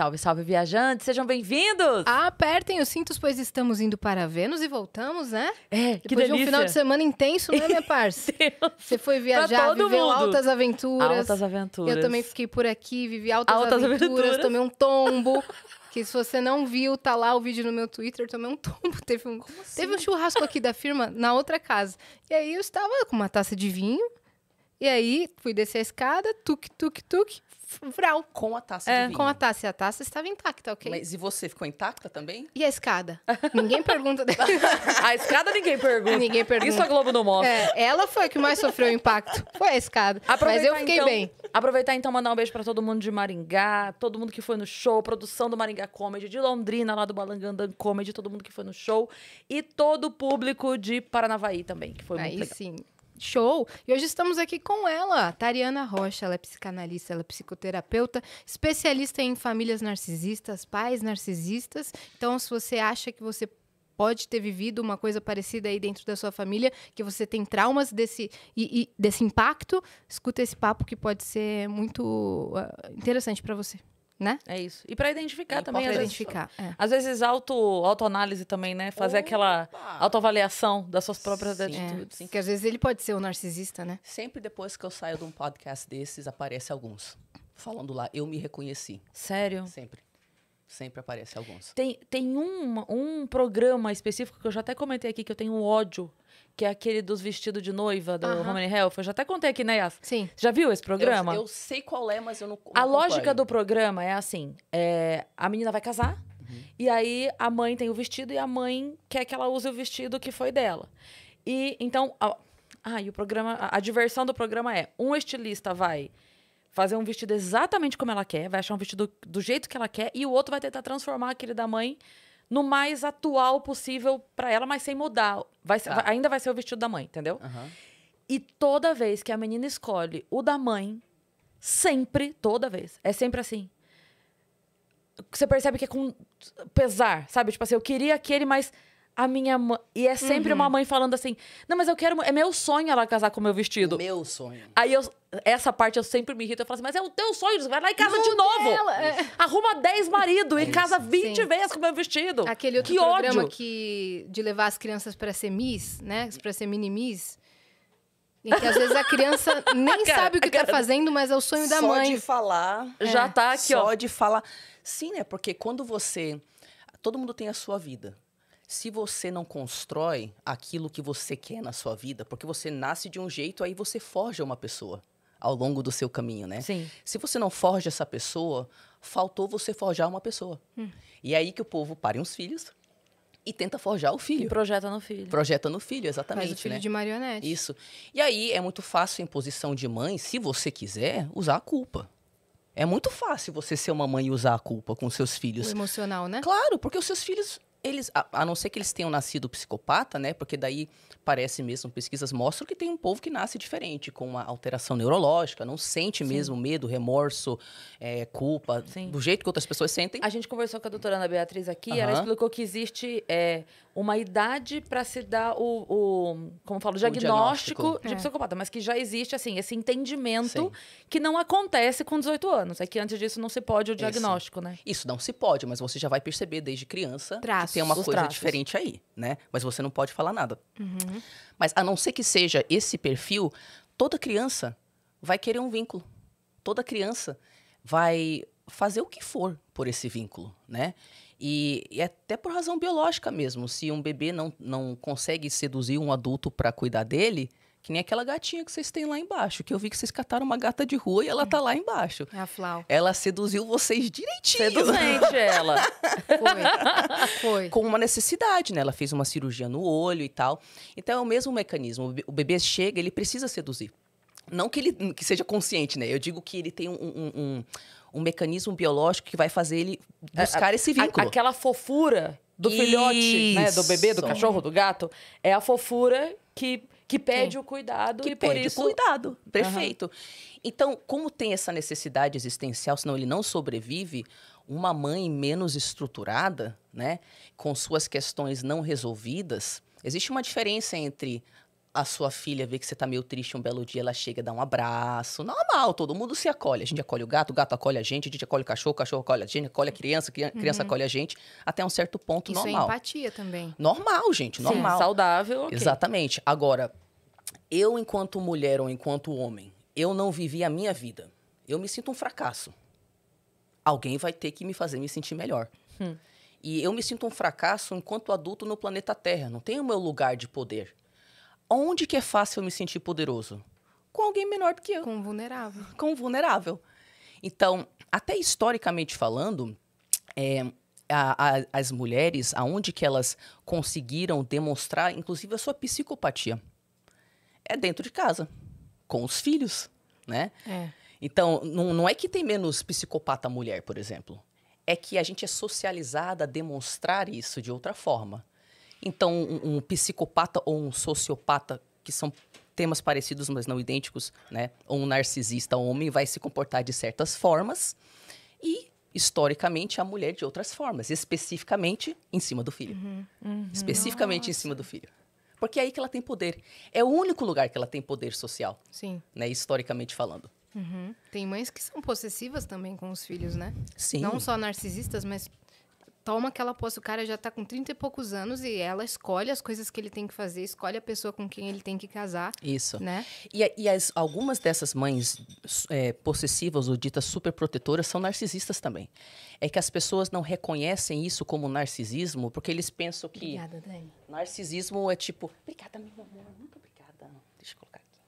Salve, salve, viajantes! Sejam bem-vindos! Ah, apertem os cintos, pois estamos indo para Vênus e voltamos, né? É, Depois que delícia! de um final de semana intenso, né, minha parça? Você foi viajar, viveu mundo. altas aventuras. Altas aventuras. Eu também fiquei por aqui, vivi altas, altas aventuras, aventuras, tomei um tombo. Que se você não viu, tá lá o vídeo no meu Twitter, tomei um tombo. Teve um, assim? teve um churrasco aqui da firma na outra casa. E aí eu estava com uma taça de vinho. E aí fui descer a escada, tuk, tuk, tuk. Vral. Com a taça é, Com a taça. E a taça estava intacta, ok? Mas e você ficou intacta também? E a escada? ninguém pergunta. a escada ninguém pergunta. Ninguém pergunta. Isso a Globo não mostra. É, ela foi a que mais sofreu o impacto. Foi a escada. Aproveitar, Mas eu fiquei então, bem. Aproveitar então, mandar um beijo para todo mundo de Maringá, todo mundo que foi no show, produção do Maringá Comedy, de Londrina, lá do Balangandan Comedy, todo mundo que foi no show. E todo o público de Paranavaí também, que foi Aí muito legal. sim. Show! E hoje estamos aqui com ela, Tariana Rocha. Ela é psicanalista, ela é psicoterapeuta, especialista em famílias narcisistas, pais narcisistas. Então, se você acha que você pode ter vivido uma coisa parecida aí dentro da sua família, que você tem traumas desse, e, e desse impacto, escuta esse papo que pode ser muito uh, interessante para você né? É isso. E para identificar e é, também. Pra identificar. Vezes, é. Às vezes, auto, autoanálise também, né? Fazer Opa. aquela autoavaliação das suas próprias Sim. atitudes. É. Sim, que às vezes ele pode ser um narcisista, né? Sempre depois que eu saio de um podcast desses, aparece alguns. Falando lá, eu me reconheci. Sério? Sempre. Sempre aparece alguns. Tem, tem um, um programa específico que eu já até comentei aqui que eu tenho um ódio que é aquele dos vestidos de noiva do uhum. Romany Health. Eu já até contei aqui, né, Yas? Sim. Já viu esse programa? Eu, eu sei qual é, mas eu não. a acompanho. lógica do programa é assim: é, a menina vai casar, uhum. e aí a mãe tem o vestido e a mãe quer que ela use o vestido que foi dela. E então. A, ah, e o programa. A, a diversão do programa é: um estilista vai fazer um vestido exatamente como ela quer, vai achar um vestido do jeito que ela quer, e o outro vai tentar transformar aquele da mãe no mais atual possível para ela, mas sem mudar. Vai ser, tá. ainda vai ser o vestido da mãe, entendeu? Uhum. E toda vez que a menina escolhe o da mãe, sempre, toda vez, é sempre assim. Você percebe que é com pesar, sabe? Tipo assim, eu queria aquele, mas a minha mãe. E é sempre uhum. uma mãe falando assim: Não, mas eu quero. É meu sonho ela casar com o meu vestido. Meu sonho. Aí eu. Essa parte eu sempre me irrito. Eu falo assim: Mas é o teu sonho, vai lá e casa de é novo. É. Arruma 10 maridos e é casa 20 Sim. vezes com o meu vestido. Aquele outro que programa ódio. que de levar as crianças para ser Miss, né? Pra ser mini Miss. Em que às vezes a criança nem cara, sabe o que cara, tá fazendo, mas é o sonho da mãe. Só de falar. É. Já tá aqui, só ó. Só de falar. Sim, né? Porque quando você. Todo mundo tem a sua vida se você não constrói aquilo que você quer na sua vida, porque você nasce de um jeito, aí você forja uma pessoa ao longo do seu caminho, né? Sim. Se você não forja essa pessoa, faltou você forjar uma pessoa. Hum. E é aí que o povo pare os filhos e tenta forjar o filho. E projeta no filho. Projeta no filho, exatamente. Faz o filho né? de marionete. Isso. E aí é muito fácil, em posição de mãe, se você quiser, usar a culpa. É muito fácil você ser uma mãe e usar a culpa com seus filhos. O emocional, né? Claro, porque os seus filhos eles, a, a, não ser que eles tenham nascido psicopata, né? Porque daí parece mesmo, pesquisas mostram que tem um povo que nasce diferente, com uma alteração neurológica, não sente Sim. mesmo medo, remorso, é, culpa, Sim. do jeito que outras pessoas sentem. A gente conversou com a doutora Ana Beatriz aqui, uhum. ela explicou que existe é, uma idade para se dar o, o como falo, diagnóstico, diagnóstico, de é. psicopata, mas que já existe assim esse entendimento Sim. que não acontece com 18 anos. É que antes disso não se pode o diagnóstico, né? Isso não se pode, mas você já vai perceber desde criança traços, que tem uma coisa traços. diferente aí, né? Mas você não pode falar nada. Uhum. Mas a não ser que seja esse perfil, toda criança vai querer um vínculo. Toda criança vai fazer o que for por esse vínculo, né? E, e, até por razão biológica mesmo. Se um bebê não, não consegue seduzir um adulto para cuidar dele, que nem aquela gatinha que vocês têm lá embaixo, que eu vi que vocês cataram uma gata de rua e ela tá lá embaixo. É a Flau. Ela seduziu vocês direitinho. Seduzente ela. Foi. Foi. Com uma necessidade, né? Ela fez uma cirurgia no olho e tal. Então é o mesmo mecanismo. O bebê chega, ele precisa seduzir. Não que ele que seja consciente, né? Eu digo que ele tem um, um, um um mecanismo biológico que vai fazer ele é, buscar a, esse vínculo. A, aquela fofura do Isso. filhote, né? Do bebê, do cachorro, do gato, é a fofura que, que pede Sim. o cuidado. Que e pede por isso... o cuidado. Perfeito. Uhum. Então, como tem essa necessidade existencial, senão ele não sobrevive, uma mãe menos estruturada, né? Com suas questões não resolvidas, existe uma diferença entre a sua filha vê que você tá meio triste um belo dia, ela chega, dá um abraço. Normal, todo mundo se acolhe. A gente acolhe o gato, o gato acolhe a gente, a gente acolhe o cachorro, o cachorro acolhe a gente, acolhe a criança, a criança uhum. acolhe a gente, até um certo ponto Isso é normal. Isso é empatia também. Normal, gente, normal. Sim, saudável. Okay. Exatamente. Agora, eu enquanto mulher ou enquanto homem, eu não vivi a minha vida. Eu me sinto um fracasso. Alguém vai ter que me fazer me sentir melhor. Hum. E eu me sinto um fracasso enquanto adulto no planeta Terra. Não tenho o meu lugar de poder onde que é fácil eu me sentir poderoso? Com alguém menor do que eu. Com vulnerável. Com vulnerável. Então, até historicamente falando, é, a, a, as mulheres, aonde que elas conseguiram demonstrar, inclusive, a sua psicopatia? É dentro de casa, com os filhos, né? É. Então, não, não é que tem menos psicopata mulher, por exemplo. É que a gente é socializada a demonstrar isso de outra forma. Então, um, um psicopata ou um sociopata, que são temas parecidos, mas não idênticos, né? Ou um narcisista homem vai se comportar de certas formas e historicamente a mulher de outras formas, especificamente em cima do filho. Uhum. Uhum. Especificamente Nossa. em cima do filho. Porque é aí que ela tem poder. É o único lugar que ela tem poder social. Sim. Né, historicamente falando. Uhum. Tem mães que são possessivas também com os filhos, né? Sim. Não só narcisistas, mas toma aquela posse. O cara já tá com 30 e poucos anos e ela escolhe as coisas que ele tem que fazer, escolhe a pessoa com quem ele tem que casar. Isso. Né? E, e as, algumas dessas mães é, possessivas ou ditas superprotetoras são narcisistas também. É que as pessoas não reconhecem isso como narcisismo porque eles pensam que. Obrigada, Dani. Narcisismo é tipo. Obrigada, meu amor. Muito obrigada. Deixa eu colocar aqui.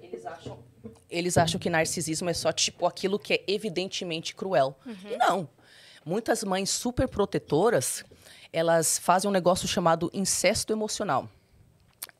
Eles acham eles acham que narcisismo é só tipo aquilo que é evidentemente cruel. Uhum. E não. Muitas mães super protetoras, elas fazem um negócio chamado incesto emocional.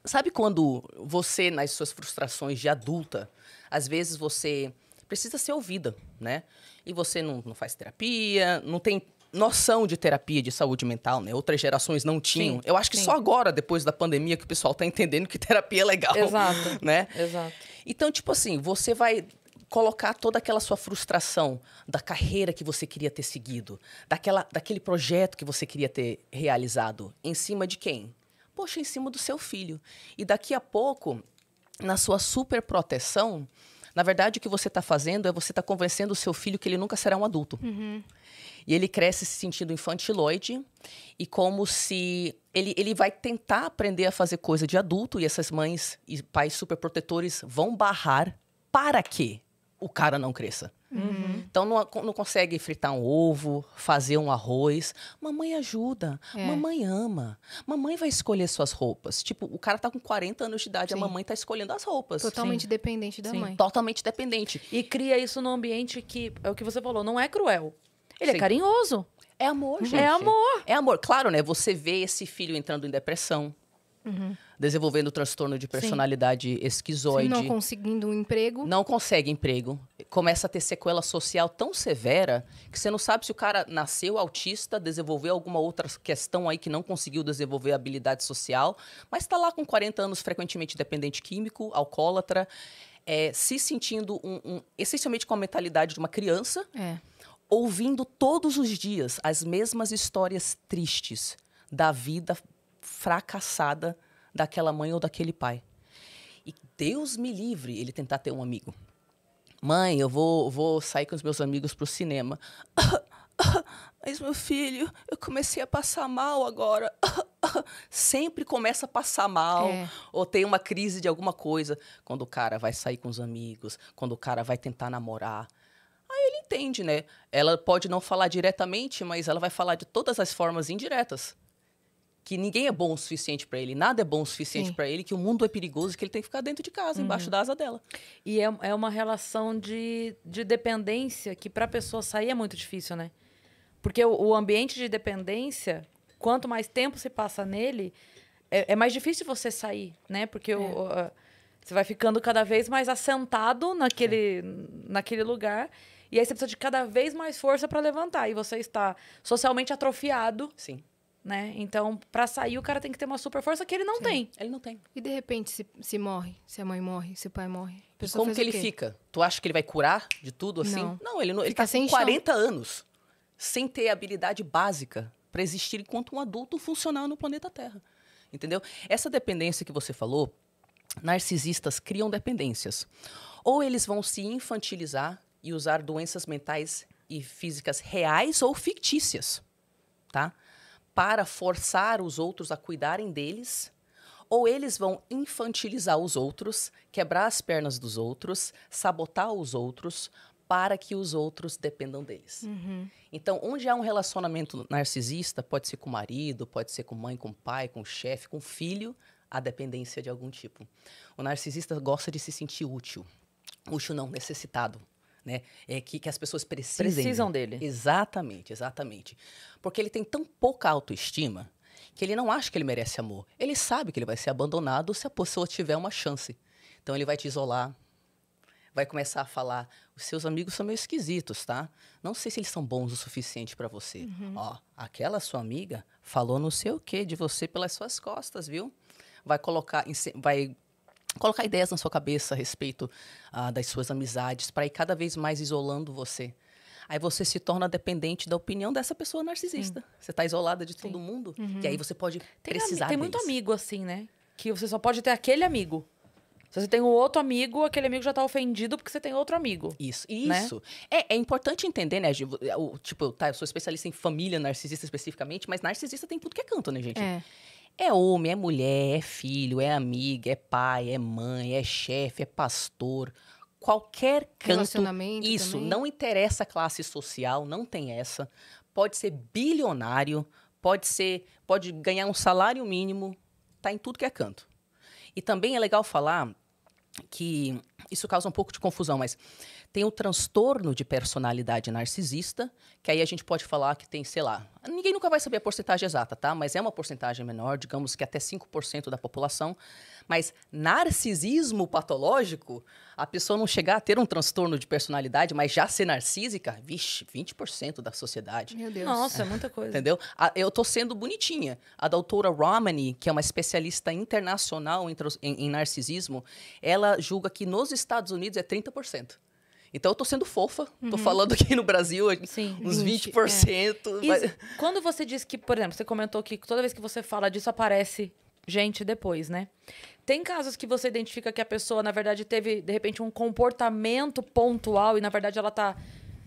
Sabe quando você, nas suas frustrações de adulta, às vezes você precisa ser ouvida, né? E você não, não faz terapia, não tem noção de terapia de saúde mental, né? Outras gerações não tinham. Sim, Eu acho que sim. só agora, depois da pandemia, que o pessoal está entendendo que terapia é legal. Exato. Né? Exato. Então, tipo assim, você vai colocar toda aquela sua frustração da carreira que você queria ter seguido, daquela, daquele projeto que você queria ter realizado, em cima de quem? Poxa, em cima do seu filho. E daqui a pouco, na sua super proteção, na verdade o que você está fazendo é você está convencendo o seu filho que ele nunca será um adulto. Uhum. E ele cresce se sentindo infantiloide e como se ele, ele vai tentar aprender a fazer coisa de adulto e essas mães e pais super protetores vão barrar para quê? o cara não cresça. Uhum. Então não, não, consegue fritar um ovo, fazer um arroz. Mamãe ajuda, é. mamãe ama, mamãe vai escolher suas roupas. Tipo, o cara tá com 40 anos de idade, Sim. a mamãe tá escolhendo as roupas. Totalmente Sim. dependente da Sim. mãe. Totalmente dependente. E cria isso num ambiente que, é o que você falou, não é cruel. Ele é carinhoso. É amor, uhum. gente. É amor. É amor. Claro, né? Você vê esse filho entrando em depressão. Uhum desenvolvendo transtorno de personalidade Sim. esquizoide. Sim, não conseguindo um emprego. Não consegue emprego. Começa a ter sequela social tão severa que você não sabe se o cara nasceu autista, desenvolveu alguma outra questão aí que não conseguiu desenvolver habilidade social, mas está lá com 40 anos frequentemente dependente químico, alcoólatra, é, se sentindo um, um, essencialmente com a mentalidade de uma criança. É. Ouvindo todos os dias as mesmas histórias tristes da vida fracassada daquela mãe ou daquele pai. E Deus me livre ele tentar ter um amigo. Mãe, eu vou, vou sair com os meus amigos pro cinema. Mas, meu filho, eu comecei a passar mal agora. Sempre começa a passar mal, é. ou tem uma crise de alguma coisa. Quando o cara vai sair com os amigos, quando o cara vai tentar namorar. Aí ele entende, né? Ela pode não falar diretamente, mas ela vai falar de todas as formas indiretas que ninguém é bom o suficiente para ele, nada é bom o suficiente para ele, que o mundo é perigoso e que ele tem que ficar dentro de casa, uhum. embaixo da asa dela. E é, é uma relação de, de dependência que para a pessoa sair é muito difícil, né? Porque o, o, ambiente de dependência, quanto mais tempo se passa nele, é, é mais difícil você sair, né? Porque é. o, você vai ficando cada vez mais assentado naquele, é. naquele lugar. E aí você precisa de cada vez mais força para levantar. E você está socialmente atrofiado. Sim né? Então, para sair, o cara tem que ter uma super força que ele não Sim. tem. Ele não tem. E de repente, se, se morre, se a mãe morre, se o pai morre. como que ele fica? Tu acha que ele vai curar de tudo assim? Não, não ele não. Fica ele tá sem 40 chão. anos sem ter habilidade básica para existir enquanto um adulto funcional no planeta Terra. Entendeu? Essa dependência que você falou, narcisistas criam dependências. Ou eles vão se infantilizar e usar doenças mentais e físicas reais ou fictícias, tá? para forçar os outros a cuidarem deles, ou eles vão infantilizar os outros, quebrar as pernas dos outros, sabotar os outros para que os outros dependam deles. Uhum. Então, onde há um relacionamento narcisista, pode ser com o marido, pode ser com mãe, com pai, com chefe, com filho, a dependência de algum tipo. O narcisista gosta de se sentir útil, útil não necessitado né? É que, que as pessoas precisem. Né? Precisam dele. Exatamente, exatamente. Porque ele tem tão pouca autoestima que ele não acha que ele merece amor. Ele sabe que ele vai ser abandonado se a pessoa tiver uma chance. Então ele vai te isolar, vai começar a falar: os seus amigos são meio esquisitos, tá? Não sei se eles são bons o suficiente para você. Uhum. Ó, aquela sua amiga falou não sei o que de você pelas suas costas, viu? Vai colocar, vai colocar ideias na sua cabeça a respeito ah, das suas amizades para ir cada vez mais isolando você. Aí você se torna dependente da opinião dessa pessoa narcisista. Sim. Hum. Você está isolada de Sim. todo mundo uhum. e aí você pode tem precisar. Tem muito amigo assim, né? Que você só pode ter aquele amigo. Se você tem um outro amigo, aquele amigo já está ofendido porque você tem outro amigo. Isso, né? isso. Né? É, é, importante entender, né, é, o, tipo, tá, eu sou especialista em família narcisista especificamente, mas narcisista tem tudo que é canto, né, gente? É. É homem, é mulher, é filho, é amiga, é pai, é mãe, é chefe, é pastor. Qualquer canto. Isso também. não interessa a classe social, não tem essa. Pode ser bilionário, pode ser, pode ganhar um salário mínimo, tá em tudo que é canto. E também é legal falar que isso causa um pouco de confusão, mas tem o transtorno de personalidade narcisista, que aí a gente pode falar que tem, sei lá, ninguém nunca vai saber a porcentagem exata, tá? Mas é uma porcentagem menor, digamos que até 5% da população. Mas narcisismo patológico, a pessoa não chegar a ter um transtorno de personalidade, mas já ser narcísica, vixe, 20% da sociedade. Meu Deus. Nossa, é, é muita coisa. Entendeu? A, eu tô sendo bonitinha. A doutora Romani, que é uma especialista internacional em, em, em narcisismo, ela julga que nos nos Estados Unidos é 30%. Então eu tô sendo fofa. Uhum. Tô falando aqui no Brasil Sim, uns 20%. 20% é. Mas... Quando você diz que, por exemplo, você comentou que toda vez que você fala disso aparece gente depois, né? Tem casos que você identifica que a pessoa, na verdade, teve, de repente, um comportamento pontual e, na verdade, ela tá.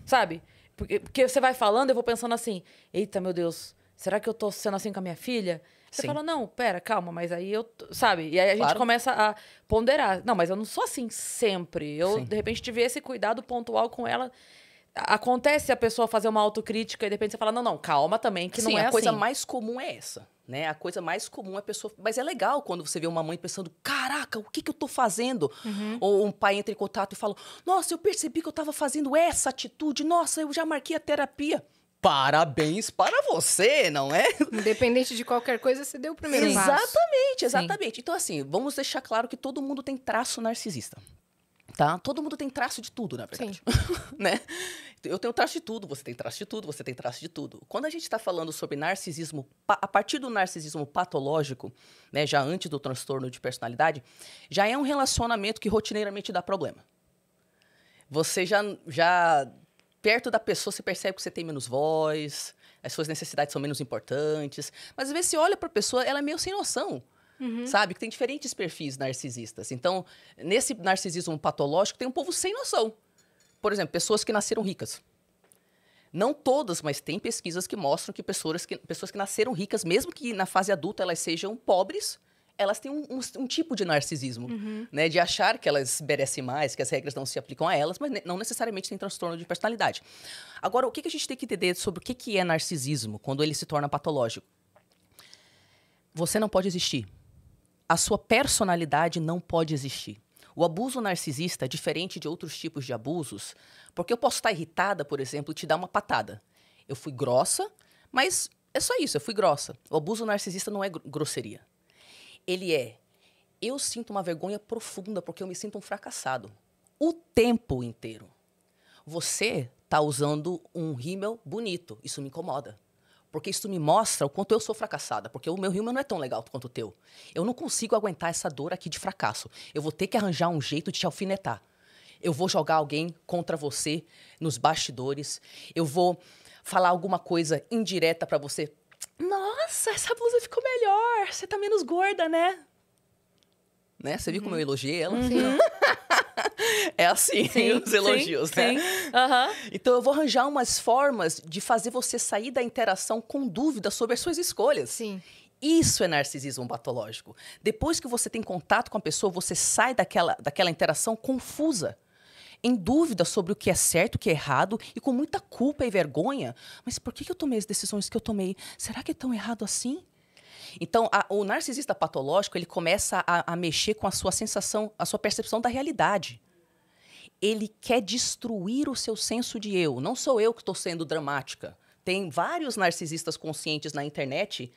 Sabe? Porque, porque você vai falando, eu vou pensando assim: eita, meu Deus, será que eu tô sendo assim com a minha filha? Você Sim. fala, não, pera, calma, mas aí eu. Sabe? E aí a claro. gente começa a ponderar. Não, mas eu não sou assim sempre. Eu, Sim. de repente, tive esse cuidado pontual com ela. Acontece a pessoa fazer uma autocrítica e de repente você fala, não, não, calma também, que Sim, não é a coisa assim. mais comum é essa. Né? A coisa mais comum é a pessoa. Mas é legal quando você vê uma mãe pensando: caraca, o que, que eu tô fazendo? Uhum. Ou um pai entra em contato e fala: nossa, eu percebi que eu tava fazendo essa atitude, nossa, eu já marquei a terapia. Parabéns para você, não é? Independente de qualquer coisa, você deu o primeiro Sim. passo. Exatamente, exatamente. Sim. Então, assim, vamos deixar claro que todo mundo tem traço narcisista. Tá? Todo mundo tem traço de tudo, na verdade. né? Eu tenho traço de tudo, você tem traço de tudo, você tem traço de tudo. Quando a gente está falando sobre narcisismo, a partir do narcisismo patológico, né, já antes do transtorno de personalidade, já é um relacionamento que rotineiramente dá problema. Você já, já perto da pessoa você percebe que você tem menos voz, as suas necessidades são menos importantes. Mas às vezes você olha para a pessoa, ela é meio sem noção. Uhum. Sabe? Que tem diferentes perfis narcisistas. Então, nesse narcisismo patológico, tem um povo sem noção. Por exemplo, pessoas que nasceram ricas. Não todas, mas tem pesquisas que mostram que pessoas que, pessoas que nasceram ricas, mesmo que na fase adulta elas sejam pobres, elas têm um, um, um tipo de narcisismo, uhum. né? De achar que elas merecem mais, que as regras não se aplicam a elas, mas não necessariamente tem transtorno de personalidade. Agora, o que, que a gente tem que entender sobre o que, que é narcisismo quando ele se torna patológico? Você não pode existir. A sua personalidade não pode existir. O abuso narcisista é diferente de outros tipos de abusos, porque eu posso estar irritada, por exemplo, e te dar uma patada. Eu fui grossa, mas é só isso, eu fui grossa. O abuso narcisista não é grosseria ele é: eu sinto uma vergonha profunda porque eu me sinto um fracassado o tempo inteiro. Você tá usando um rímel bonito, isso me incomoda. Porque isso me mostra o quanto eu sou fracassada, porque o meu rímel não é tão legal quanto o teu. Eu não consigo aguentar essa dor aqui de fracasso. Eu vou ter que arranjar um jeito de te alfinetar. Eu vou jogar alguém contra você nos bastidores. Eu vou falar alguma coisa indireta para você nossa, essa blusa ficou melhor. Você tá menos gorda, né? Né? Você viu uhum. como eu uhum. elogiei ela? Uhum. Sim. é assim sim, os elogios, sim, né? Sim. Uhum. Então eu vou arranjar umas formas de fazer você sair da interação com dúvidas sobre as suas escolhas. Sim. Isso é narcisismo patológico. Depois que você tem contato com a pessoa, você sai daquela, daquela interação confusa em dúvida sobre o que é certo, o que é errado, e com muita culpa e vergonha. Mas por que eu tomei as decisões que eu tomei? Será que é tão errado assim? Então, a, o narcisista patológico ele começa a, a mexer com a sua sensação, a sua percepção da realidade ele quer destruir o seu senso de eu. Não sou eu que estou sendo dramática. Tem vários narcisistas conscientes na internet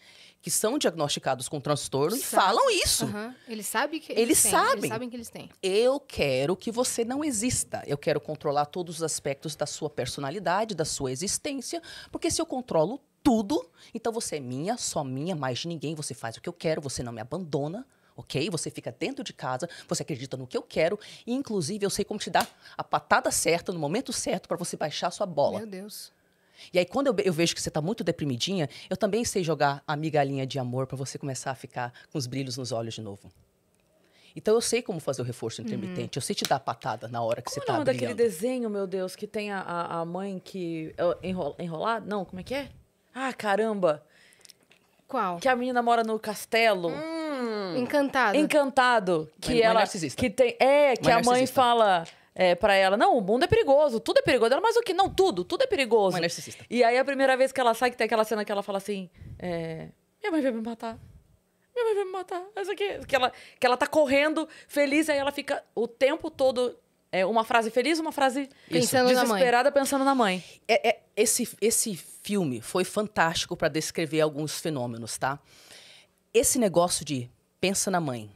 que são diagnosticados com transtorno sabe. falam isso. Uhum. Eles sabem que eles, eles têm. sabem. Eles sabem que eles têm. Eu quero que você não exista. Eu quero controlar todos os aspectos da sua personalidade, da sua existência, porque se eu controlo tudo, então você é minha, só minha, mais de ninguém. Você faz o que eu quero, você não me abandona. Ok? Você fica dentro de casa, você acredita no que eu quero, e inclusive eu sei como te dar a patada certa no momento certo para você baixar sua bola. Meu Deus. E aí, quando eu, eu vejo que você está muito deprimidinha, eu também sei jogar a migalhinha de amor para você começar a ficar com os brilhos nos olhos de novo. Então eu sei como fazer o reforço uhum. intermitente, uhum. eu sei te dar a patada na hora que como você é tá brilhando. Como é daquele desenho, meu Deus, que tem a, a mãe que... Enrola, enrolada? Não, como é que é? Ah, caramba! Qual? Que a menina mora no castelo. Hum. Encantado. Encantado. Que mãe, ela... Mãe narcisista. Que tem, é, que mãe a mãe narcisista. fala é, para ela, não, o mundo é perigoso, tudo é perigoso. Ela, mas o que? Não, tudo, tudo é perigoso. Mãe narcisista. E aí a primeira vez que ela sai, que tem aquela cena que ela fala assim: é, minha mãe vai me matar. Minha mãe vai me matar. Essa aqui. Que ela, que ela tá correndo, feliz, aí ela fica o tempo todo. É, uma frase feliz, uma frase pensando desesperada, na pensando na mãe. É, é, esse, esse filme foi fantástico para descrever alguns fenômenos, tá? Esse negócio de pensa na mãe,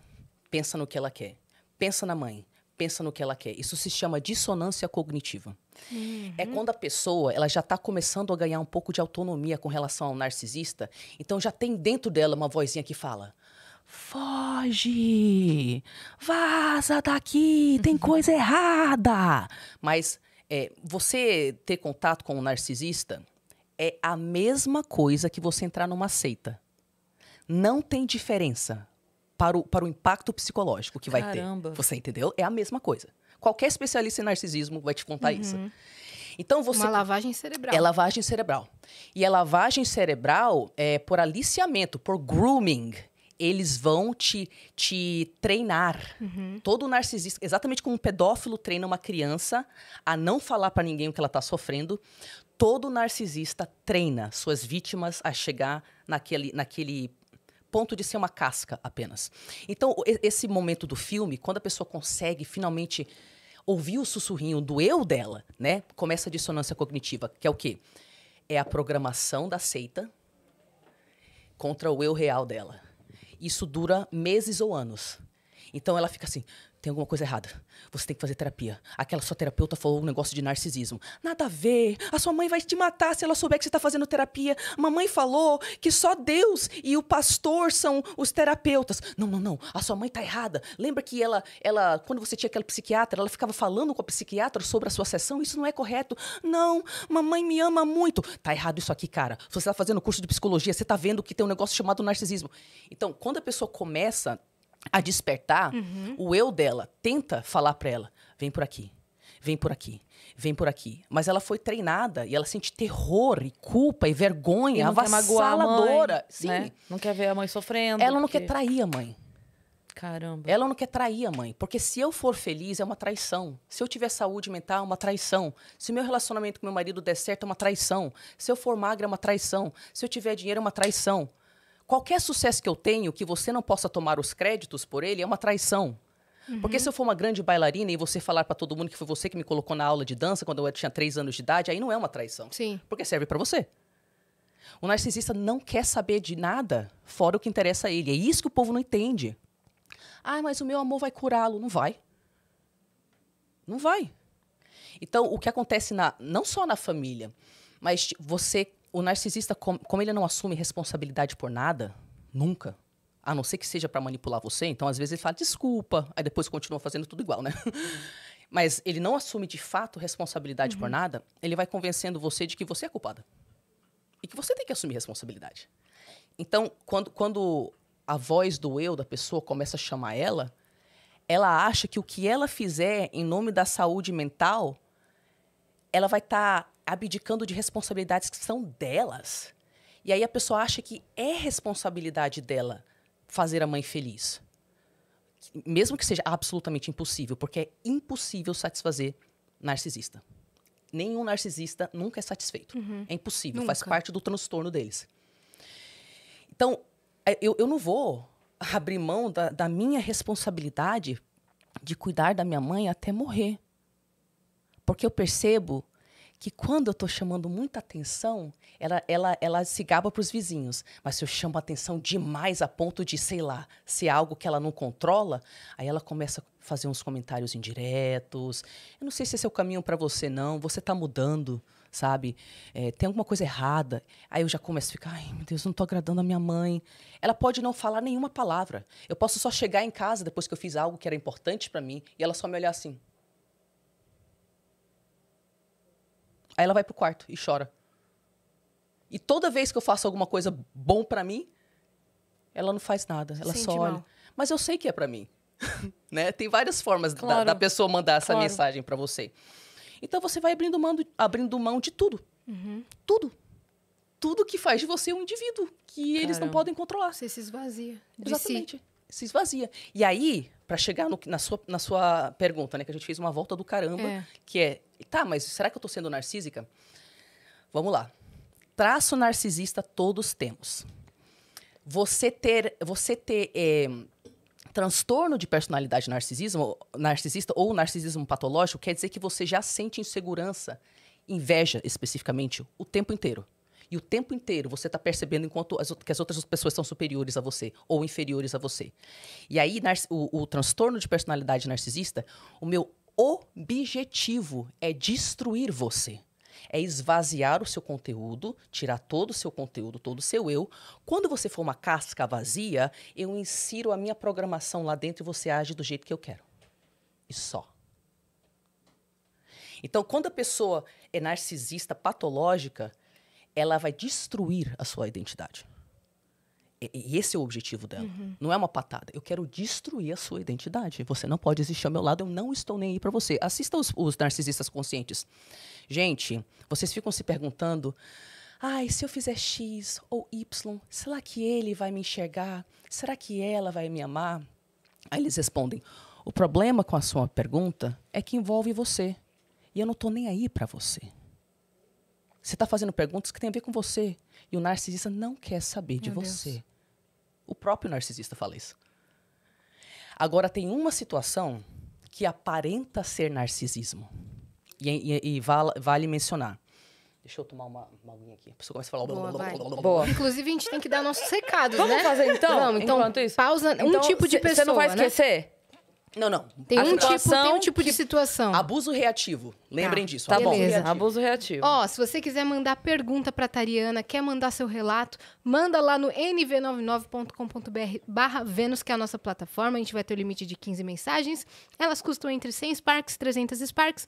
pensa no que ela quer, pensa na mãe, pensa no que ela quer. Isso se chama dissonância cognitiva. É uhum. É quando a pessoa ela já está começando a ganhar um pouco de autonomia com relação ao narcisista, então já tem dentro dela uma vozinha que fala: foge, vaza daqui, tem uhum. coisa errada. Mas é, você ter contato com um narcisista é a mesma coisa que você entrar numa seita. Não tem diferença para o, para o impacto psicológico que vai Caramba. ter. Você entendeu? É a mesma coisa. Qualquer especialista em narcisismo vai te contar uhum. isso. Então você. Uma lavagem cerebral. É lavagem cerebral. E a lavagem cerebral é por aliciamento, por grooming. Eles vão te, te treinar. Uhum. Todo narcisista, exatamente como um pedófilo treina uma criança a não falar para ninguém o que ela está sofrendo, todo narcisista treina suas vítimas a chegar naquele, naquele ponto de ser uma casca apenas. Então, esse momento do filme, quando a pessoa consegue finalmente ouvir o sussurrinho do eu dela, né? Começa a dissonância cognitiva, que é o quê? É a programação da seita contra o eu real dela. Isso dura meses ou anos. Então ela fica assim, tem alguma coisa errada. Você tem que fazer terapia. Aquela sua terapeuta falou um negócio de narcisismo. Nada a ver. A sua mãe vai te matar se ela souber que você está fazendo terapia. Mamãe falou que só Deus e o pastor são os terapeutas. Não, não, não. A sua mãe tá errada. Lembra que ela, ela quando você tinha aquela psiquiatra, ela ficava falando com a psiquiatra sobre a sua sessão? Isso não é correto. Não, mamãe me ama muito. Tá errado isso aqui, cara. Se você está fazendo curso de psicologia, você está vendo que tem um negócio chamado narcisismo. Então, quando a pessoa começa a despertar, uhum. o eu dela tenta falar para ela: vem por aqui, vem por aqui, vem por aqui. Mas ela foi treinada e ela sente terror e culpa e vergonha e avassaladora. Mãe, Sim. Né? Não quer ver a mãe sofrendo. Ela porque... não quer trair a mãe. Caramba. Ela não quer trair a mãe, porque se eu for feliz é uma traição. Se eu tiver saúde mental é uma traição. Se meu relacionamento com meu marido der certo é uma traição. Se eu for magra é uma traição. Se eu tiver dinheiro é uma traição. Qualquer sucesso que eu tenho que você não possa tomar os créditos por ele é uma traição. Uhum. Porque se eu for uma grande bailarina e você falar para todo mundo que foi você que me colocou na aula de dança quando eu tinha três anos de idade, aí não é uma traição. Sim. Porque serve para você. O narcisista não quer saber de nada fora o que interessa a ele. É isso que o povo não entende. Ah, mas o meu amor vai curá-lo. Não vai. Não vai. Então, o que acontece na, não só na família, mas você o narcisista, como ele não assume responsabilidade por nada, nunca, a não ser que seja para manipular você, então às vezes ele fala desculpa, aí depois continua fazendo tudo igual, né? Mas ele não assume de fato responsabilidade uhum. por nada, ele vai convencendo você de que você é culpada. E que você tem que assumir responsabilidade. Então, quando, quando a voz do eu da pessoa começa a chamar ela, ela acha que o que ela fizer em nome da saúde mental, ela vai estar tá abdicando de responsabilidades que são delas. E aí a pessoa acha que é responsabilidade dela fazer a mãe feliz. Mesmo que seja absolutamente impossível, porque é impossível satisfazer narcisista. Nenhum narcisista nunca é satisfeito. Uhum. É impossível, nunca. faz parte do transtorno deles. Então, é, eu, eu não vou abrir mão da, da minha responsabilidade de cuidar da minha mãe até morrer. Porque eu percebo que quando eu estou chamando muita atenção, ela, ela, ela se gaba para os vizinhos. Mas se eu chamo atenção demais a ponto de, sei lá, ser algo que ela não controla, aí ela começa a fazer uns comentários indiretos. Eu não sei se esse é o caminho para você, não. Você está mudando, sabe? É, tem alguma coisa errada. Aí eu já começo a ficar, ai, meu Deus, não estou agradando a minha mãe. Ela pode não falar nenhuma palavra. Eu posso só chegar em casa depois que eu fiz algo que era importante para mim e ela só me olhar assim. Aí ela vai pro quarto e chora. E toda vez que eu faço alguma coisa bom para mim, ela não faz nada, ela Sente só olha. Mas eu sei que é para mim. né? Tem várias formas claro. da, da, pessoa mandar essa claro. mensagem para você. Então você vai abrindo mão, abrindo mão de tudo. Uhum. Tudo. Tudo que faz de você um indivíduo que Caramba. eles não podem controlar. Você se esvazia. Exatamente. Si. Se esvazia. E aí, para chegar no, na, sua, na sua pergunta, né? Que a gente fez uma volta do caramba, é. que é Tá, mas será que eu tô sendo narcísica? Vamos lá. Traço narcisista todos temos. Você ter, você ter é, transtorno de personalidade narcisismo, narcisista ou narcisismo patológico quer dizer que você já sente insegurança, inveja especificamente, o tempo inteiro. E o tempo inteiro você está percebendo enquanto as, que as outras pessoas são superiores a você ou inferiores a você. E aí, o, o transtorno de personalidade narcisista, o meu objetivo é destruir você. É esvaziar o seu conteúdo, tirar todo o seu conteúdo, todo o seu eu. Quando você for uma casca vazia, eu insiro a minha programação lá dentro e você age do jeito que eu quero. E só. Então, quando a pessoa é narcisista patológica, ela vai destruir a sua identidade. E esse é o objetivo dela. Uhum. Não é uma patada. Eu quero destruir a sua identidade. Você não pode existir ao meu lado. Eu não estou nem aí para você. Assista os, os, narcisistas conscientes. Gente, vocês ficam se perguntando: ai, se eu fizer X ou Y, será que ele vai me enxergar? Será que ela vai me amar? Aí eles respondem: o problema com a sua pergunta é que envolve você. E eu não estou nem aí para você. Você está fazendo perguntas que têm a ver com você. E o narcisista não quer saber de você. Deus. O próprio narcisista fala isso. Agora, tem uma situação que aparenta ser narcisismo. E, e, e vale, vale, mencionar. Deixa eu tomar uma, uma aguinha aqui. A pessoa começa a falar. Boa, blá, blá, blá, Boa. Inclusive, a gente tem que dar nossos recados, Vamos né? Vamos fazer então? Não, então, pausa um então, tipo de pessoa. Você não vai né? esquecer? Né? Não, não. Tem, um tipo, tem um tipo de situação. Abuso reativo. Lembrem tá. disso. Tá abuso bom. Reativo. Abuso reativo. Ó, se você quiser mandar pergunta pra Tariana, quer mandar seu relato, manda lá no nv99.com.br barra Vênus, que é a nossa plataforma. A gente vai ter o limite de 15 mensagens. Elas custam entre 100 Sparks, 300 Sparks.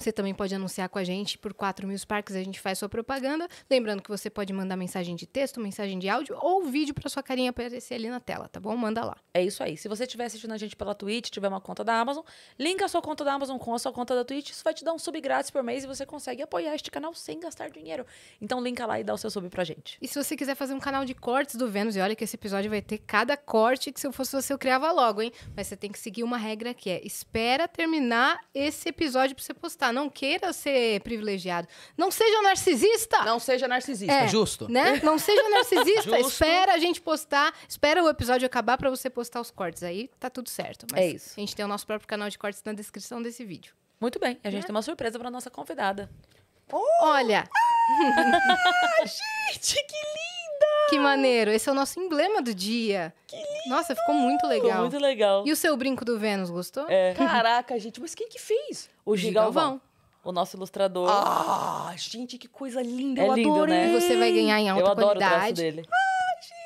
Você também pode anunciar com a gente por 4 mil Sparks, a gente faz sua propaganda. Lembrando que você pode mandar mensagem de texto, mensagem de áudio ou vídeo para sua carinha aparecer ali na tela, tá bom? Manda lá. É isso aí. Se você estiver assistindo a gente pela Twitch, tiver uma conta da Amazon, linka a sua conta da Amazon com a sua conta da Twitch. Isso vai te dar um sub grátis por mês e você consegue apoiar este canal sem gastar dinheiro. Então linka lá e dá o seu sub pra gente. E se você quiser fazer um canal de cortes do Vênus, e olha que esse episódio vai ter cada corte que se eu fosse você eu criava logo, hein? Mas você tem que seguir uma regra que é espera terminar esse episódio pra você postar não queira ser privilegiado. Não seja narcisista. Não seja narcisista, é, justo. Né? Não seja narcisista. espera a gente postar, espera o episódio acabar para você postar os cortes. Aí tá tudo certo. Mas é isso. A gente tem o nosso próprio canal de cortes na descrição desse vídeo. Muito bem. A gente é. tem uma surpresa para nossa convidada. Oh! Olha. Ah, gente, que lindo! Que maneiro. Esse é o nosso emblema do dia. Que lindo. Nossa, ficou muito legal. Ficou muito legal. E o seu brinco do Vênus, gostou? É. Caraca, gente, mas quem que fez? O Gigalvão. O nosso ilustrador. Ah, gente, que coisa linda. É eu lindo, adorei. né? Você vai ganhar em alta eu qualidade. Adoro o traço dele. Ah!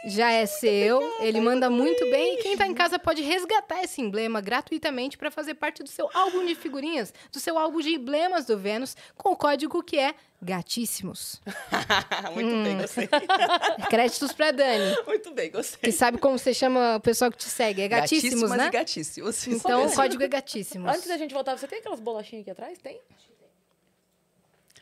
já é seu. Ele manda muito bem e quem está em casa pode resgatar esse emblema gratuitamente para fazer parte do seu álbum de figurinhas, do seu álbum de emblemas do Vênus, com o código que é Gatíssimos. muito hum. bem, gostei. Créditos para Dani. Muito bem, gostei. Que sabe como você chama o pessoal que te segue. É gatíssimos, gatíssimas né? gatíssimos. Então, o código é gatíssimos. Antes da gente voltar, você tem aquelas bolachinhas aqui atrás? Tem?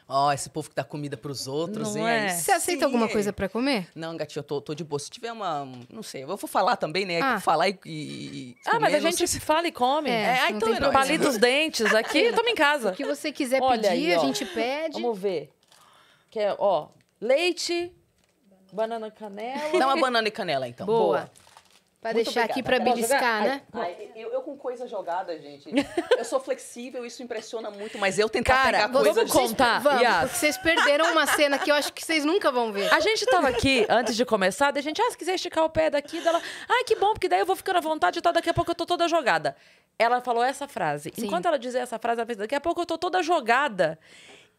Ó, oh, esse povo que dá comida pros outros, não hein? É. Você aceita Sim. alguma coisa para comer? Não, gatinho, eu tô, tô, de boa. Se tiver uma. Não sei, eu vou falar também, né? É ah. Falar e. e ah, comer, mas a gente se... fala e come. É, é ah, então eu Palito os dentes aqui, eu tamo em casa. O que você quiser Olha pedir, aí, a gente pede. Vamos ver. Quer, ó, leite, banana canela. Dá uma banana e canela, então. Boa. boa. Para deixar obrigada. aqui para beliscar, né? Ai, eu, eu, com coisa jogada, gente. Eu sou flexível, isso impressiona muito, mas eu tentar Cara, pegar coisa... Vamos contar. Vamos, yes. porque vocês perderam uma cena que eu acho que vocês nunca vão ver. A gente tava aqui, antes de começar, a gente, ah, se quiser esticar o pé daqui, dela... Ai, que bom, porque daí eu vou ficando à vontade e tá, tal, daqui a pouco eu tô toda jogada. Ela falou essa frase. Sim. Enquanto ela dizia essa frase, ela fez, daqui a pouco eu tô toda jogada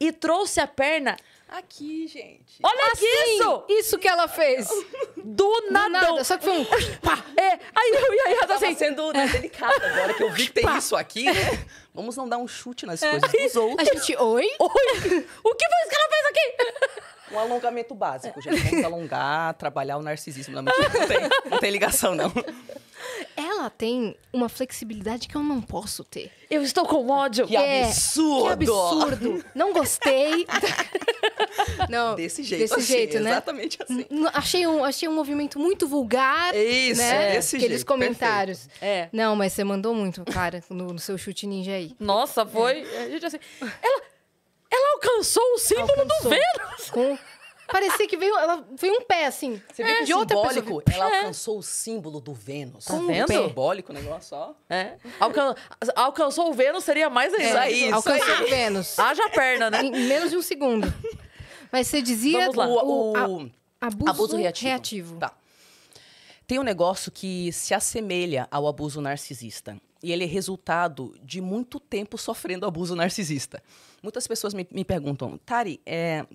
e trouxe a perna Aqui, gente. Olha assim, isso! Isso que ela fez. Do nadão. Do só que foi um... Pá. É, aí eu ia... Eu tava assim. sendo né, delicada agora que eu vi que tem pá. isso aqui, né? Vamos não dar um chute nas é. coisas dos outros. A gente, oi? Oi? O que foi isso que ela fez aqui? Um alongamento básico, gente. Vamos alongar, trabalhar o narcisismo. Não, não, tem, não tem ligação, não. Ela tem uma flexibilidade que eu não posso ter. Eu estou com ódio. Que é, absurdo! Que absurdo! Não gostei. não, desse jeito. Desse jeito, né? Exatamente assim. Achei um, achei um movimento muito vulgar. É isso, né? É desse Aqueles jeito, comentários. É. Não, mas você mandou muito, cara, no, no, seu chute ninja aí. Nossa, foi. É. Gente, assim, ela, ela alcançou o símbolo alcançou. do Vênus. Com Parecia que veio. Ela foi um pé, assim. Você viu de é outra simbólico, pessoa. Ela é. alcançou o símbolo do Vênus. tá vendo? Um simbólico o negócio, só É. Alcan... Alcançou o Vênus, seria mais ainda. É, isso Alcançou o Vênus. Haja perna, né? Em menos de um segundo. Mas você dizia Vamos lá. o, o abuso, abuso, reativo. reativo. Tá. Tem um negócio que se assemelha ao abuso narcisista. E ele é resultado de muito tempo sofrendo abuso narcisista. Muitas pessoas me, me perguntam, Tari, é,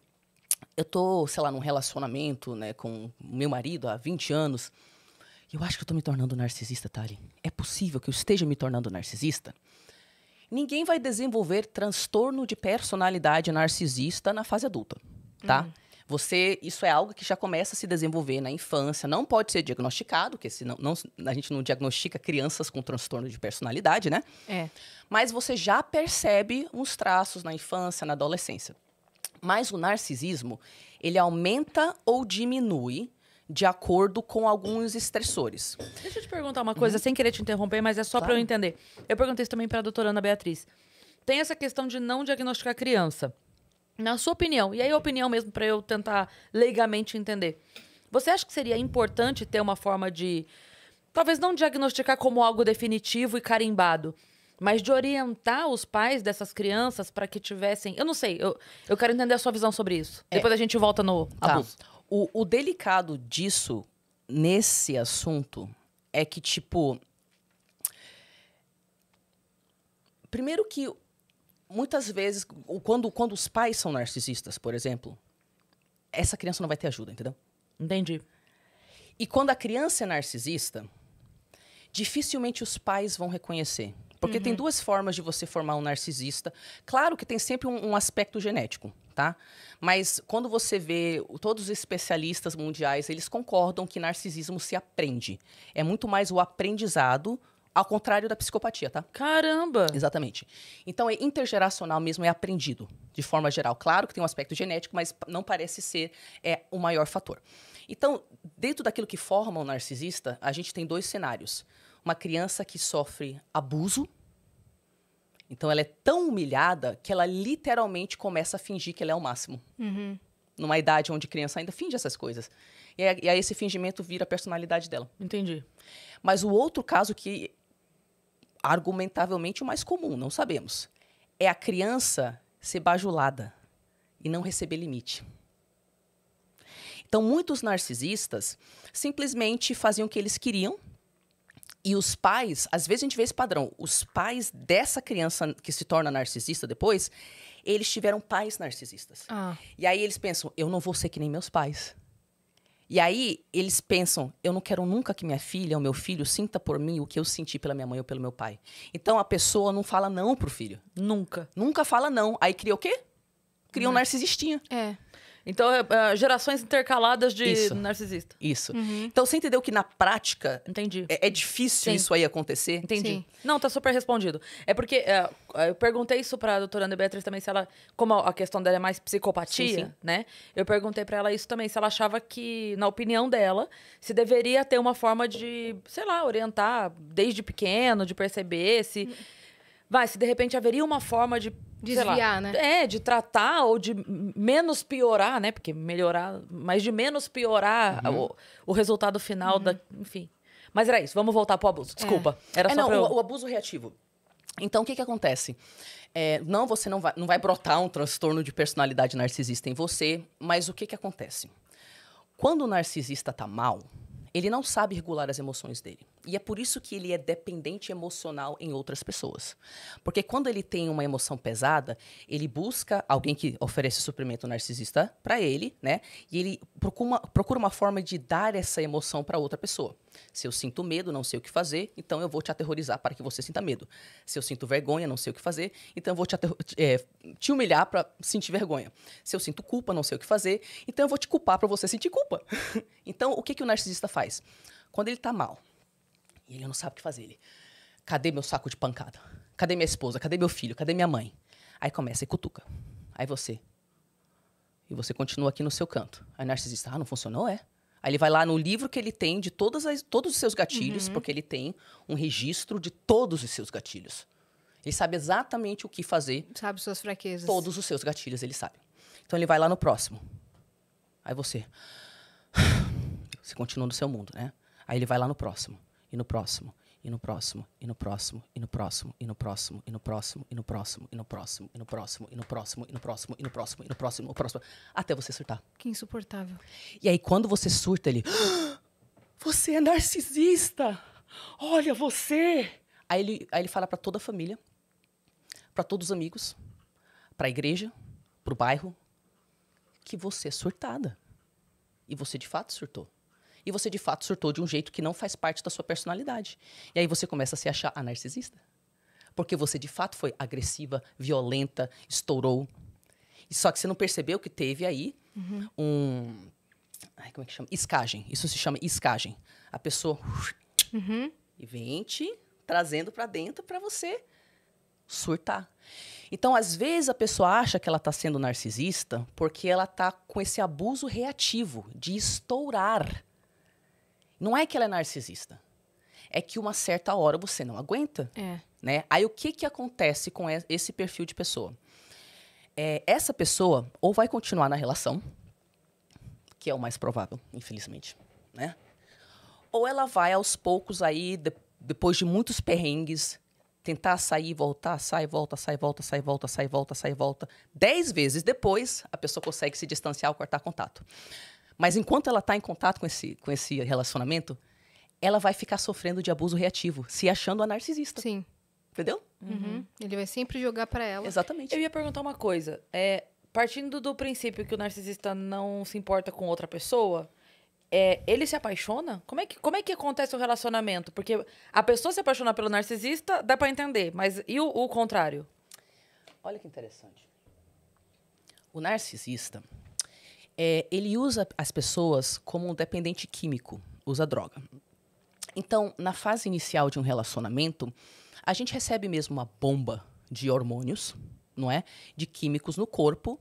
eu tô, sei lá, num relacionamento, né, com meu marido há 20 anos, e eu acho que eu tô me tornando narcisista, Tali. É possível que eu esteja me tornando narcisista? Ninguém vai desenvolver transtorno de personalidade narcisista na fase adulta, tá? Uhum. Você, isso é algo que já começa a se desenvolver na infância, não pode ser diagnosticado, porque senão, não, a gente não diagnostica crianças com transtorno de personalidade, né? É. Mas você já percebe uns traços na infância, na adolescência. Mas o narcisismo, ele aumenta ou diminui de acordo com alguns estressores. Deixa eu te perguntar uma coisa, uhum. sem querer te interromper, mas é só claro. para eu entender. Eu perguntei isso também para a doutora Ana Beatriz. Tem essa questão de não diagnosticar criança. Na sua opinião, e aí é a opinião mesmo para eu tentar leigamente entender. Você acha que seria importante ter uma forma de talvez não diagnosticar como algo definitivo e carimbado, mas de orientar os pais dessas crianças para que tivessem. Eu não sei, eu, eu quero entender a sua visão sobre isso. É. Depois a gente volta no tá. abuso. O, o delicado disso, nesse assunto, é que, tipo. Primeiro que muitas vezes, quando, quando os pais são narcisistas, por exemplo, essa criança não vai ter ajuda, entendeu? Entendi. E quando a criança é narcisista, dificilmente os pais vão reconhecer. Porque uhum. tem duas formas de você formar um narcisista. Claro que tem sempre um, um aspecto genético, tá? Mas quando você vê todos os especialistas mundiais, eles concordam que narcisismo se aprende. É muito mais o aprendizado ao contrário da psicopatia, tá? Caramba! Exatamente. Então, é intergeracional mesmo, é aprendido, de forma geral. Claro que tem um aspecto genético, mas não parece ser é, o maior fator. Então, dentro daquilo que forma um narcisista, a gente tem dois cenários uma criança que sofre abuso. Então ela é tão humilhada que ela literalmente começa a fingir que ela é o máximo. Uhum. Numa idade onde criança ainda finge essas coisas. E, e aí esse fingimento vira a personalidade dela. Entendi. Mas o outro caso que argumentavelmente o mais comum, não sabemos, é a criança ser bajulada e não receber limite. Então, muitos narcisistas simplesmente faziam o que eles queriam, e os pais, às vezes a gente vê esse padrão, os pais dessa criança que se torna narcisista depois, eles tiveram pais narcisistas. Ah. E aí eles pensam, eu não vou ser que nem meus pais. E aí eles pensam, eu não quero nunca que minha filha ou meu filho sinta por mim o que eu senti pela minha mãe ou pelo meu pai. Então a pessoa não fala não pro filho. Nunca. Nunca fala não. Aí cria o quê? Cria hum. um narcisistinha. É. Então, é, é, gerações intercaladas de isso. narcisista. Isso. Uhum. Então, você entendeu que na prática. Entendi. É, é difícil Sim. isso aí acontecer? Entendi. Sim. Não, tá super respondido. É porque é, eu perguntei isso pra doutora Ana Beatriz também, se ela. Como a questão dela é mais psicopatia, sim, sim. né? Eu perguntei para ela isso também, se ela achava que, na opinião dela, se deveria ter uma forma de, sei lá, orientar desde pequeno, de perceber se. Hum vai, se de repente haveria uma forma de desviar, lá, né? É, de tratar ou de menos piorar, né? Porque melhorar, mas de menos piorar uhum. o, o, resultado final uhum. da, enfim. Mas era isso, vamos voltar pro abuso. Desculpa. É. Era é, só não, eu... o, o, abuso reativo. Então o que que acontece? É, não, você não vai, não vai brotar um transtorno de personalidade narcisista em você, mas o que que acontece? Quando o narcisista tá mal, ele não sabe regular as emoções dele. E é por isso que ele é dependente emocional em outras pessoas. Porque quando ele tem uma emoção pesada, ele busca alguém que oferece suprimento narcisista para ele, né? E ele procura uma, procura uma forma de dar essa emoção para outra pessoa. Se eu sinto medo, não sei o que fazer, então eu vou te aterrorizar para que você sinta medo. Se eu sinto vergonha, não sei o que fazer, então eu vou te, é, te humilhar para sentir vergonha. Se eu sinto culpa, não sei o que fazer, então eu vou te culpar para você sentir culpa. então, o que, que o narcisista faz? Quando ele está mal, e ele não sabe o que fazer. Ele, cadê meu saco de pancada? Cadê minha esposa? Cadê meu filho? Cadê minha mãe? Aí começa e cutuca. Aí você. E você continua aqui no seu canto. Aí o narcisista, ah, não funcionou? É. Aí ele vai lá no livro que ele tem de todas as, todos os seus gatilhos, uhum. porque ele tem um registro de todos os seus gatilhos. Ele sabe exatamente o que fazer. Sabe suas fraquezas. Todos os seus gatilhos ele sabe. Então ele vai lá no próximo. Aí você. Você continua no seu mundo, né? Aí ele vai lá no próximo e no próximo, e no próximo, e no próximo, e no próximo, e no próximo, e no próximo, e no próximo, e no próximo, e no próximo, e no próximo, e no próximo, e no próximo, e no próximo, e no próximo, até você surtar. Que insuportável. E aí quando você surta ele, você é narcisista. Olha você. Aí ele, aí ele fala para toda a família, para todos os amigos, para a igreja, para o bairro, que você é surtada. E você de fato surtou e você de fato surtou de um jeito que não faz parte da sua personalidade. E aí você começa a se achar a narcisista. Porque você de fato foi agressiva, violenta, estourou. E só que você não percebeu que teve aí uhum. um. Ai, como é que chama? Escagem. Isso se chama escagem. A pessoa. Uhum. E vem te trazendo para dentro para você surtar. Então, às vezes a pessoa acha que ela está sendo narcisista porque ela está com esse abuso reativo de estourar. Não é que ela é narcisista. É que uma certa hora você não aguenta. É. Né? Aí o que, que acontece com esse perfil de pessoa? É, essa pessoa ou vai continuar na relação, que é o mais provável, infelizmente, né? Ou ela vai aos poucos aí, de, depois de muitos perrengues, tentar sair, voltar, sai, volta, sai, volta, sai, volta, sai, volta, sai, volta. Dez vezes depois, a pessoa consegue se distanciar ou cortar contato. Mas enquanto ela está em contato com esse, com esse relacionamento, ela vai ficar sofrendo de abuso reativo, se achando a narcisista. Sim. Entendeu? Uhum. uhum. Ele vai sempre jogar para ela. Exatamente. Eu ia perguntar uma coisa. É, partindo do princípio que o narcisista não se importa com outra pessoa, é, ele se apaixona? Como é, que, como é que acontece o relacionamento? Porque a pessoa se apaixonar pelo narcisista, dá para entender, mas e o, o contrário? Olha que interessante. O narcisista, é, ele usa as pessoas como um dependente químico, usa droga. Então, na fase inicial de um relacionamento, a gente recebe mesmo uma bomba de hormônios, não é? De químicos no corpo,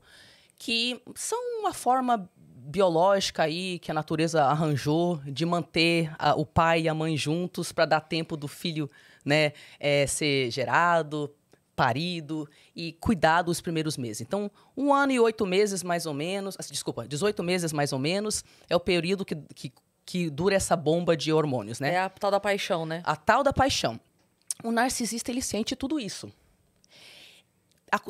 que são uma forma biológica aí que a natureza arranjou de manter a, o pai e a mãe juntos para dar tempo do filho né, é, ser gerado, parido e cuidado os primeiros meses. Então, um ano e oito meses mais ou menos, ah, desculpa, 18 meses mais ou menos é o período que, que, que dura essa bomba de hormônios, né? É a tal da paixão, né? A tal da paixão. O narcisista, ele sente tudo isso.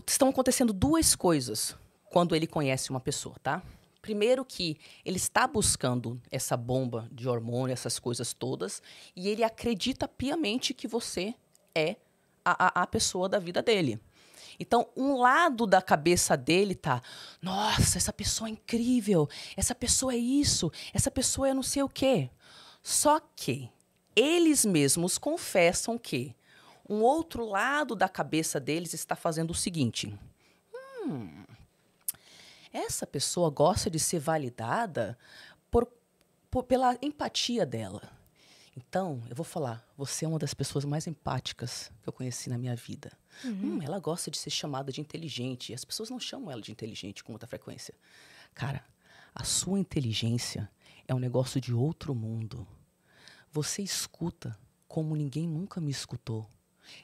Estão acontecendo duas coisas quando ele conhece uma pessoa, tá? Primeiro que ele está buscando essa bomba de hormônio, essas coisas todas, e ele acredita piamente que você é a, a, a pessoa da vida dele. Então, um lado da cabeça dele tá: nossa, essa pessoa é incrível, essa pessoa é isso, essa pessoa é não sei o quê. Só que eles mesmos confessam que um outro lado da cabeça deles está fazendo o seguinte: hum, essa pessoa gosta de ser validada por, por pela empatia dela então, eu vou falar, você é uma das pessoas mais empáticas que eu conheci na minha vida. Uhum. Hum, ela gosta de ser chamada de inteligente. E as pessoas não chamam ela de inteligente com muita frequência. Cara, a sua inteligência é um negócio de outro mundo. Você escuta como ninguém nunca me escutou.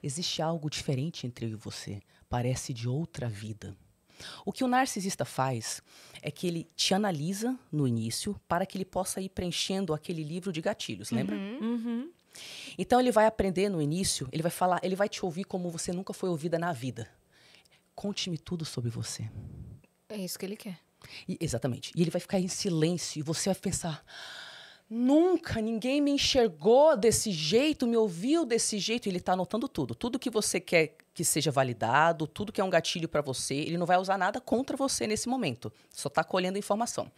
Existe algo diferente entre eu e você. Parece de outra vida. O que o narcisista faz é que ele te analisa no início para que ele possa ir preenchendo aquele livro de gatilhos, uhum, lembra? Uhum. Então ele vai aprender no início, ele vai falar, ele vai te ouvir como você nunca foi ouvida na vida. Conte-me tudo sobre você. É isso que ele quer. E, exatamente. E ele vai ficar em silêncio e você vai pensar: nunca ninguém me enxergou desse jeito, me ouviu desse jeito. E ele está anotando tudo. Tudo que você quer que seja validado, tudo que é um gatilho para você, ele não vai usar nada contra você nesse momento. Só está colhendo informação.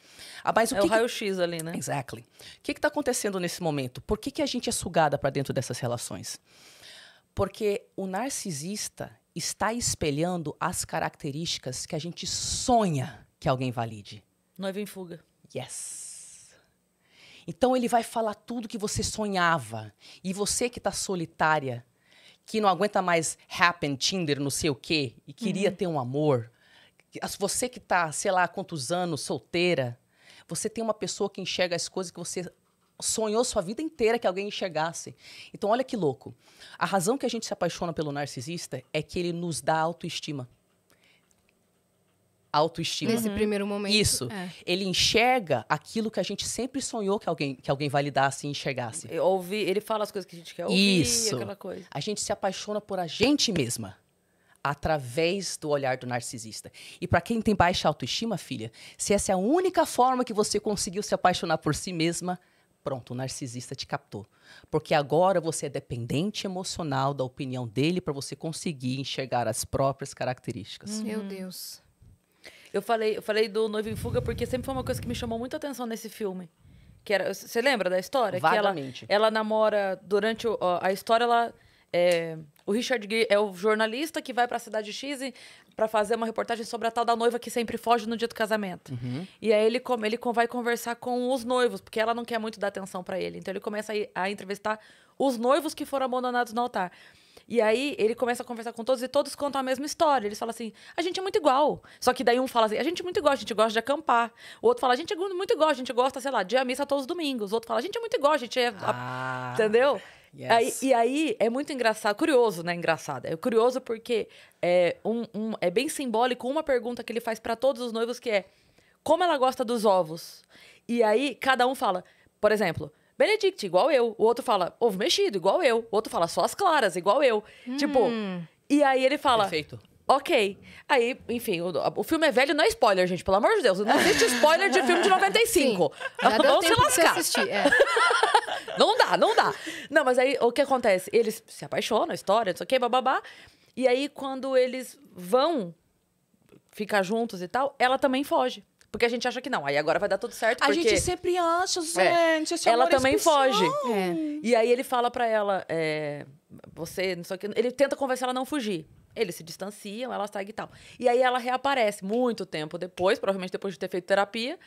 Ah, mas o é que o raio-x que... ali, né? Exactly. O que está acontecendo nesse momento? Por que, que a gente é sugada para dentro dessas relações? Porque o narcisista está espelhando as características que a gente sonha que alguém valide. Noiva em fuga. Yes. Então ele vai falar tudo que você sonhava. E você que está solitária que não aguenta mais happen, Tinder, não sei o quê, e queria uhum. ter um amor. Você que está, sei lá, quantos anos, solteira, você tem uma pessoa que enxerga as coisas que você sonhou sua vida inteira que alguém enxergasse. Então, olha que louco. A razão que a gente se apaixona pelo narcisista é que ele nos dá autoestima autoestima. Nesse primeiro momento. Isso. É. Ele enxerga aquilo que a gente sempre sonhou que alguém, que alguém validasse e enxergasse. Eu ouvi, ele fala as coisas que a gente quer ouvir, Isso. aquela coisa. A gente se apaixona por a gente mesma através do olhar do narcisista. E para quem tem baixa autoestima, filha, se essa é a única forma que você conseguiu se apaixonar por si mesma, pronto, o narcisista te captou. Porque agora você é dependente emocional da opinião dele para você conseguir enxergar as próprias características. Meu uhum. Deus. Eu falei, eu falei do Noivo em Fuga porque sempre foi uma coisa que me chamou muita atenção nesse filme. Que era, você lembra da história? Vagamente. Que ela, ela namora durante o, a história ela é, o Richard Gere é o jornalista que vai para a cidade X para fazer uma reportagem sobre a tal da noiva que sempre foge no dia do casamento. Uhum. E aí ele, ele vai conversar com os noivos, porque ela não quer muito dar atenção para ele. Então ele começa a, a entrevistar os noivos que foram abandonados no altar. E aí ele começa a conversar com todos e todos contam a mesma história. Eles falam assim: a gente é muito igual. Só que daí um fala assim: a gente é muito igual, a gente gosta de acampar. O outro fala: a gente é muito igual, a gente gosta, sei lá, de ir à missa todos os domingos. O outro fala: a gente é muito igual, a gente é. Ah, Entendeu? Yes. Aí, e aí é muito engraçado, curioso, né? Engraçado. É curioso porque é, um, um, é bem simbólico uma pergunta que ele faz para todos os noivos que é como ela gosta dos ovos. E aí cada um fala, por exemplo, Benedict, igual eu. O outro fala ovo mexido, igual eu. O outro fala só as claras, igual eu. Tipo, hum. Tipo, e aí ele fala. Perfeito. Ok. Aí, enfim, o, o, filme é velho, não é spoiler, gente, pelo amor de Deus. Não existe spoiler de filme de 95. Sim, ah, Vamos se lascar. Assistir, é. não dá, não dá. Não, mas aí o que acontece? Eles se apaixonam, história, não sei o que, bababá. E aí, quando eles vão ficar juntos e tal, ela também foge. Porque a gente acha que não. Aí agora vai dar tudo certo. A porque... gente sempre acha, é. gente. É. ela também foge. É. E aí ele fala para ela, é, você, não sei o que. Ele tenta convencer ela a não fugir. Eles se distanciam, ela segue e tal. E aí ela reaparece muito tempo depois, provavelmente depois de ter feito terapia.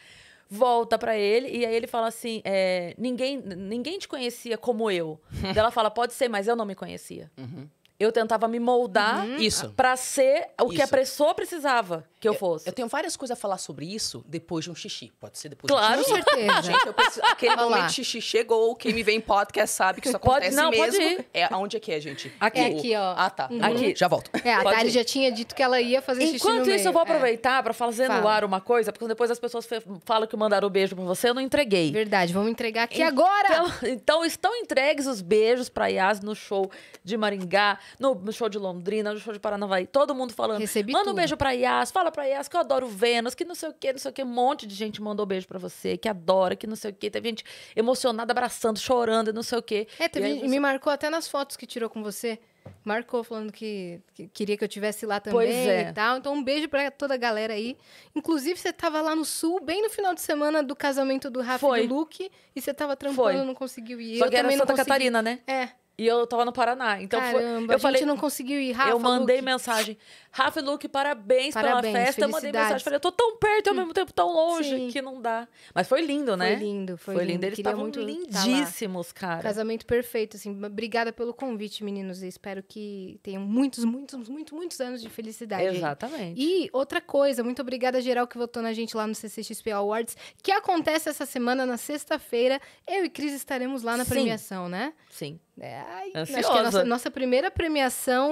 Volta para ele e aí ele fala assim: é, ninguém, ninguém te conhecia como eu. ela fala: pode ser, mas eu não me conhecia. Uhum. Eu tentava me moldar uhum. para ser o Isso. que a pessoa precisava que eu fosse. Eu, eu, tenho várias coisas a falar sobre isso depois de um xixi. Pode ser depois claro, de um xixi. Claro, certeza. Gente, eu preciso... aquele momento xixi chegou. Quem me vê em podcast sabe que isso pode, acontece não, mesmo. Pode ir. É aonde é que é, gente? Aqui. É, é aqui, ó. Ah, tá. Uhum. Aqui. Já volto. É, a Thalys já tinha dito que ela ia fazer Enquanto xixi. Enquanto isso, meio. eu vou é. aproveitar é. para fazer Fala. no ar uma coisa, porque depois as pessoas falam que mandaram o um beijo para você, eu não entreguei. Verdade, vamos entregar aqui então, agora. Então, estão entregues os beijos para Yas no show de Maringá, no show de Londrina, no show de Paranavaí. Todo mundo falando. Recebi Manda tudo. um beijo para Yas, fala fala pra Yas que eu adoro Vênus, que não sei o que, não sei o que. Um monte de gente mandou beijo pra você, que adora, que não sei o que. Teve gente emocionada, abraçando, chorando, não sei o que. É, teve, aí, me você... marcou até nas fotos que tirou com você. Marcou falando que, que queria que eu tivesse lá também é. e tal. Então, um beijo para toda a galera aí. Inclusive, você tava lá no sul, bem no final de semana do casamento do Rafa Foi. e do Luke, e você tava trampando, Foi. não conseguiu ir. Só que eu era Santa consegui... Catarina, né? É. E eu tava no Paraná. Então Caramba, foi, eu a falei, gente não conseguiu ir, Rafa. Eu mandei Luke. mensagem. Rafa e Luke, parabéns, parabéns pela festa. Mandei mensagem, falei, eu tô tão perto e ao hum. mesmo tempo tão longe Sim. que não dá. Mas foi lindo, né? Foi lindo, foi, foi lindo. lindo. Eles Queria estavam muito tá lindíssimos, cara. Casamento perfeito, assim. Obrigada pelo convite, meninos. Eu espero que tenham muitos, muitos, muitos, muitos anos de felicidade. Exatamente. E outra coisa, muito obrigada geral que votou na gente lá no CCXP Awards, que acontece essa semana, na sexta-feira. Eu e Cris estaremos lá na Sim. premiação, né? Sim. É, ai, acho que é a nossa, nossa primeira premiação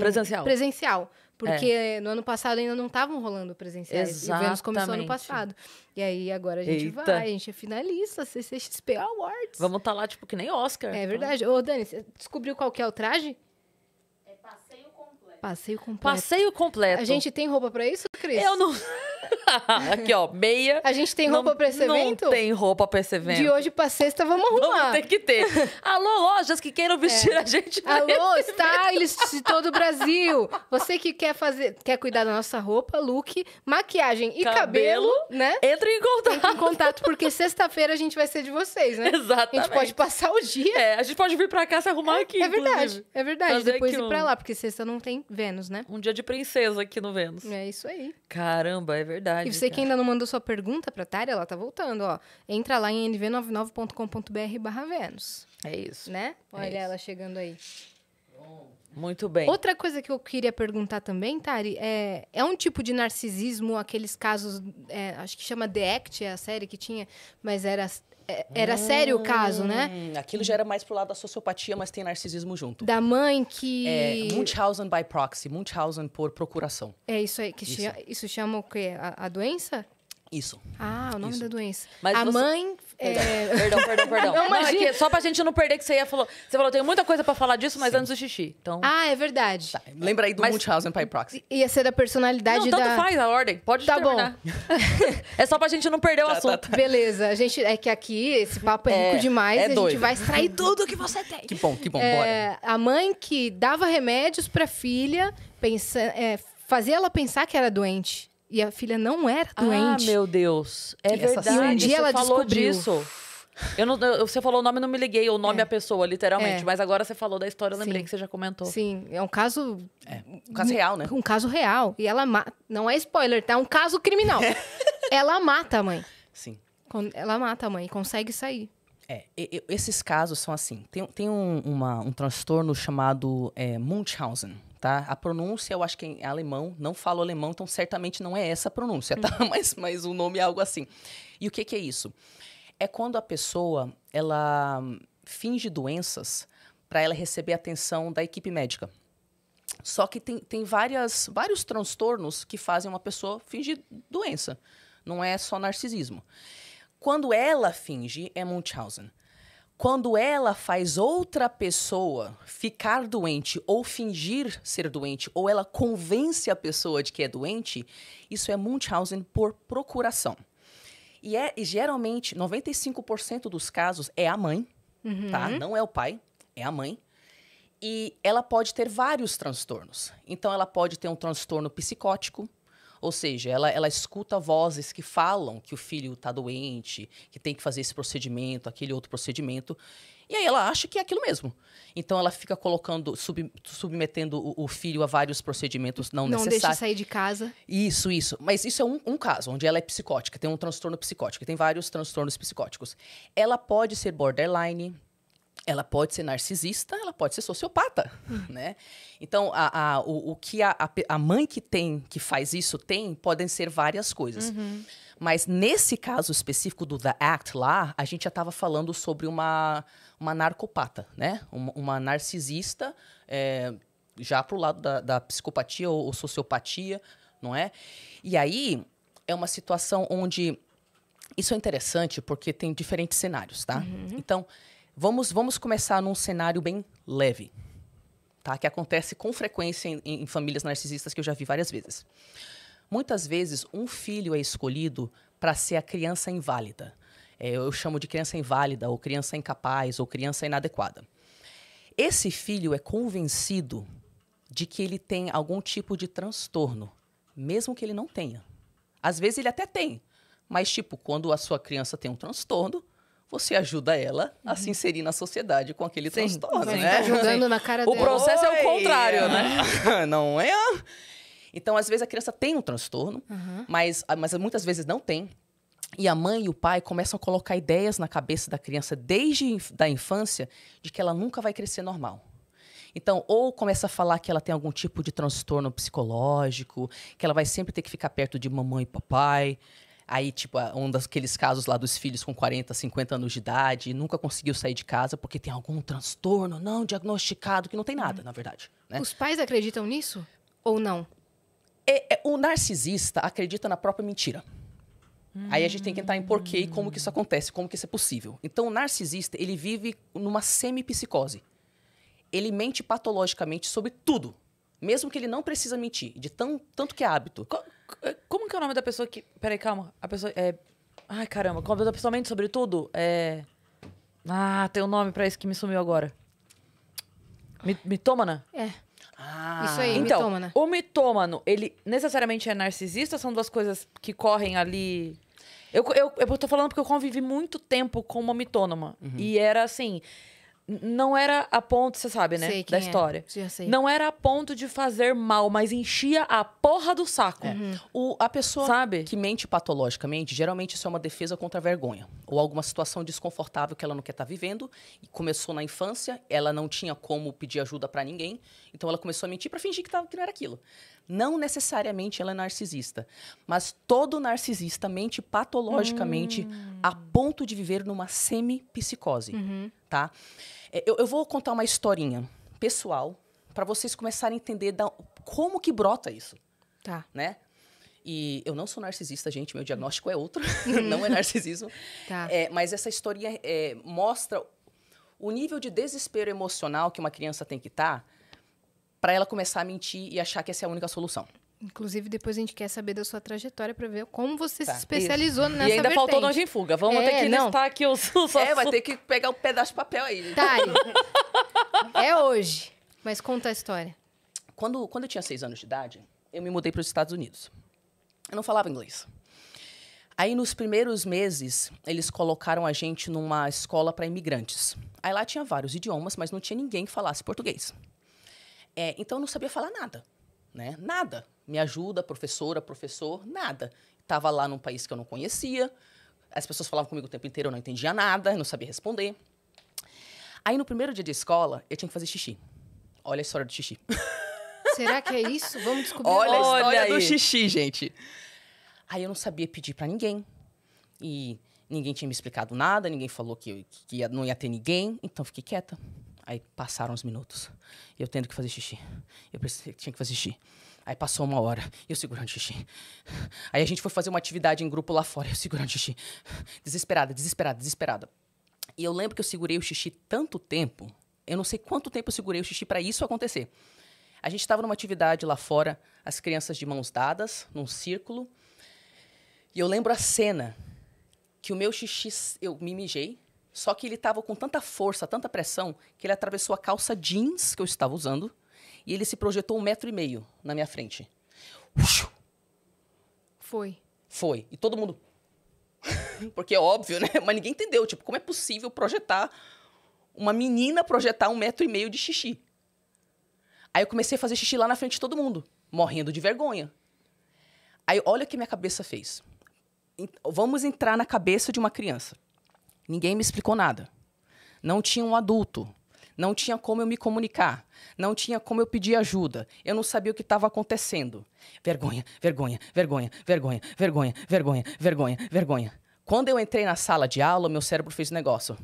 presencial. presencial é. Porque é. no ano passado ainda não estavam rolando presenciais. Exatamente. O Vênus começou ano passado. E aí agora a gente Eita. vai, a gente é finalista, CCXP Awards. Vamos estar tá lá, tipo, que nem Oscar. É verdade. Ô, Dani, você descobriu qual que é o traje? É passeio completo. Passeio completo. Passeio completo. A gente tem roupa para isso, Cris? Eu não. Aqui, ó, meia. A gente tem roupa não, pra esse evento? Não tem roupa pra esse evento. De hoje pra sexta, vamos arrumar. Vamos ter que ter. Alô, lojas que queiram vestir é. a gente. Alô, stylists de todo o Brasil. Você que quer fazer, quer cuidar da nossa roupa, look, maquiagem e cabelo, cabelo né? Entre em contato. em contato, porque sexta-feira a gente vai ser de vocês, né? Exatamente. A gente pode passar o dia. É, a gente pode vir pra cá se arrumar é, aqui, É verdade, inclusive. é verdade. Fazer Depois ir um... pra lá, porque sexta não tem Vênus, né? Um dia de princesa aqui no Vênus. É isso aí. Caramba, é verdade verdade. E você que ainda não mandou sua pergunta pra Tari, ela tá voltando, ó. Entra lá em nv99.com.br barra Vênus. É isso. Né? É Olha é ela chegando aí. Muito bem. Outra coisa que eu queria perguntar também, Tari, é, é um tipo de narcisismo, aqueles casos, é, acho que chama The Act, é a série que tinha, mas era é, era hum, sério o caso, né? Hum, aquilo já era mais pro lado da sociopatia, mas tem narcisismo junto. Da mãe que. É, Munchausen by proxy, Munchausen por procuração. É isso aí, que isso, isso chama o quê? A, a doença? Isso. Ah, o nome isso. da doença. Mas a você... mãe é... Perdão, perdão, perdão. Não, não, é que só pra gente não perder que você ia falou. Você falou, tem muita coisa pra falar disso, mas Sim. antes do xixi. Então... Ah, é verdade. Tá, lembra aí do mas... Munchausen by proxy. Ia ser da personalidade não, tanto faz a ordem. Pode tá terminar. bom. é só pra gente não perder o tá, tá, assunto. Tá, Beleza. A gente, é que aqui esse papo é, é rico demais. É a gente vai extrair tudo que você tem. Que bom, que bom. É, bora. A mãe que dava remédios pra filha, pensa, é, fazia ela pensar que era doente. E a filha não era ah, doente. Ah, meu Deus. É verdade. E um dia ela falou descobriu. disso. Eu não, eu, você falou o nome, não me liguei, o nome é. é. a pessoa, literalmente. É. Mas agora você falou da história, eu lembrei Sim. que você já comentou. Sim, é um caso. É. Um caso real, né? Um caso real. E ela mata. Não é spoiler, tá? É um caso criminal. É. ela mata a mãe. Sim. Ela mata a mãe consegue sair. É, esses casos são assim. Tem, tem um, uma, um transtorno chamado é, Munchausen, tá? A pronúncia, eu acho que é alemão, não falo alemão, então certamente não é essa a pronúncia, tá? Uhum. Mas, mas o nome é algo assim. E o que, que é isso? É quando a pessoa, ela finge doenças para ela receber atenção da equipe médica. Só que tem, tem várias, vários transtornos que fazem uma pessoa fingir doença. Não é só narcisismo. Quando ela finge, é Munchausen quando ela faz outra pessoa ficar doente ou fingir ser doente, ou ela convence a pessoa de que é doente, isso é Munchausen por procuração. E, é, e geralmente, 95% dos casos é a mãe, tá? uhum. tá? Não é o pai, é a mãe. E ela pode ter vários transtornos. Então, ela pode ter um transtorno psicótico, ou seja, ela, ela escuta vozes que falam que o filho está doente, que tem que fazer esse procedimento, aquele outro procedimento. E aí ela acha que é aquilo mesmo. Então ela fica colocando, sub, submetendo o, o, filho a vários procedimentos não, não necessários. Não deixa sair de casa. Isso, isso. Mas isso é um, um, caso onde ela é psicótica, tem um transtorno psicótico, tem vários transtornos psicóticos. Ela pode ser borderline, ela pode ser narcisista, ela pode ser sociopata, uhum. né? Então, a, a o, o, que a, a, mãe que tem, que faz isso tem, podem ser várias coisas. Uhum. Mas nesse caso específico do The Act lá, a gente já estava falando sobre uma, uma narcopata, né? Uma, uma narcisista, é, já pro lado da, da psicopatia ou, ou sociopatia, não é? E aí, é uma situação onde... Isso é interessante porque tem diferentes cenários, tá? Uhum. Então Vamos, vamos começar num cenário bem leve, tá? que acontece com frequência em, em famílias narcisistas que eu já vi várias vezes. Muitas vezes, um filho é escolhido para ser a criança inválida. É, eu chamo de criança inválida, ou criança incapaz, ou criança inadequada. Esse filho é convencido de que ele tem algum tipo de transtorno, mesmo que ele não tenha. Às vezes ele até tem, mas, tipo, quando a sua criança tem um transtorno, você ajuda ela a se uhum. inserir na sociedade com aquele Sim. transtorno, Sim. né? Tá jogando na cara dela. O processo Oi. é o contrário, né? Não é? Então, às vezes, a criança tem um transtorno, uhum. mas, ah, mas muitas vezes não tem. E a mãe e o pai começam a colocar ideias na cabeça da criança desde da infância de que ela nunca vai crescer normal. Então, ou começa a falar que ela tem algum tipo de transtorno psicológico, que ela vai sempre ter que ficar perto de mamãe e papai, Aí, tipo, um daqueles casos lá dos filhos com 40, 50 anos de idade e nunca conseguiu sair de casa porque tem algum transtorno não diagnosticado, que não tem nada, uhum. na verdade. Né? Os pais acreditam nisso ou não? É, é, o narcisista acredita na própria mentira. Hum. Aí a gente tem que entrar em porquê e como que isso hum. acontece, como que isso é possível. Então, o narcisista, ele vive numa semi-psicose. Ele mente patologicamente sobre tudo. Mesmo que ele não precisa mentir, de tão, tanto que é hábito. Co como que é o nome da pessoa que. Peraí, calma. A pessoa. É... Ai, caramba. Como a pessoa mente sobre tudo, é. Ah, tem um nome pra isso que me sumiu agora. Mitômana? É. Ah. Isso aí, então, mitômana. O mitômano, ele necessariamente é narcisista? São duas coisas que correm ali. Eu, eu, eu tô falando porque eu convivi muito tempo com uma mitônoma. Uhum. E era assim não era a ponto, você sabe, né? Sei da é. história. É. Já sei. Não era a ponto de fazer mal, mas enchia a porra do saco. É. Uhum. O, a pessoa sabe? que mente patologicamente, geralmente isso é uma defesa contra a vergonha. Ou alguma situação desconfortável que ela não quer estar tá vivendo. E começou na infância, ela não tinha como pedir ajuda para ninguém. Então ela começou a mentir para fingir que, tava, que não era aquilo. Não necessariamente ela é narcisista, mas todo narcisista mente patologicamente hum. a ponto de viver numa semi uhum. tá? É, eu, eu, vou contar uma historinha pessoal para vocês começarem a entender da, como que brota isso, tá? Né? E eu não sou narcisista, gente, meu diagnóstico é outro, uhum. não é narcisismo. Tá. É, mas essa historinha é, mostra o nível de desespero emocional que uma criança tem que estar tá para ela começar a mentir e achar que essa é a única solução. Inclusive, depois a gente quer saber da sua trajetória para ver como você tá, se especializou isso. nessa E ainda vertente. faltou longe em fuga. Vamos é, ter que não. listar aqui os, os É, vai ter que pegar um pedaço de papel aí. Tá. é hoje. Mas conta a história. Quando, quando eu tinha seis anos de idade, eu me mudei para os Estados Unidos. Eu não falava inglês. Aí, nos primeiros meses, eles colocaram a gente numa escola para imigrantes. Aí lá tinha vários idiomas, mas não tinha ninguém que falasse português. É, então eu não sabia falar nada, né? Nada. Me ajuda, professora, professor, nada. Estava lá num país que eu não conhecia, as pessoas falavam comigo o tempo inteiro, eu não entendia nada, eu não sabia responder. Aí no primeiro dia de escola, eu tinha que fazer xixi. Olha a história do xixi. Será que é isso? Vamos descobrir. Olha a história Olha do xixi, gente. Aí eu não sabia pedir para ninguém. E ninguém tinha me explicado nada, ninguém falou que, que ia, não ia ter ninguém, então fiquei quieta. Aí passaram uns minutos. Eu tendo que fazer xixi. Eu pensei, tinha que fazer xixi. Aí passou uma hora, eu segurando xixi. Aí a gente foi fazer uma atividade em grupo lá fora, eu segurando xixi. Desesperada, desesperada, desesperada. E eu lembro que eu segurei o xixi tanto tempo, eu não sei quanto tempo eu segurei o xixi para isso acontecer. A gente estava numa atividade lá fora, as crianças de mãos dadas, num círculo. E eu lembro a cena que o meu xixi, eu me mijei, só que ele estava com tanta força, tanta pressão, que ele atravessou a calça jeans que eu estava usando e ele se projetou um metro e meio na minha frente. Foi. Foi. E todo mundo. Porque é óbvio, né? Mas ninguém entendeu. Tipo, como é possível projetar uma menina projetar um metro e meio de xixi? Aí eu comecei a fazer xixi lá na frente de todo mundo, morrendo de vergonha. Aí olha o que minha cabeça fez. Vamos entrar na cabeça de uma criança. Ninguém me explicou nada. Não tinha um adulto. Não tinha como eu me comunicar. Não tinha como eu pedir ajuda. Eu não sabia o que estava acontecendo. Vergonha, vergonha, vergonha, vergonha, vergonha, vergonha, vergonha, vergonha. Quando eu entrei na sala de aula, meu cérebro fez um negócio.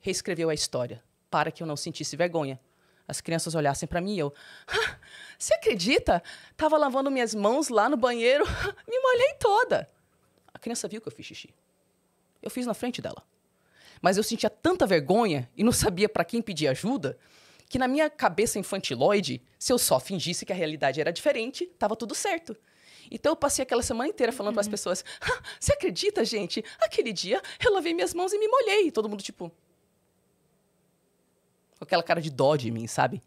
Reescreveu a história para que eu não sentisse vergonha. As crianças olhassem para mim e eu. Ah, você acredita? Tava lavando minhas mãos lá no banheiro, me molhei toda. A criança viu que eu fiz xixi eu fiz na frente dela. Mas eu sentia tanta vergonha e não sabia para quem pedir ajuda, que na minha cabeça infantiloide, se eu só fingisse que a realidade era diferente, estava tudo certo. Então eu passei aquela semana inteira falando uhum. para as pessoas: ah, "Você acredita, gente? Aquele dia eu lavei minhas mãos e me molhei". E todo mundo tipo com aquela cara de dó de mim, sabe?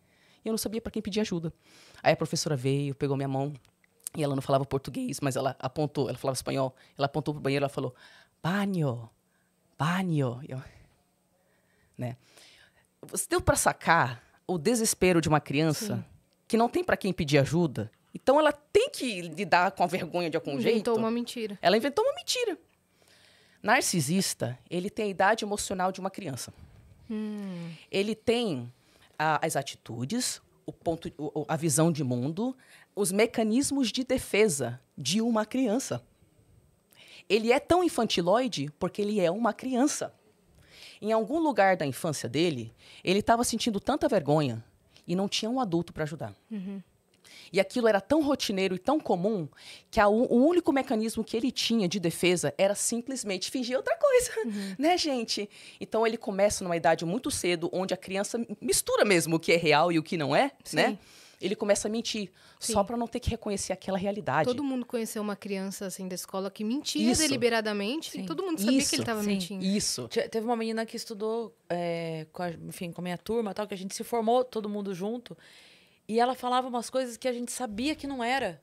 E eu não sabia para quem pedir ajuda. Aí a professora veio, pegou minha mão, e ela não falava português, mas ela apontou, ela falava espanhol, ela apontou pro banheiro, ela falou: banho, banho. Eu, né? Você deu para sacar o desespero de uma criança Sim. que não tem para quem pedir ajuda. Então ela tem que lidar com a vergonha de algum inventou jeito. Inventou uma mentira. Ela inventou uma mentira. Narcisista, ele tem a idade emocional de uma criança. Hum. Ele tem a, as atitudes, o ponto, a visão de mundo, os mecanismos de defesa de uma criança. Ele é tão infantiloide porque ele é uma criança. Em algum lugar da infância dele, ele estava sentindo tanta vergonha e não tinha um adulto para ajudar. Uhum. E aquilo era tão rotineiro e tão comum que a, o único mecanismo que ele tinha de defesa era simplesmente fingir outra coisa, uhum. né, gente? Então ele começa numa idade muito cedo, onde a criança mistura mesmo o que é real e o que não é, Sim. né? ele começa a mentir, Sim. só para não ter que reconhecer aquela realidade. Todo mundo conheceu uma criança assim da escola que mentia Isso. deliberadamente, Sim. e todo mundo sabia Isso. que ele estava mentindo. Isso. Teve uma menina que estudou é, com a, enfim, com a minha turma, tal, que a gente se formou todo mundo junto, e ela falava umas coisas que a gente sabia que não era.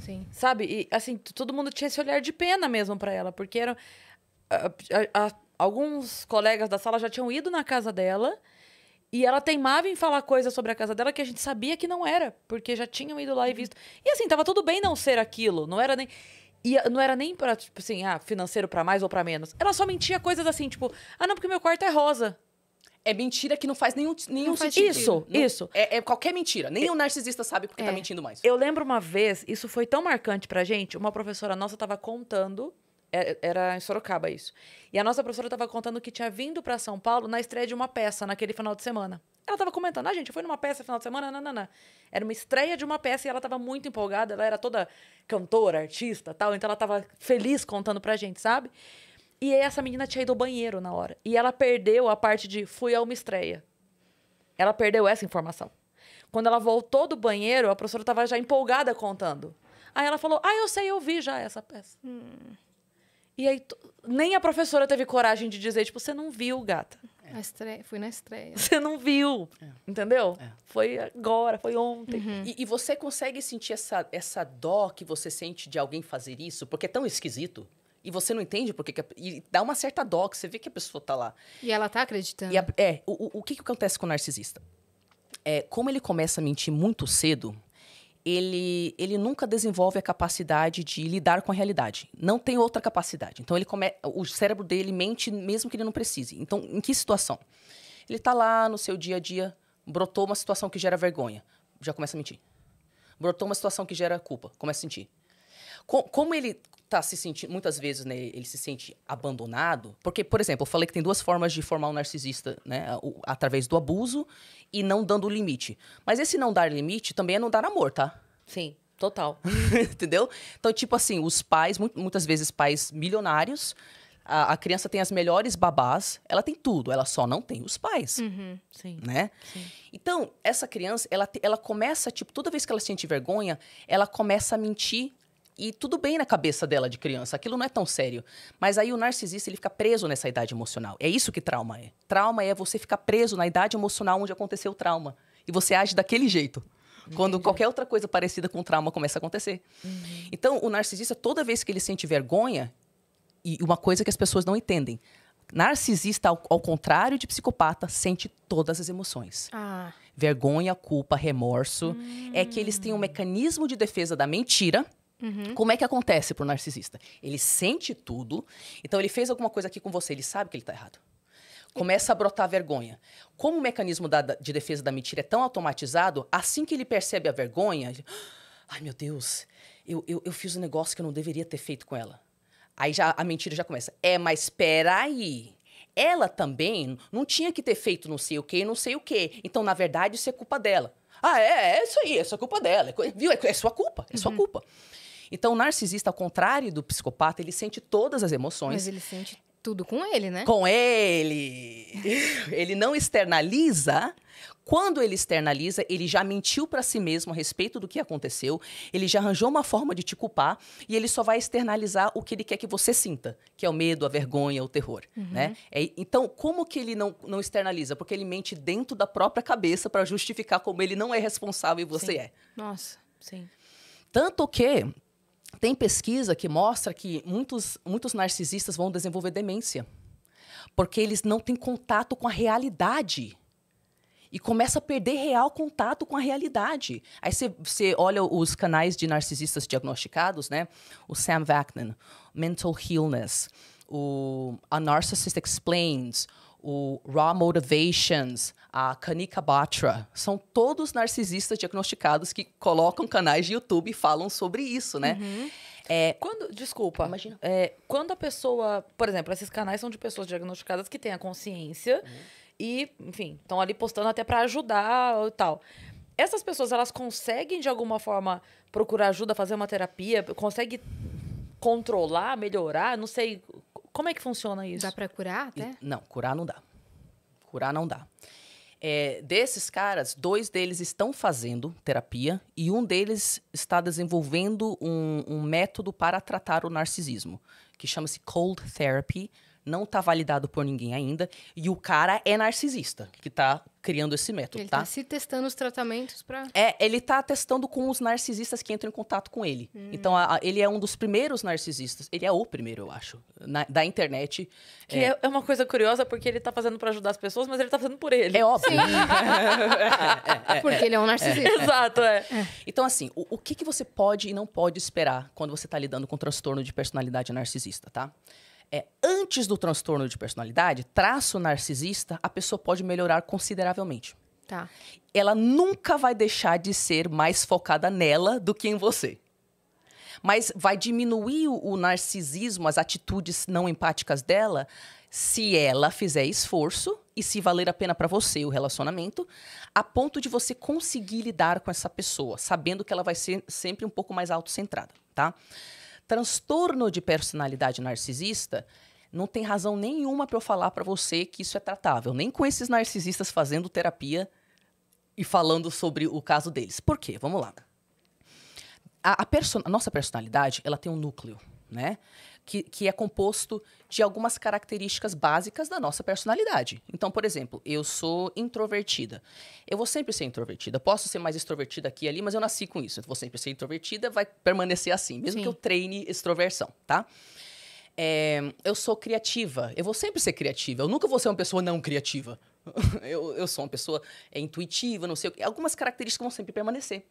Sim. Sabe? E assim, todo mundo tinha esse olhar de pena mesmo para ela, porque era a, a, alguns colegas da sala já tinham ido na casa dela e ela teimava em falar coisas sobre a casa dela que a gente sabia que não era, porque já tinham ido lá e visto. E assim, tava tudo bem não ser aquilo, não era nem. E ah, não era nem para tipo assim, ah, financeiro para mais ou para menos. Ela só mentia coisas assim, tipo, ah, não, porque meu quarto é rosa. É mentira que não faz nenhum, nenhum não faz sentido. Isso, não, isso. É, é, qualquer mentira. Nem o um é. narcisista sabe porque tá é. tá mentindo mais. Eu lembro uma vez, isso foi tão marcante pra gente, uma professora nossa tava contando é, era em Sorocaba isso. E a nossa professora estava contando que tinha vindo para São Paulo na estreia de uma peça naquele final de semana. Ela estava comentando, ah, gente, foi numa peça final de semana, nananã. Era uma estreia de uma peça e ela estava muito empolgada, ela era toda cantora, artista tal, então ela estava feliz contando pra gente, sabe? E essa menina tinha ido ao banheiro na hora. E ela perdeu a parte de fui a uma estreia. Ela perdeu essa informação. Quando ela voltou do banheiro, a professora estava já empolgada contando. Aí ela falou: Ah, eu sei, eu vi já essa peça. Hum. E aí, nem a professora teve coragem de dizer, tipo, você não viu, gata. É. Na estreia, fui na estreia. Você não viu, é. entendeu? É. Foi agora, foi ontem. Uhum. E, e, você consegue sentir essa, essa dó que você sente de alguém fazer isso? Porque é tão esquisito. E você não entende porque que... E dá uma certa dó, que você vê que a pessoa tá lá. E ela tá acreditando. A, é, o, o, o que, que acontece com o narcisista? É, como ele começa a mentir muito cedo, ele, ele nunca desenvolve a capacidade de lidar com a realidade. Não tem outra capacidade. Então, ele come... o cérebro dele mente mesmo que ele não precise. Então, em que situação? Ele está lá no seu dia a dia, brotou uma situação que gera vergonha, já começa a mentir. Brotou uma situação que gera culpa, começa a sentir como ele tá se sentindo, muitas vezes, né, ele se sente abandonado, porque, por exemplo, eu falei que tem duas formas de formar um narcisista, né, através do abuso e não dando limite. Mas esse não dar limite também é não dar amor, tá? Sim. Total. Entendeu? Então, tipo assim, os pais, muitas vezes pais milionários, a, a, criança tem as melhores babás, ela tem tudo, ela só não tem os pais. Uhum, sim. Né? Sim. Então, essa criança, ela, ela começa, tipo, toda vez que ela sente vergonha, ela começa a mentir e tudo bem na cabeça dela de criança, aquilo não é tão sério. Mas aí o narcisista ele fica preso nessa idade emocional. É isso que trauma é. Trauma é você ficar preso na idade emocional onde aconteceu o trauma e você age daquele jeito. Entendi. Quando qualquer outra coisa parecida com trauma começa a acontecer. Uhum. Então, o narcisista, toda vez que ele sente vergonha, e uma coisa que as pessoas não entendem, narcisista, ao, ao contrário de psicopata, sente todas as emoções. Ah. Vergonha, culpa, remorso. Hum. É que eles têm um hum. mecanismo de defesa da mentira Uhum. Como é que acontece pro narcisista? Ele sente tudo, então ele fez alguma coisa aqui com você, ele sabe que ele tá errado. Começa a brotar vergonha. Como o mecanismo da, de defesa da mentira é tão automatizado, assim que ele percebe a vergonha, ele, ah, ai meu Deus, eu, eu, eu fiz um negócio que eu não deveria ter feito com ela. Aí já a mentira já começa. É, mas peraí. Ela também não tinha que ter feito não sei o que, não sei o que. Então, na verdade, isso é culpa dela. Ah, é, é isso aí, é sua culpa dela. É viu? É, é sua culpa, é uhum. sua culpa. Então, o narcisista, ao contrário do psicopata, ele sente todas as emoções. Mas ele sente tudo com ele, né? Com ele. ele não externaliza. Quando ele externaliza, ele já mentiu para si mesmo a respeito do que aconteceu, ele já arranjou uma forma de te culpar e ele só vai externalizar o que ele quer que você sinta, que é o medo, a vergonha, o terror, uhum. né? É, então, como que ele não, não externaliza? Porque ele mente dentro da própria cabeça para justificar como ele não é responsável e você sim. é. Nossa, sim. Tanto que tem pesquisa que mostra que muitos, muitos narcisistas vão desenvolver demência, porque eles não têm contato com a realidade. E começa a perder real contato com a realidade. Aí você olha os canais de narcisistas diagnosticados, né? O Sam Vaknin, Mental Illness, o A Narcissist Explains, o Raw Motivations, a Kanika Batra, são todos narcisistas diagnosticados que colocam canais de YouTube e falam sobre isso, né? Uhum. É, quando, desculpa, imagina. É, quando a pessoa, por exemplo, esses canais são de pessoas diagnosticadas que têm a consciência uhum. e, enfim, estão ali postando até para ajudar e tal. Essas pessoas, elas conseguem de alguma forma procurar ajuda, fazer uma terapia, conseguem controlar, melhorar, não sei como é que funciona isso? Dá para curar até? Não, curar não dá. Curar não dá. É, desses caras, dois deles estão fazendo terapia e um deles está desenvolvendo um, um método para tratar o narcisismo, que chama-se cold therapy, não está validado por ninguém ainda, e o cara é narcisista que está criando esse método, ele tá? Ele tá se testando os tratamentos para É, ele tá testando com os narcisistas que entram em contato com ele. Hum. Então, a, a, ele é um dos primeiros narcisistas. Ele é o primeiro, eu acho, na, da internet. Que é... é... uma coisa curiosa, porque ele tá fazendo para ajudar as pessoas, mas ele tá fazendo por ele. É óbvio. É, é, é, porque ele é um narcisista. Exato, é. é. Então, assim, o, o que, que você pode e não pode esperar quando você tá lidando com transtorno de personalidade narcisista, tá? É, antes do transtorno de personalidade, traço narcisista, a pessoa pode melhorar consideravelmente. Tá. Ela nunca vai deixar de ser mais focada nela do que em você. Mas vai diminuir o narcisismo, as atitudes não empáticas dela, se ela fizer esforço e se valer a pena para você o relacionamento, a ponto de você conseguir lidar com essa pessoa, sabendo que ela vai ser sempre um pouco mais autocentrada, tá? transtorno de personalidade narcisista, não tem razão nenhuma para eu falar para você que isso é tratável, nem com esses narcisistas fazendo terapia e falando sobre o caso deles. Por quê? Vamos lá. A, a, perso a nossa personalidade, ela tem um núcleo, né? que, que é composto de algumas características básicas da nossa personalidade. Então, por exemplo, eu sou introvertida. Eu vou sempre ser introvertida. Posso ser mais extrovertida aqui e ali, mas eu nasci com isso. Eu vou sempre ser introvertida, vai permanecer assim, mesmo Sim. que eu treine extroversão, tá? É, eu sou criativa. Eu vou sempre ser criativa. Eu nunca vou ser uma pessoa não criativa. eu, eu sou uma pessoa é, intuitiva, não sei o que. Algumas características vão sempre permanecer.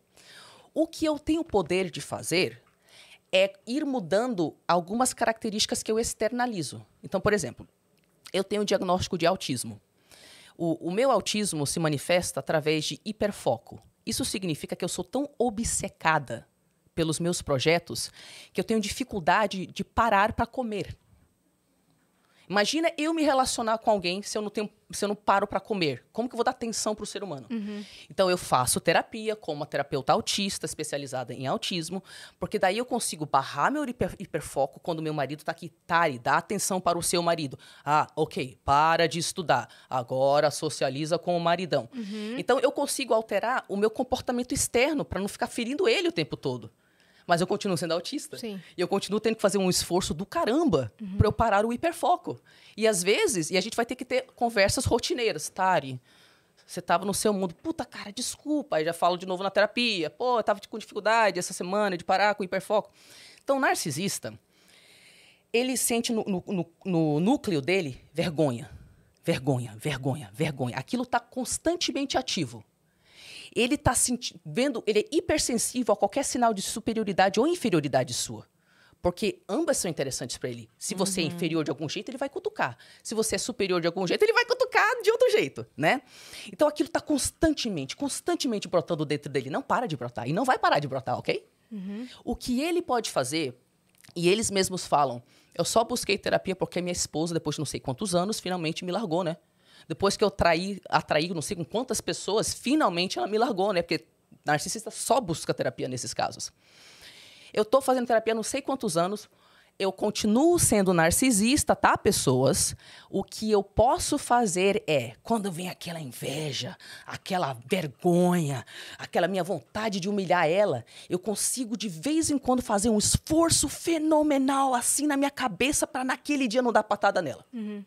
O que eu tenho poder de fazer é ir mudando algumas características que eu externalizo. Então, por exemplo, eu tenho um diagnóstico de autismo. O, o meu autismo se manifesta através de hiperfoco. Isso significa que eu sou tão obcecada pelos meus projetos que eu tenho dificuldade de parar para comer. Imagina eu me relacionar com alguém se eu não, tenho, se eu não paro para comer. Como que eu vou dar atenção para o ser humano? Uhum. Então, eu faço terapia com uma terapeuta autista, especializada em autismo, porque daí eu consigo barrar meu hiper, hiperfoco quando meu marido está aqui. Tari, dá atenção para o seu marido. Ah, ok, para de estudar. Agora socializa com o maridão. Uhum. Então, eu consigo alterar o meu comportamento externo para não ficar ferindo ele o tempo todo. Mas eu continuo sendo autista. Sim. E eu continuo tendo que fazer um esforço do caramba uhum. para eu parar o hiperfoco. E às vezes, e a gente vai ter que ter conversas rotineiras, Tari. Você estava no seu mundo, puta cara, desculpa. Aí já falo de novo na terapia. Pô, eu tava com dificuldade essa semana de parar com o hiperfoco. Então, o narcisista, ele sente no, no, no, no núcleo dele vergonha vergonha, vergonha, vergonha. Aquilo está constantemente ativo. Ele está vendo, ele é hipersensível a qualquer sinal de superioridade ou inferioridade sua. Porque ambas são interessantes para ele. Se você é uhum. é inferior de algum jeito, ele vai cutucar. Se você é superior de algum jeito, ele vai cutucar de outro jeito, né? Então aquilo está constantemente, constantemente brotando dentro dele. Não para de brotar. E não vai parar de brotar, ok? Uhum. O que ele pode fazer, e eles mesmos falam, eu só busquei terapia porque minha esposa, depois de não sei quantos anos, finalmente me largou, né? Depois que eu traí, atraí não sei com quantas pessoas, finalmente ela me largou, né? Porque narcisista só busca terapia nesses casos. Eu tô fazendo terapia não sei quantos anos, eu continuo sendo narcisista, tá, pessoas? O que eu posso fazer é, quando vem aquela inveja, aquela vergonha, aquela minha vontade de humilhar ela, eu consigo de vez em quando fazer um esforço fenomenal assim na minha cabeça para naquele dia não dar patada nela. Uhum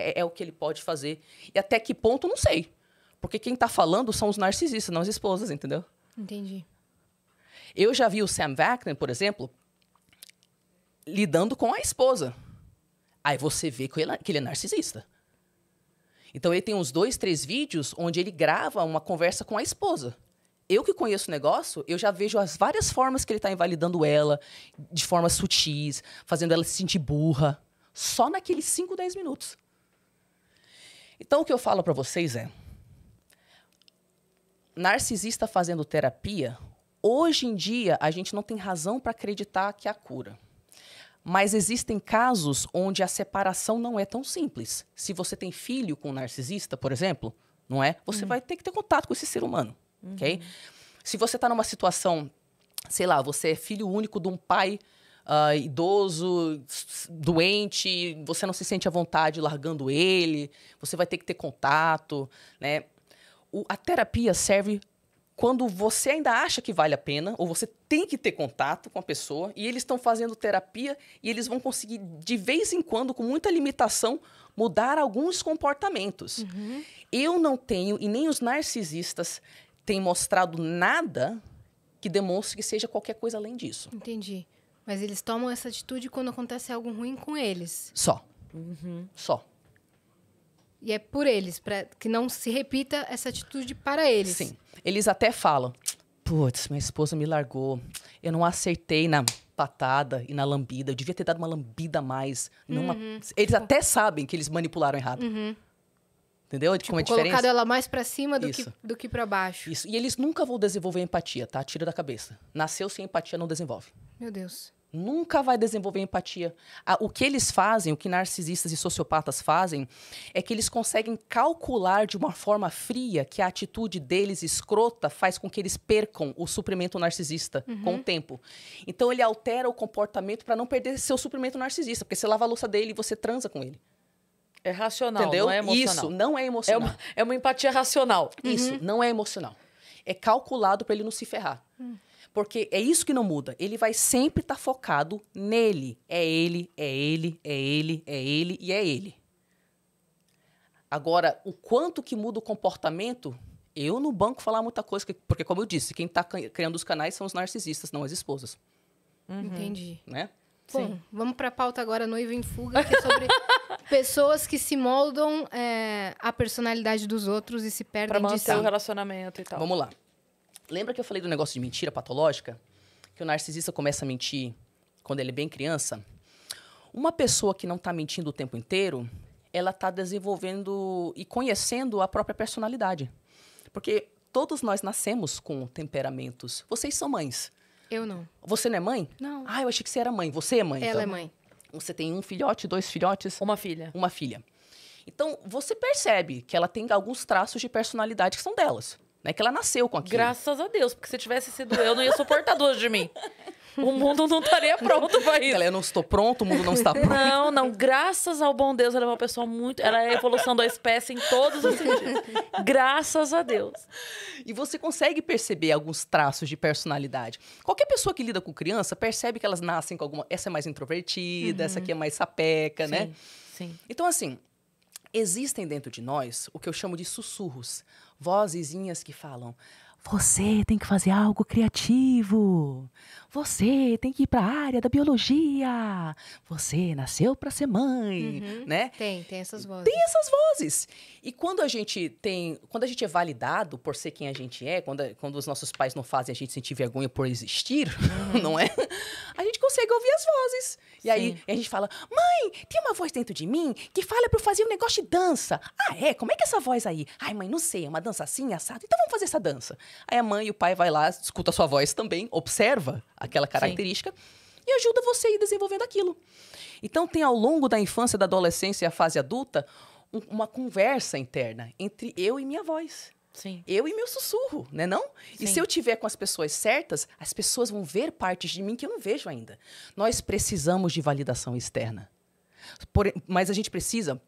é, é, o que ele pode fazer. E até que ponto, não sei. Porque quem está falando são os narcisistas, não as esposas, entendeu? Entendi. Eu já vi o Sam Vaknin, por exemplo, lidando com a esposa. Aí você vê que ele, é, que ele é narcisista. Então ele tem uns dois, três vídeos onde ele grava uma conversa com a esposa. Eu que conheço o negócio, eu já vejo as várias formas que ele está invalidando ela, de formas sutis, fazendo ela se sentir burra, só naqueles 5, 10 minutos. Então, o que eu falo para vocês é: narcisista fazendo terapia, hoje em dia a gente não tem razão para acreditar que há cura. Mas existem casos onde a separação não é tão simples. Se você tem filho com um narcisista, por exemplo, não é? Você uhum. vai ter que ter contato com esse ser humano, uhum. ok? Se você está numa situação, sei lá, você é filho único de um pai uh, idoso, doente, você não se sente à vontade largando ele, você vai ter que ter contato, né? O, a terapia serve quando você ainda acha que vale a pena, ou você tem que ter contato com a pessoa, e eles estão fazendo terapia e eles vão conseguir, de vez em quando, com muita limitação, mudar alguns comportamentos. Uhum. Eu não tenho, e nem os narcisistas têm mostrado nada que demonstre que seja qualquer coisa além disso. Entendi. Mas eles tomam essa atitude quando acontece algo ruim com eles. Só. Uhum. Só. E é por eles, para que não se repita essa atitude para eles. Sim. Eles até falam: putz, minha esposa me largou. Eu não acertei na patada e na lambida. Eu devia ter dado uma lambida a mais. Numa... Uhum. Eles tipo... até sabem que eles manipularam errado. Uhum. Entendeu? Tipo, Como é diferença? ela mais para cima do Isso. que, do que para baixo. Isso. E eles nunca vão desenvolver empatia, tá? Tira da cabeça. Nasceu sem empatia, não desenvolve. Meu Deus. Nunca vai desenvolver empatia. O que eles fazem, o que narcisistas e sociopatas fazem, é que eles conseguem calcular de uma forma fria que a atitude deles escrota faz com que eles percam o suprimento narcisista uhum. com o tempo. Então ele altera o comportamento para não perder seu suprimento narcisista, porque você lava a louça dele e você transa com ele. É racional, Entendeu? não é emocional. Isso, não é emocional. É uma, é uma empatia racional. Isso, uhum. não é emocional é calculado para ele não se ferrar. Hum. Porque é isso que não muda. Ele vai sempre estar tá focado nele. É ele, é ele, é ele, é ele e é ele. Agora, o quanto que muda o comportamento, eu no banco falar muita coisa, porque como eu disse, quem está criando os canais são os narcisistas, não as esposas. Uhum. Entendi. Né? Bom, Sim. vamos para a pauta agora Noiva em Fuga, que é sobre pessoas que se moldam é, a personalidade dos outros e se perdem pra manter de si. o relacionamento e tal. Vamos lá. Lembra que eu falei do negócio de mentira patológica? Que o narcisista começa a mentir quando ele é bem criança? Uma pessoa que não está mentindo o tempo inteiro, ela está desenvolvendo e conhecendo a própria personalidade. Porque todos nós nascemos com temperamentos. Vocês são mães. Eu não. Você não é mãe? Não. Ah, eu achei que você era mãe. Você é mãe. Ela é então. é mãe. Você tem um filhote, dois filhotes? Uma filha. Uma filha. Então, você percebe que ela tem alguns traços de personalidade que são delas. Né? Que ela nasceu com aquilo. Graças a Deus, porque se tivesse sido eu, não ia suportar duas de mim. O mundo não estaria pronto para isso. Ela, eu não estou pronto, o mundo não está pronto. Não, não. Graças ao bom Deus, ela é uma pessoa muito. Ela é a evolução da espécie em todos os sentidos. Graças a Deus. E você consegue perceber alguns traços de personalidade. Qualquer pessoa que lida com criança percebe que elas nascem com alguma. Essa é mais introvertida, uhum. essa aqui é mais sapeca, né? sim, né? Sim. Então, assim, existem dentro de nós o que eu chamo de sussurros vozezinhas que falam. Você tem que fazer algo criativo. Você tem que ir para a área da biologia. Você nasceu para ser mãe, uhum. né? Tem, tem essas vozes. Tem essas vozes. E quando a gente tem, quando a gente é validado por ser quem a gente é, quando, quando os nossos pais não fazem a gente sentir vergonha por existir, uhum. não é? A gente consegue ouvir as vozes. E Sim. aí a gente fala: "Mãe, tem uma voz dentro de mim que fala para eu fazer um negócio de dança". Ah, é? Como é que é essa voz aí? Ai, mãe, não sei, é uma dança assim, assado. Então vamos fazer essa dança. Aí a mãe e o pai vai lá, escuta a sua voz também, observa aquela característica Sim. e ajuda você a ir desenvolvendo aquilo. Então tem ao longo da infância, da adolescência e a fase adulta um, uma conversa interna entre eu e minha voz. Sim. Eu e meu sussurro, né não? Sim. E se eu tiver com as pessoas certas, as pessoas vão ver partes de mim que eu não vejo ainda. Nós precisamos de validação externa. Por, mas a gente precisa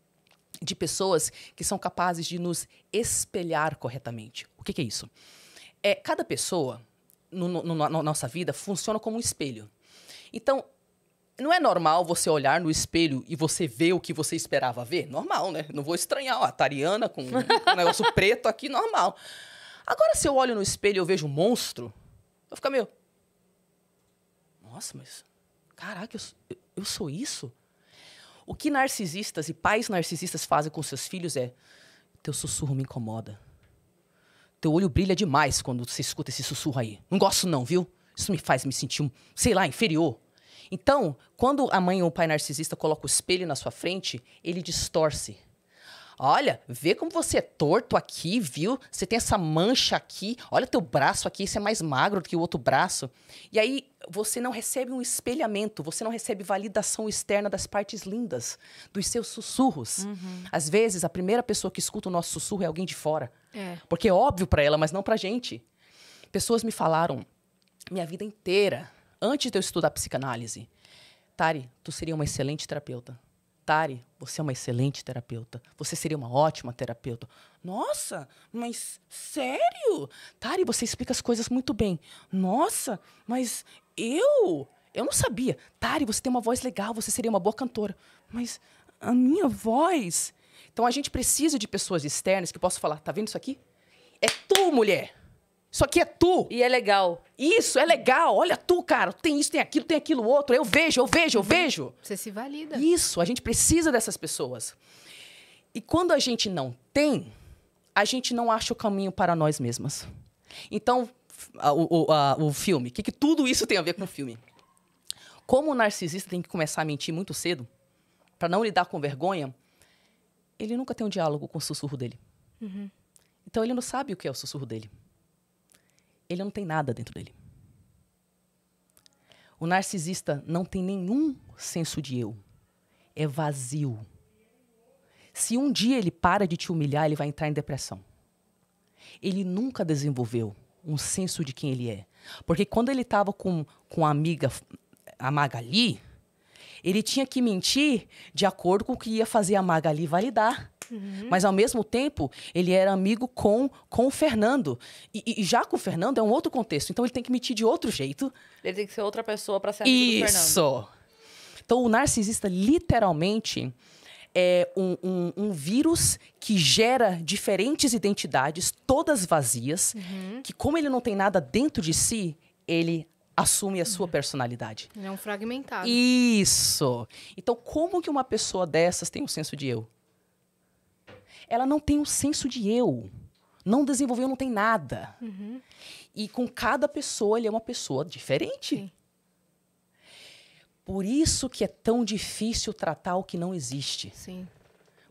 de pessoas que são capazes de nos espelhar corretamente. O que, que é isso? É, cada pessoa, no, no, na nossa vida, funciona como um espelho. Então, não é normal você olhar no espelho e você ver o que você esperava ver? Normal, né? Não vou estranhar, ó, a Tariana com um negócio preto aqui, normal. Agora, se eu olho no espelho e eu vejo um monstro, eu fico meio... Nossa, mas... Caraca, eu, eu sou isso? O que narcisistas e pais narcisistas fazem com seus filhos é... Teu sussurro me incomoda. Teu olho brilha demais quando você escuta esse sussurro aí. Não gosto não, viu? Isso me faz me sentir, sei lá, inferior. Então, quando a mãe ou o pai narcisista coloca o espelho na sua frente, ele distorce Olha, vê como você é torto aqui, viu? Você tem essa mancha aqui. Olha teu braço aqui, isso é mais magro do que o outro braço. E aí você não recebe um espelhamento, você não recebe validação externa das partes lindas, dos seus sussurros. Uhum. Às vezes, a primeira pessoa que escuta o nosso sussurro é alguém de fora. É. Porque é óbvio para ela, mas não pra gente. Pessoas me falaram minha vida inteira, antes de eu estudar psicanálise, Tari, tu seria uma excelente terapeuta. Tari, você é uma excelente terapeuta. Você seria uma ótima terapeuta. Nossa, mas sério? Tari, você explica as coisas muito bem. Nossa, mas eu? Eu não sabia. Tari, você tem uma voz legal, você seria uma boa cantora. Mas a minha voz. Então a gente precisa de pessoas externas que possam falar: tá vendo isso aqui? É tu, mulher! Isso aqui é tu. E é legal. Isso, é legal. Olha tu, cara. Tem isso, tem aquilo, tem aquilo outro. Eu vejo, eu vejo, eu vejo. Você se valida. Isso, a gente precisa dessas pessoas. E quando a gente não tem, a gente não acha o caminho para nós mesmas. Então, o, o, a, o filme, o que, que tudo isso tem a ver com o filme? Como o narcisista tem que começar a mentir muito cedo, para não lidar com vergonha, ele nunca tem um diálogo com o sussurro dele. Uhum. Então, ele não sabe o que é o sussurro dele ele não tem nada dentro dele. O narcisista não tem nenhum senso de eu. É vazio. Se um dia ele para de te humilhar, ele vai entrar em depressão. Ele nunca desenvolveu um senso de quem ele é. Porque quando ele estava com, com a amiga, a Magali, ele tinha que mentir de acordo com o que ia fazer a Magali validar. Uhum. Mas, ao mesmo tempo, ele era amigo com, com o Fernando. E, e, já com o Fernando é um outro contexto. Então, ele tem que mentir de outro jeito. Ele tem que ser outra pessoa para ser amigo Isso. do Fernando. Então, o narcisista, literalmente, é um, um, um, vírus que gera diferentes identidades, todas vazias, uhum. que, como ele não tem nada dentro de si, ele assume a sua uhum. personalidade. Ele é um fragmentado. Isso. Então, como que uma pessoa dessas tem um senso de eu? ela não tem um senso de eu. Não desenvolveu, não tem nada. Uhum. E com cada pessoa, ele é uma pessoa diferente. Sim. Por isso que é tão difícil tratar o que não existe. Sim.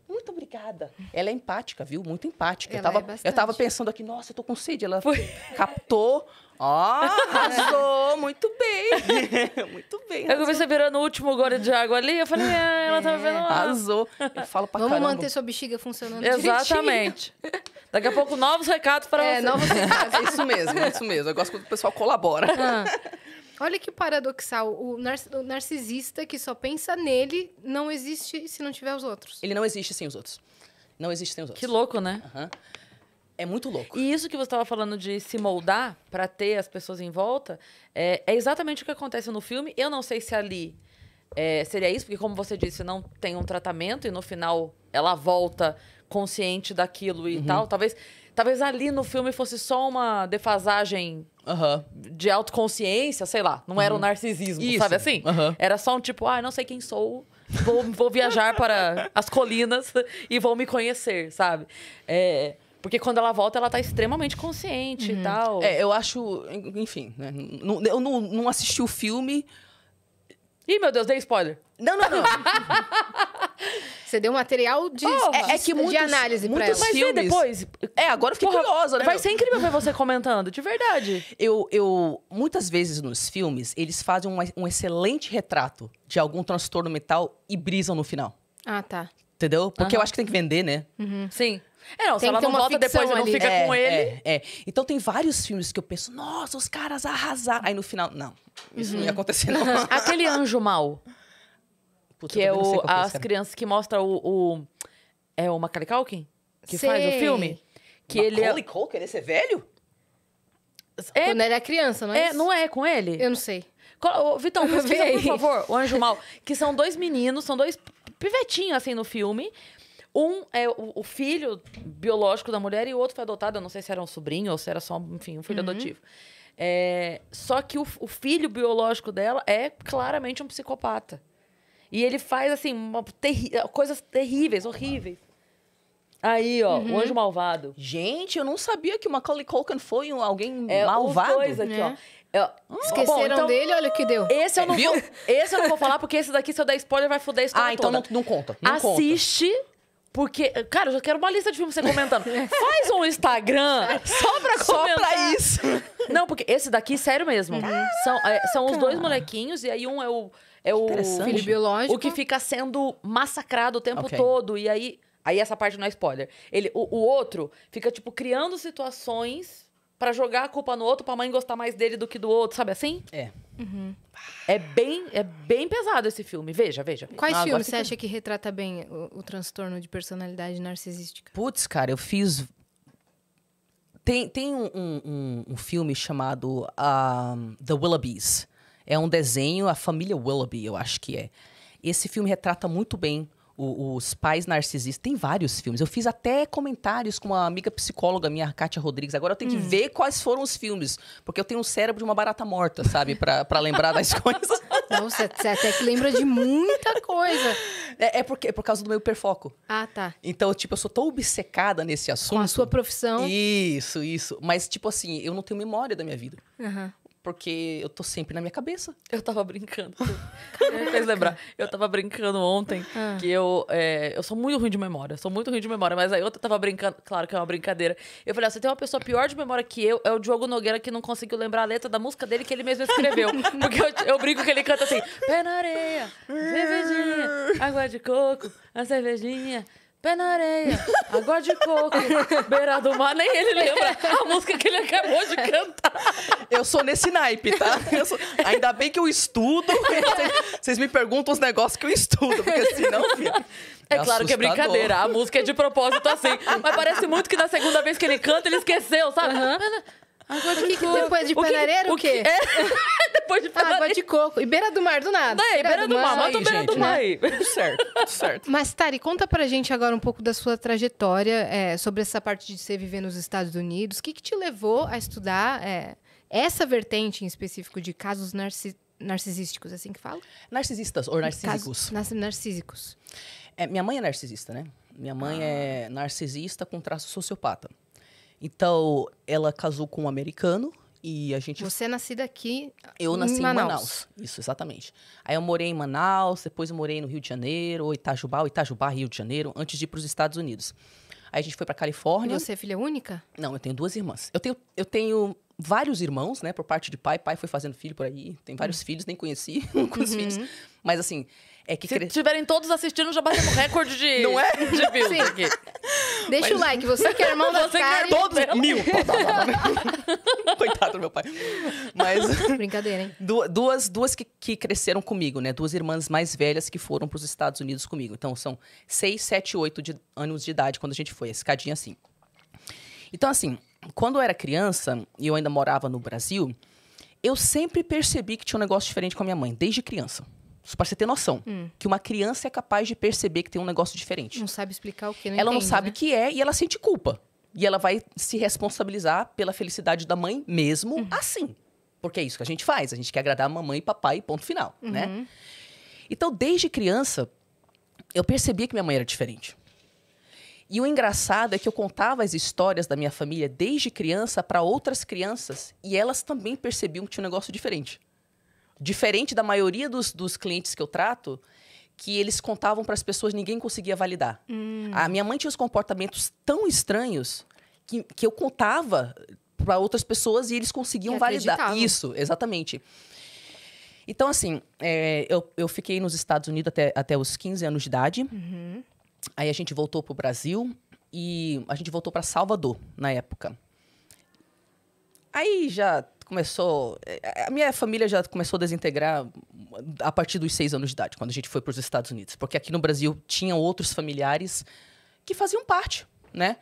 Muito obrigada. Ela é empática, viu? Muito empática. Ela eu, estava é eu tava pensando aqui, nossa, eu tô com sede. Ela Foi. captou Ó, oh, arrasou! É. muito bem! muito bem. Arrasou. Eu comecei a virar no último gole de água ali, eu falei, ah, ela tava tá vendo. Arrasou. Eu falo pra Vamos caramba. manter sua bexiga funcionando Exatamente. Direitinho. Daqui a pouco, novos recados para é, você. É, novos recados. É isso mesmo, é isso mesmo. Eu gosto quando o pessoal colabora. Ah. Olha que paradoxal. O, nar o, narcisista que só pensa nele não existe se não tiver os outros. Ele não existe sem os outros. Não existe sem os outros. Que louco, né? Uhum. É muito louco. E isso que você estava falando de se moldar para ter as pessoas em volta é, é, exatamente o que acontece no filme. Eu não sei se ali é, seria isso, porque, como você disse, não tem um tratamento e no final ela volta consciente daquilo e uhum. tal. Talvez, talvez ali no filme fosse só uma defasagem uhum. de autoconsciência, sei lá. Não uhum. era o um uhum. narcisismo, isso. sabe assim? Era só um tipo, ah, não sei quem sou. Vou, vou viajar para as colinas e vou me conhecer, sabe? É, porque quando ela volta, ela tá extremamente consciente uhum. e tal. É, eu acho. Enfim, né? Eu não, assisti o filme. Ih, meu Deus, dei spoiler. Não, não, não. Você deu material oh, de, é, é, que muitos, de análise muitos pra ela. Filmes... depois. É, agora eu fiquei Porra, curiosa, né? Vai meu? ser incrível ver você comentando, de verdade. Eu, eu, muitas vezes nos filmes, eles fazem um, um excelente retrato de algum transtorno mental e brisam no final. Ah, tá. Entendeu? Porque uhum. eu acho que tem que vender, né? Uhum. Sim. É, não, tem se ela não volta depois e não fica é, com ele. É, é, Então tem vários filmes que eu penso, nossa, os caras arrasaram. Aí no final, não, isso uhum. não ia uhum. acontecer, não. Aquele anjo mal. Puta, que é o, é as crianças que mostra o, o. É o Macaulay Culkin? Que sei. faz o filme? Que Macaulay ele é... Culkin, esse é velho? É... Quando ele é criança, não é? é não é com ele? Eu não sei. Vitão, pesquisa, por favor, o Anjo Mal. Que são dois meninos, são dois pivetinhos, assim, no filme. Um é o, o, filho biológico da mulher e o outro foi adotado. Eu não sei se era um sobrinho ou se era só, enfim, um filho uhum. adotivo. É, só que o, o, filho biológico dela é claramente um psicopata. E ele faz, assim, uma, terri coisas terríveis, horríveis. Aí, ó, uhum. o anjo malvado. Gente, eu não sabia que o Macaulay Culkin foi um, alguém é, malvado. Os dois aqui, é. ó. É, Esqueceram bom, então, dele, olha o que deu. Esse eu, não Viu? Vou, esse eu não vou falar, porque esse daqui, se eu der spoiler, vai foder a história Ah, então Não, não conta. Não Assiste conta. Porque, cara, eu já quero uma lista de filmes você comentando. Faz um Instagram só pra comentar. Só pra isso. Não, porque esse daqui, sério mesmo. Uhum. São, é, são os dois molequinhos, e aí um é o. É o filho biológico. O que fica sendo massacrado o tempo okay. todo. E aí. Aí essa parte não é spoiler. Ele, o, o outro fica, tipo, criando situações para jogar a culpa no outro, pra mãe gostar mais dele do que do outro, sabe assim? É. Uhum. É, bem, é bem pesado esse filme. Veja, veja. Quais ah, filmes você acha que retrata bem o, o transtorno de personalidade narcisística? Putz, cara, eu fiz. Tem, tem um, um, um filme chamado um, ah, The Willoughbys. É um desenho, a família Willoughby, eu acho que é. Esse filme retrata muito bem o, os pais narcisistas. Tem vários filmes. Eu fiz até comentários com uma amiga psicóloga minha, Kátia Rodrigues. Agora eu tenho hum. que ver quais foram os filmes. Porque eu tenho um cérebro de uma barata morta, sabe? para lembrar das coisas. Nossa, você, você até que lembra de muita coisa. É, é, porque, é por causa do meu hiperfoco. Ah, tá. Então, tipo, eu sou tão obcecada nesse assunto. Com a sua profissão. Isso, isso. Mas, tipo assim, eu não tenho memória da minha vida. Uhum porque eu tô sempre na minha cabeça. Eu tava brincando. Me fez lembrar. Eu tava brincando ontem ah. que eu, é, eu sou muito ruim de memória. Sou muito ruim de memória, mas aí outra tava brincando. Claro que é uma brincadeira. Eu falei, ah, você tem uma pessoa pior de memória que eu, é o Diogo Nogueira que não conseguiu lembrar a letra da música dele que ele mesmo escreveu. porque eu, eu, brinco que ele canta assim: pé na areia, cervejinha, água de coco, a cervejinha. Pé na areia, água de coco, beira do mar. Nem ele lembra a música que ele acabou de cantar. Eu sou nesse naipe, tá? Sou... Ainda bem que eu estudo. Vocês me perguntam os negócios que eu estudo, porque senão... É, é claro assustador. que é brincadeira, a música é de propósito assim. Mas parece muito que na segunda vez que ele canta, ele esqueceu, sabe? Uhum. Água de coco. Depois de penareira, o quê? É. Depois de penareira. Água de coco. E beira do mar, do nada. É, beira, beira do, do mar. Mata beira gente, do né? mar aí. Tudo certo, tudo certo. Mas, Tari, conta pra gente agora um pouco da sua trajetória é, sobre essa parte de você viver nos Estados Unidos. O que, que te levou a estudar é, essa vertente em específico de casos narci narcisísticos, assim que fala? Narcisistas ou narcísicos. Caso, narcísicos. É, minha mãe é narcisista, né? Minha mãe ah. é narcisista com traço sociopata. Então, ela casou com um americano e a gente. Você é nascida aqui? Eu nasci em Manaus. em Manaus. Isso, exatamente. Aí eu morei em Manaus, depois eu morei no Rio de Janeiro, Itajubá, Itajubá, Rio de Janeiro, antes de ir para os Estados Unidos. Aí a gente foi para Califórnia. E você é filha única? Não, eu tenho duas irmãs. Eu tenho, eu tenho vários irmãos, né, por parte de pai. Pai foi fazendo filho por aí. Tem vários uhum. filhos, nem conheci com os uhum. filhos. Mas assim, é que Se cres... tiverem todos assistindo, já batemos recorde de, Não é? de views Sim. aqui. Deixa Mas... o like. Você que é irmão da Você Karen... quer todos? Mil. Coitado do meu pai. Mas... Brincadeira, hein? Duas, duas que, que cresceram comigo, né? Duas irmãs mais velhas que foram para os Estados Unidos comigo. Então, são seis, sete, oito de, anos de idade quando a gente foi. A escadinha assim. Então, assim, quando eu era criança e eu ainda morava no Brasil, eu sempre percebi que tinha um negócio diferente com a minha mãe, desde criança. Só pra você ter noção. Hum. Que uma criança é capaz de perceber que tem um negócio diferente. Não sabe explicar o que, não Ela entende, não sabe o né? que é e ela sente culpa. E ela vai se responsabilizar pela felicidade da mãe mesmo uhum. assim. Porque é isso que a gente faz. A gente quer agradar a mamãe e papai, ponto final, né? uhum. né? Então, desde criança, eu percebia que minha mãe era diferente. E o engraçado é que eu contava as histórias da minha família desde criança para outras crianças e elas também percebiam que tinha um negócio diferente diferente da maioria dos, dos clientes que eu trato, que eles contavam para as pessoas ninguém conseguia validar. Hum. A minha mãe tinha os comportamentos tão estranhos que, que eu contava para outras pessoas e eles conseguiam validar. Isso, exatamente. Então, assim, é, eu, eu fiquei nos Estados Unidos até, até os 15 anos de idade. Uhum. Aí a gente voltou para o Brasil e a gente voltou para Salvador na época. Aí já começou. Eh, a minha família já começou a desintegrar a partir dos seis anos de idade, quando a gente foi para os Estados Unidos. Porque aqui no Brasil tinham outros familiares que faziam parte, né?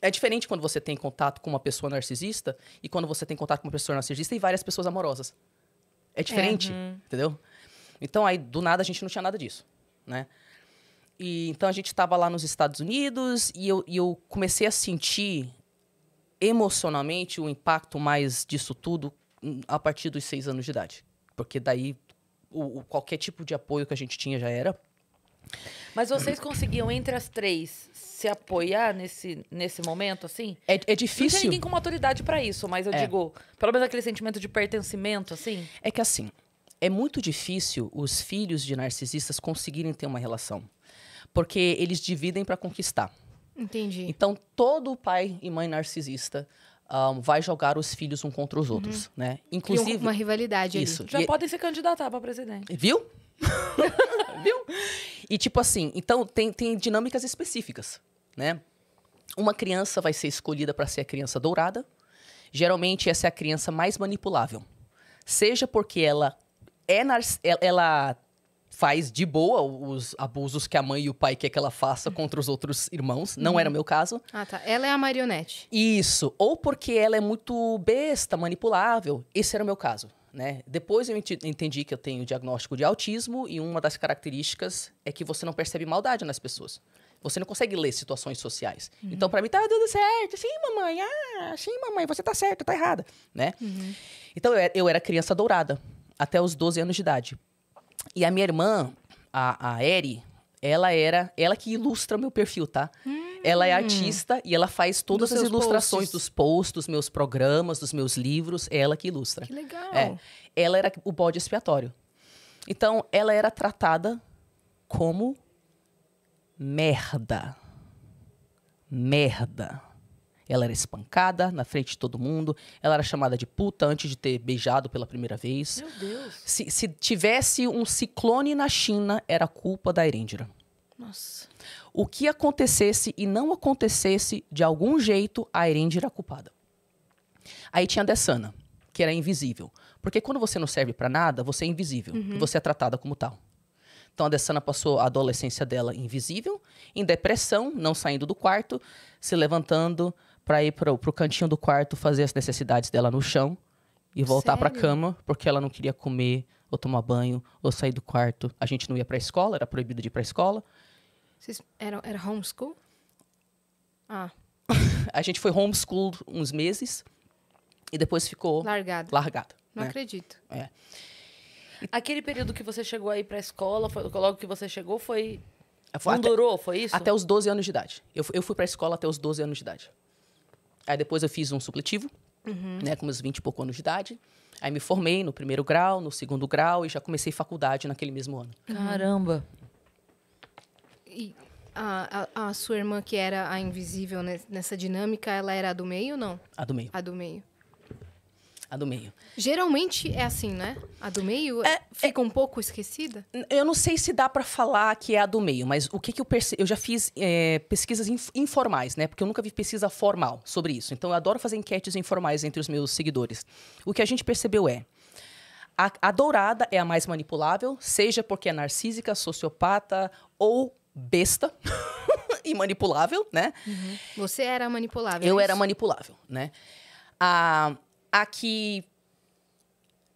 É diferente quando você tem contato com uma pessoa narcisista e quando você tem contato com uma pessoa narcisista e várias pessoas amorosas. É diferente, é, hum. entendeu? Então aí do nada a gente não tinha nada disso, né? E então a gente estava lá nos Estados Unidos e eu, e eu comecei a sentir emocionalmente o impacto mais disso tudo hum, a partir dos seis anos de idade. Porque daí o, o qualquer tipo de apoio que a gente tinha já era. Mas vocês conseguiam, entre as três, se apoiar nesse, nesse momento, assim? É, é difícil. Não tinha ninguém com maturidade para isso, mas eu é. digo, pelo menos aquele sentimento de pertencimento, assim? É que assim, é muito difícil os filhos de narcisistas conseguirem ter uma relação. Porque eles dividem para conquistar. Entendi. Então, todo pai e mãe narcisista um, ah, vai jogar os filhos um contra os outros, uhum. né? Inclusive... uma rivalidade Isso. Ali. Já e... podem se candidatar para presidente. Viu? Viu? E tipo assim, então tem, tem dinâmicas específicas, né? Uma criança vai ser escolhida para ser a criança dourada. Geralmente essa é a criança mais manipulável. Seja porque ela é ela faz de boa os abusos que a mãe e o pai quer que ela faça contra os outros irmãos. Não uhum. era o meu caso. Ah, tá. Ela é a marionete. Isso. Ou porque ela é muito besta, manipulável. Esse era o meu caso. Né? Depois eu entendi que eu tenho diagnóstico de autismo e uma das características é que você não percebe maldade nas pessoas. Você não consegue ler situações sociais. Uhum. Então, para mim, tá tudo certo. Sim, mamãe. Ah, sim, mamãe. Você tá certa, tá errada, né? Uhum. Então, eu era criança dourada até os 12 anos de idade. E a minha irmã, a, a Eri, ela era. Ela que ilustra meu perfil, tá? Hum. Ela é artista e ela faz todas as ilustrações posts. dos posts, dos meus programas, dos meus livros. É ela que ilustra. Que legal. É. Ela era o bode expiatório. Então, ela era tratada como merda. Merda. Ela era espancada na frente de todo mundo. Ela era chamada de puta antes de ter beijado pela primeira vez. Meu Deus. Se, se tivesse um ciclone na China, era culpa da Erendira. Nossa. O que acontecesse e não acontecesse, de algum jeito, a Erendira era culpada. Aí tinha a Dessana, que era invisível. Porque quando você não serve para nada, você é invisível. Uhum. Você é tratada como tal. Então a Dessana passou a adolescência dela invisível, em depressão, não saindo do quarto, se levantando, para ir pro, pro cantinho do quarto fazer as necessidades dela no chão e voltar para a cama, porque ela não queria comer, ou tomar banho, ou sair do quarto. A gente não ia para a escola, era proibido de ir para a escola. Vocês era, era homeschool? Ah. a gente foi homeschool uns meses e depois ficou largado largado não né? acredito. É. Aquele período que você chegou aí para a escola, foi, logo que você chegou, foi. não durou, foi isso? Até os 12 anos de idade. Eu, eu fui para a escola até os 12 anos de idade. Aí depois eu fiz um supletivo, uhum. né, com meus 20 e poucos anos de idade. Aí me formei no primeiro grau, no segundo grau e já comecei faculdade naquele mesmo ano. Uhum. Caramba! E a, a, a sua irmã, que era a invisível nessa dinâmica, ela era a do meio ou não? A do meio. A do meio. A do meio. Geralmente é assim, né? A do meio é, fica é... um pouco esquecida? Eu não sei se dá para falar que é a do meio, mas o que, que eu percebi. Eu já fiz é, pesquisas inf informais, né? Porque eu nunca vi pesquisa formal sobre isso. Então eu adoro fazer enquetes informais entre os meus seguidores. O que a gente percebeu é. A, a dourada é a mais manipulável, seja porque é narcísica, sociopata ou besta. e manipulável, né? Uhum. Você era manipulável. Eu é isso? era manipulável, né? A, a que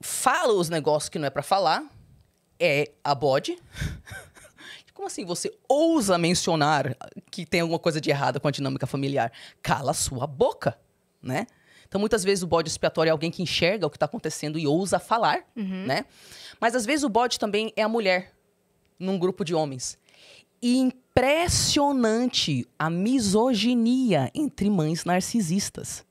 fala os negócios que não é para falar é a bode. Como assim você ousa mencionar que tem alguma coisa de errado com a dinâmica familiar? Cala sua boca, né? Então, muitas vezes o bode expiatório é alguém que enxerga o que está acontecendo e ousa falar, uhum. né? Mas às vezes o bode também é a mulher num grupo de homens. impressionante a misoginia entre mães narcisistas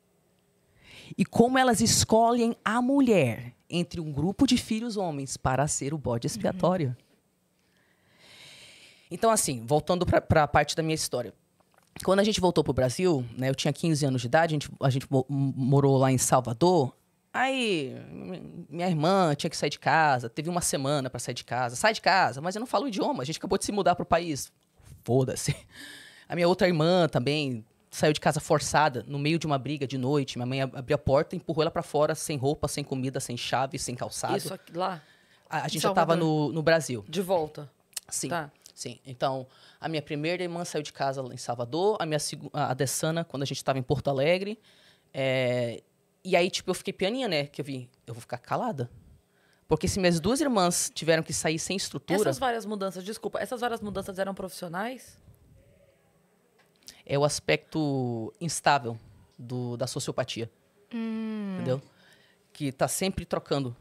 e como elas escolhem a mulher entre um grupo de filhos homens para ser o bode expiatório. Uhum. Então, assim, voltando para a parte da minha história. Quando a gente voltou para o Brasil, né, eu tinha 15 anos de idade, a gente, a gente morou lá em Salvador. Aí, minha irmã tinha que sair de casa, teve uma semana para sair de casa. Sai de casa, mas eu não falo o idioma, a gente acabou de se mudar para o país. Foda-se. A minha outra irmã também saiu de casa forçada, no meio de uma briga de noite. Minha mãe abriu a porta, empurrou ela para fora, sem roupa, sem comida, sem chave, sem calçado. Isso aqui, lá? A, a gente já estava no, no Brasil. De volta? Sim. Tá. Sim. Então, a minha primeira irmã saiu de casa em Salvador, a minha a Dessana, quando a gente estava em Porto Alegre. É... E aí, tipo, eu fiquei pianinha, né? Que eu vi, eu vou ficar calada. Porque se minhas duas irmãs tiveram que sair sem estrutura. Essas várias mudanças, desculpa, essas várias mudanças eram profissionais? é o aspecto instável do, da sociopatia. Hum. Entendeu? Que está sempre trocando.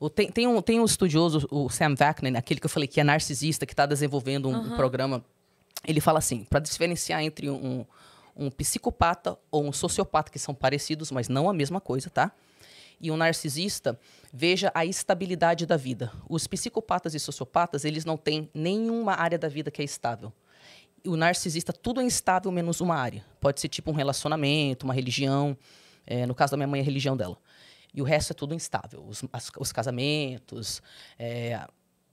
O, tem, tem, um, tem um estudioso, o Sam Vaknin, aquele que eu falei que é narcisista, que está desenvolvendo um, um, programa. Ele fala assim, para diferenciar entre um, um psicopata ou um sociopata, que são parecidos, mas não a mesma coisa, tá? e um narcisista, veja a estabilidade da vida. Os psicopatas e sociopatas, eles não têm nenhuma área da vida que é estável o narcisista, tudo é instável menos uma área. Pode ser tipo um relacionamento, uma religião. É, no caso da minha mãe, é a religião dela. E o resto é tudo instável. Os, as, os casamentos, é,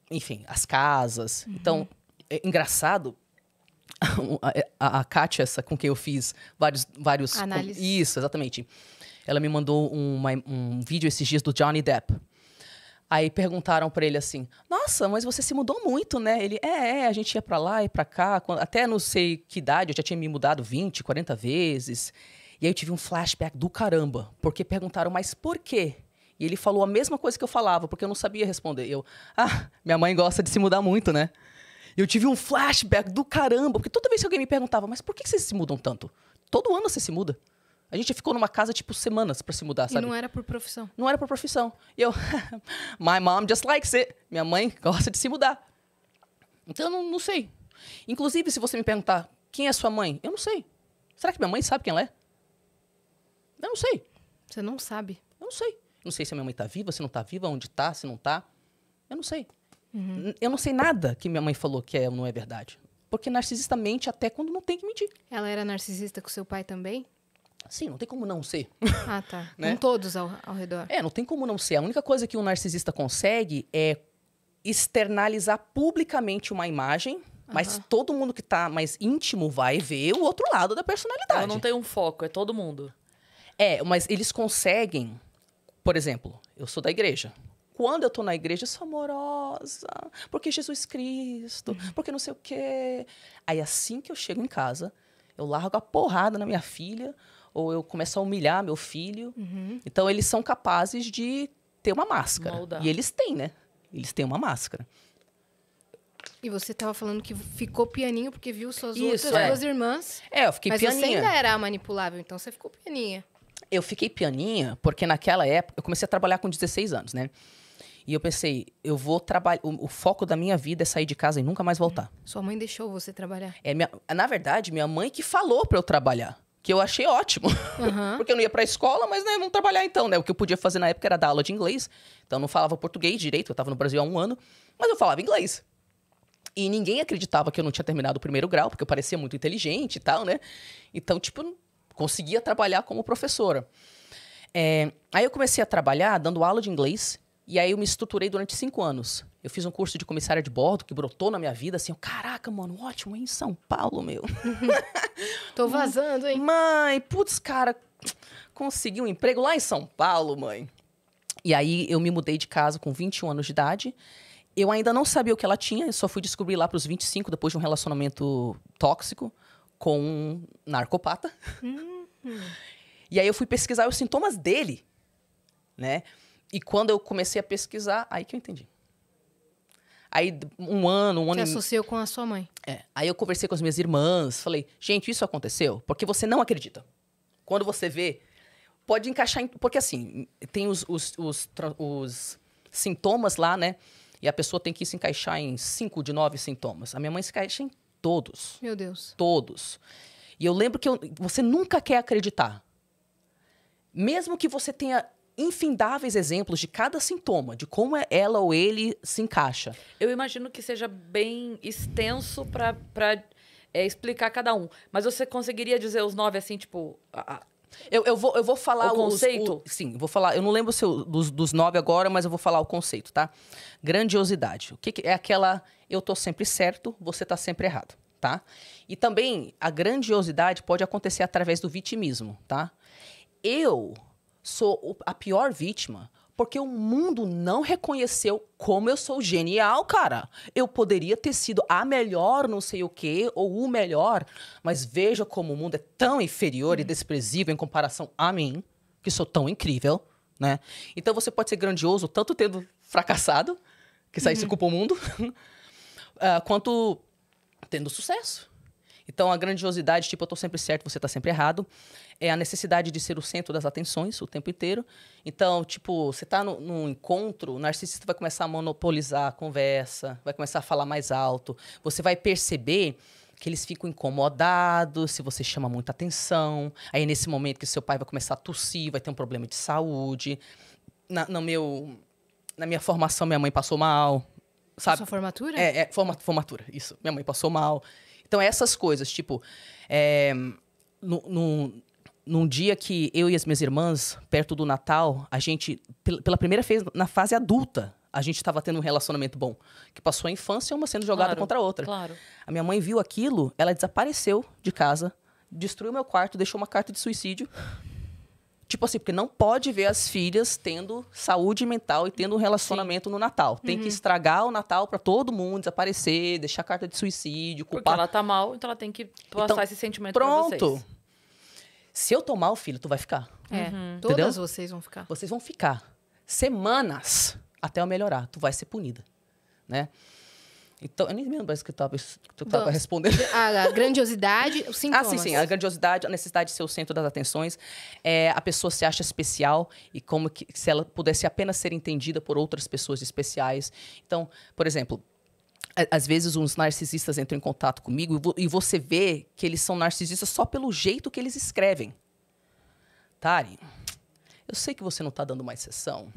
enfim, as casas. Uhum. Então, é engraçado. A, a, Kátia, essa com quem eu fiz vários. vários Análise. isso, exatamente. Ela me mandou uma, um vídeo esses dias do Johnny Depp. Aí perguntaram para ele assim: Nossa, mas você se mudou muito, né? Ele: É, é, a gente ia para lá e para cá, até não sei que idade, eu já tinha me mudado 20, 40 vezes. E aí eu tive um flashback do caramba, porque perguntaram: Mas por quê? E ele falou a mesma coisa que eu falava, porque eu não sabia responder. Eu: Ah, minha mãe gosta de se mudar muito, né? E eu tive um flashback do caramba, porque toda vez que alguém me perguntava: Mas por que vocês se mudam tanto? Todo ano você se muda. A gente ficou numa casa, tipo, semanas para se mudar, sabe? E não era por profissão. Não era por profissão. E eu, my mom just likes it. Minha mãe gosta de se mudar. Então, eu não, não sei. Inclusive, se você me perguntar quem é sua mãe, eu não sei. Será que minha mãe sabe quem ela é? Eu não sei. Você não sabe? Eu não sei. Não sei se a minha mãe tá viva, se não tá viva, onde tá, se não tá. Eu não sei. Uhum. Eu não sei nada que minha mãe falou que é ou não é verdade. Porque narcisista mente até quando não tem que mentir. Ela era narcisista com seu pai também? Sim, não tem como não ser. Ah, tá. né? Com todos ao, ao redor. É, não tem como não ser. A única coisa que um narcisista consegue é externalizar publicamente uma imagem mas todo mundo que tá mais íntimo vai ver o outro lado da personalidade. Ela então, não tem um foco, é todo mundo. É, mas eles conseguem. Por exemplo, eu sou da igreja. Quando eu tô na igreja, eu sou amorosa, porque Jesus Cristo, uhum. porque não sei o quê. Aí assim que eu chego em casa, eu largo a porrada na minha filha, ou eu começo a humilhar meu filho. Uhum. Então, eles são capazes de ter uma máscara. Moldar. E eles têm, né? Eles têm uma máscara. E você estava falando que ficou pianinho porque viu suas Isso, outras é. duas irmãs. É, eu fiquei mas pianinha. Mas você ainda era manipulável, então você ficou pianinha. Eu fiquei pianinha porque naquela época eu comecei a trabalhar com 16 anos, né? E eu pensei, eu vou trabalhar. O, o, foco da minha vida é sair de casa e nunca mais voltar. Sua mãe deixou você trabalhar? É, minha, na verdade, minha mãe que falou para eu trabalhar que eu achei ótimo. Uhum. Porque eu não ia pra escola, mas né, trabalhar então, né? O que eu podia fazer na época era dar aula de inglês. Então eu não falava português direito, eu tava no Brasil há um ano, mas eu falava inglês. E ninguém acreditava que eu não tinha terminado o primeiro grau, porque eu parecia muito inteligente e tal, né? Então, tipo, conseguia trabalhar como professora. É, aí eu comecei a trabalhar dando aula de inglês, e aí eu me estruturei durante cinco anos. Eu fiz um curso de comissária de bordo que brotou na minha vida, assim, eu, caraca, mano, ótimo, hein? São Paulo, meu. Tô vazando, hein? Mãe, putz, cara, consegui um emprego lá em São Paulo, mãe. E aí eu me mudei de casa com 21 anos de idade. Eu ainda não sabia o que ela tinha, eu só fui descobrir lá para os 25, depois de um relacionamento tóxico com um narcopata. Uhum. E aí eu fui pesquisar os sintomas dele, né? E quando eu comecei a pesquisar, aí que eu entendi. Aí, um ano, um ano. Você associou com a sua mãe. É. Aí eu conversei com as minhas irmãs, falei, gente, isso aconteceu porque você não acredita. Quando você vê, pode encaixar. Em... Porque assim, tem os, os, os, os sintomas lá, né? E a pessoa tem que se encaixar em cinco de nove sintomas. A minha mãe se encaixa em todos. Meu Deus. Todos. E eu lembro que eu, você nunca quer acreditar. Mesmo que você tenha infindáveis exemplos de cada sintoma, de como é ela ou ele se encaixa. Eu imagino que seja bem extenso para é, explicar cada um. Mas você conseguiria dizer os nove assim, tipo. A... Eu, eu, vou, eu vou falar o conceito. Os, o, sim, vou falar. Eu não lembro eu, dos, dos nove agora, mas eu vou falar o conceito, tá? Grandiosidade. O que, que é aquela eu tô sempre certo, você tá sempre errado, tá? E também a grandiosidade pode acontecer através do vitimismo, tá? Eu sou a pior vítima porque o mundo não reconheceu como eu sou genial, cara. Eu poderia ter sido a melhor, não sei o quê, ou o melhor, mas veja como o mundo é tão inferior hum. e desprezível em comparação a mim, que sou tão incrível, né? Então você pode ser grandioso tanto tendo fracassado, que saísse se uhum. culpa o mundo, uh, quanto tendo sucesso. Então, a grandiosidade, tipo, eu estou sempre certo, você está sempre errado. É a necessidade de ser o centro das atenções o tempo inteiro. Então, tipo, você está num encontro, o narcisista vai começar a monopolizar a conversa, vai começar a falar mais alto. Você vai perceber que eles ficam incomodados, se você chama muita atenção. Aí, nesse momento que seu pai vai começar a tossir, vai ter um problema de saúde. Na, no meu, na minha formação, minha mãe passou mal. Sabe? Sua formatura? É, é forma, formatura, isso. Minha mãe passou mal. Então, essas coisas, tipo, é, no, no, num dia que eu e as minhas irmãs, perto do Natal, a gente, pela primeira vez na fase adulta, a gente estava tendo um relacionamento bom. Que passou a infância uma sendo jogada claro, contra a outra. Claro. A minha mãe viu aquilo, ela desapareceu de casa, destruiu meu quarto, deixou uma carta de suicídio Tipo assim, porque não pode ver as filhas tendo saúde mental e tendo um relacionamento Sim. no Natal. Tem uhum. que estragar o Natal para todo mundo desaparecer, deixar carta de suicídio, culpar. Porque ela tá mal, então ela tem que passar então, esse sentimento pronto. pra vocês. Se eu tomar o filho, tu vai ficar. É. Uhum. Todas vocês vão ficar. Vocês vão ficar. Semanas até eu melhorar. Tu vai ser punida, né? Então, eu nem lembro mais que eu estava respondendo. Ah, a grandiosidade, os sintomas. Ah, sim, sim. A grandiosidade, a necessidade de ser o centro das atenções. É, a pessoa se acha especial e como que, se ela pudesse apenas ser entendida por outras pessoas especiais. Então, por exemplo, às vezes uns narcisistas entram em contato comigo e, você vê que eles são narcisistas só pelo jeito que eles escrevem. Tari, eu sei que você não está dando mais sessão,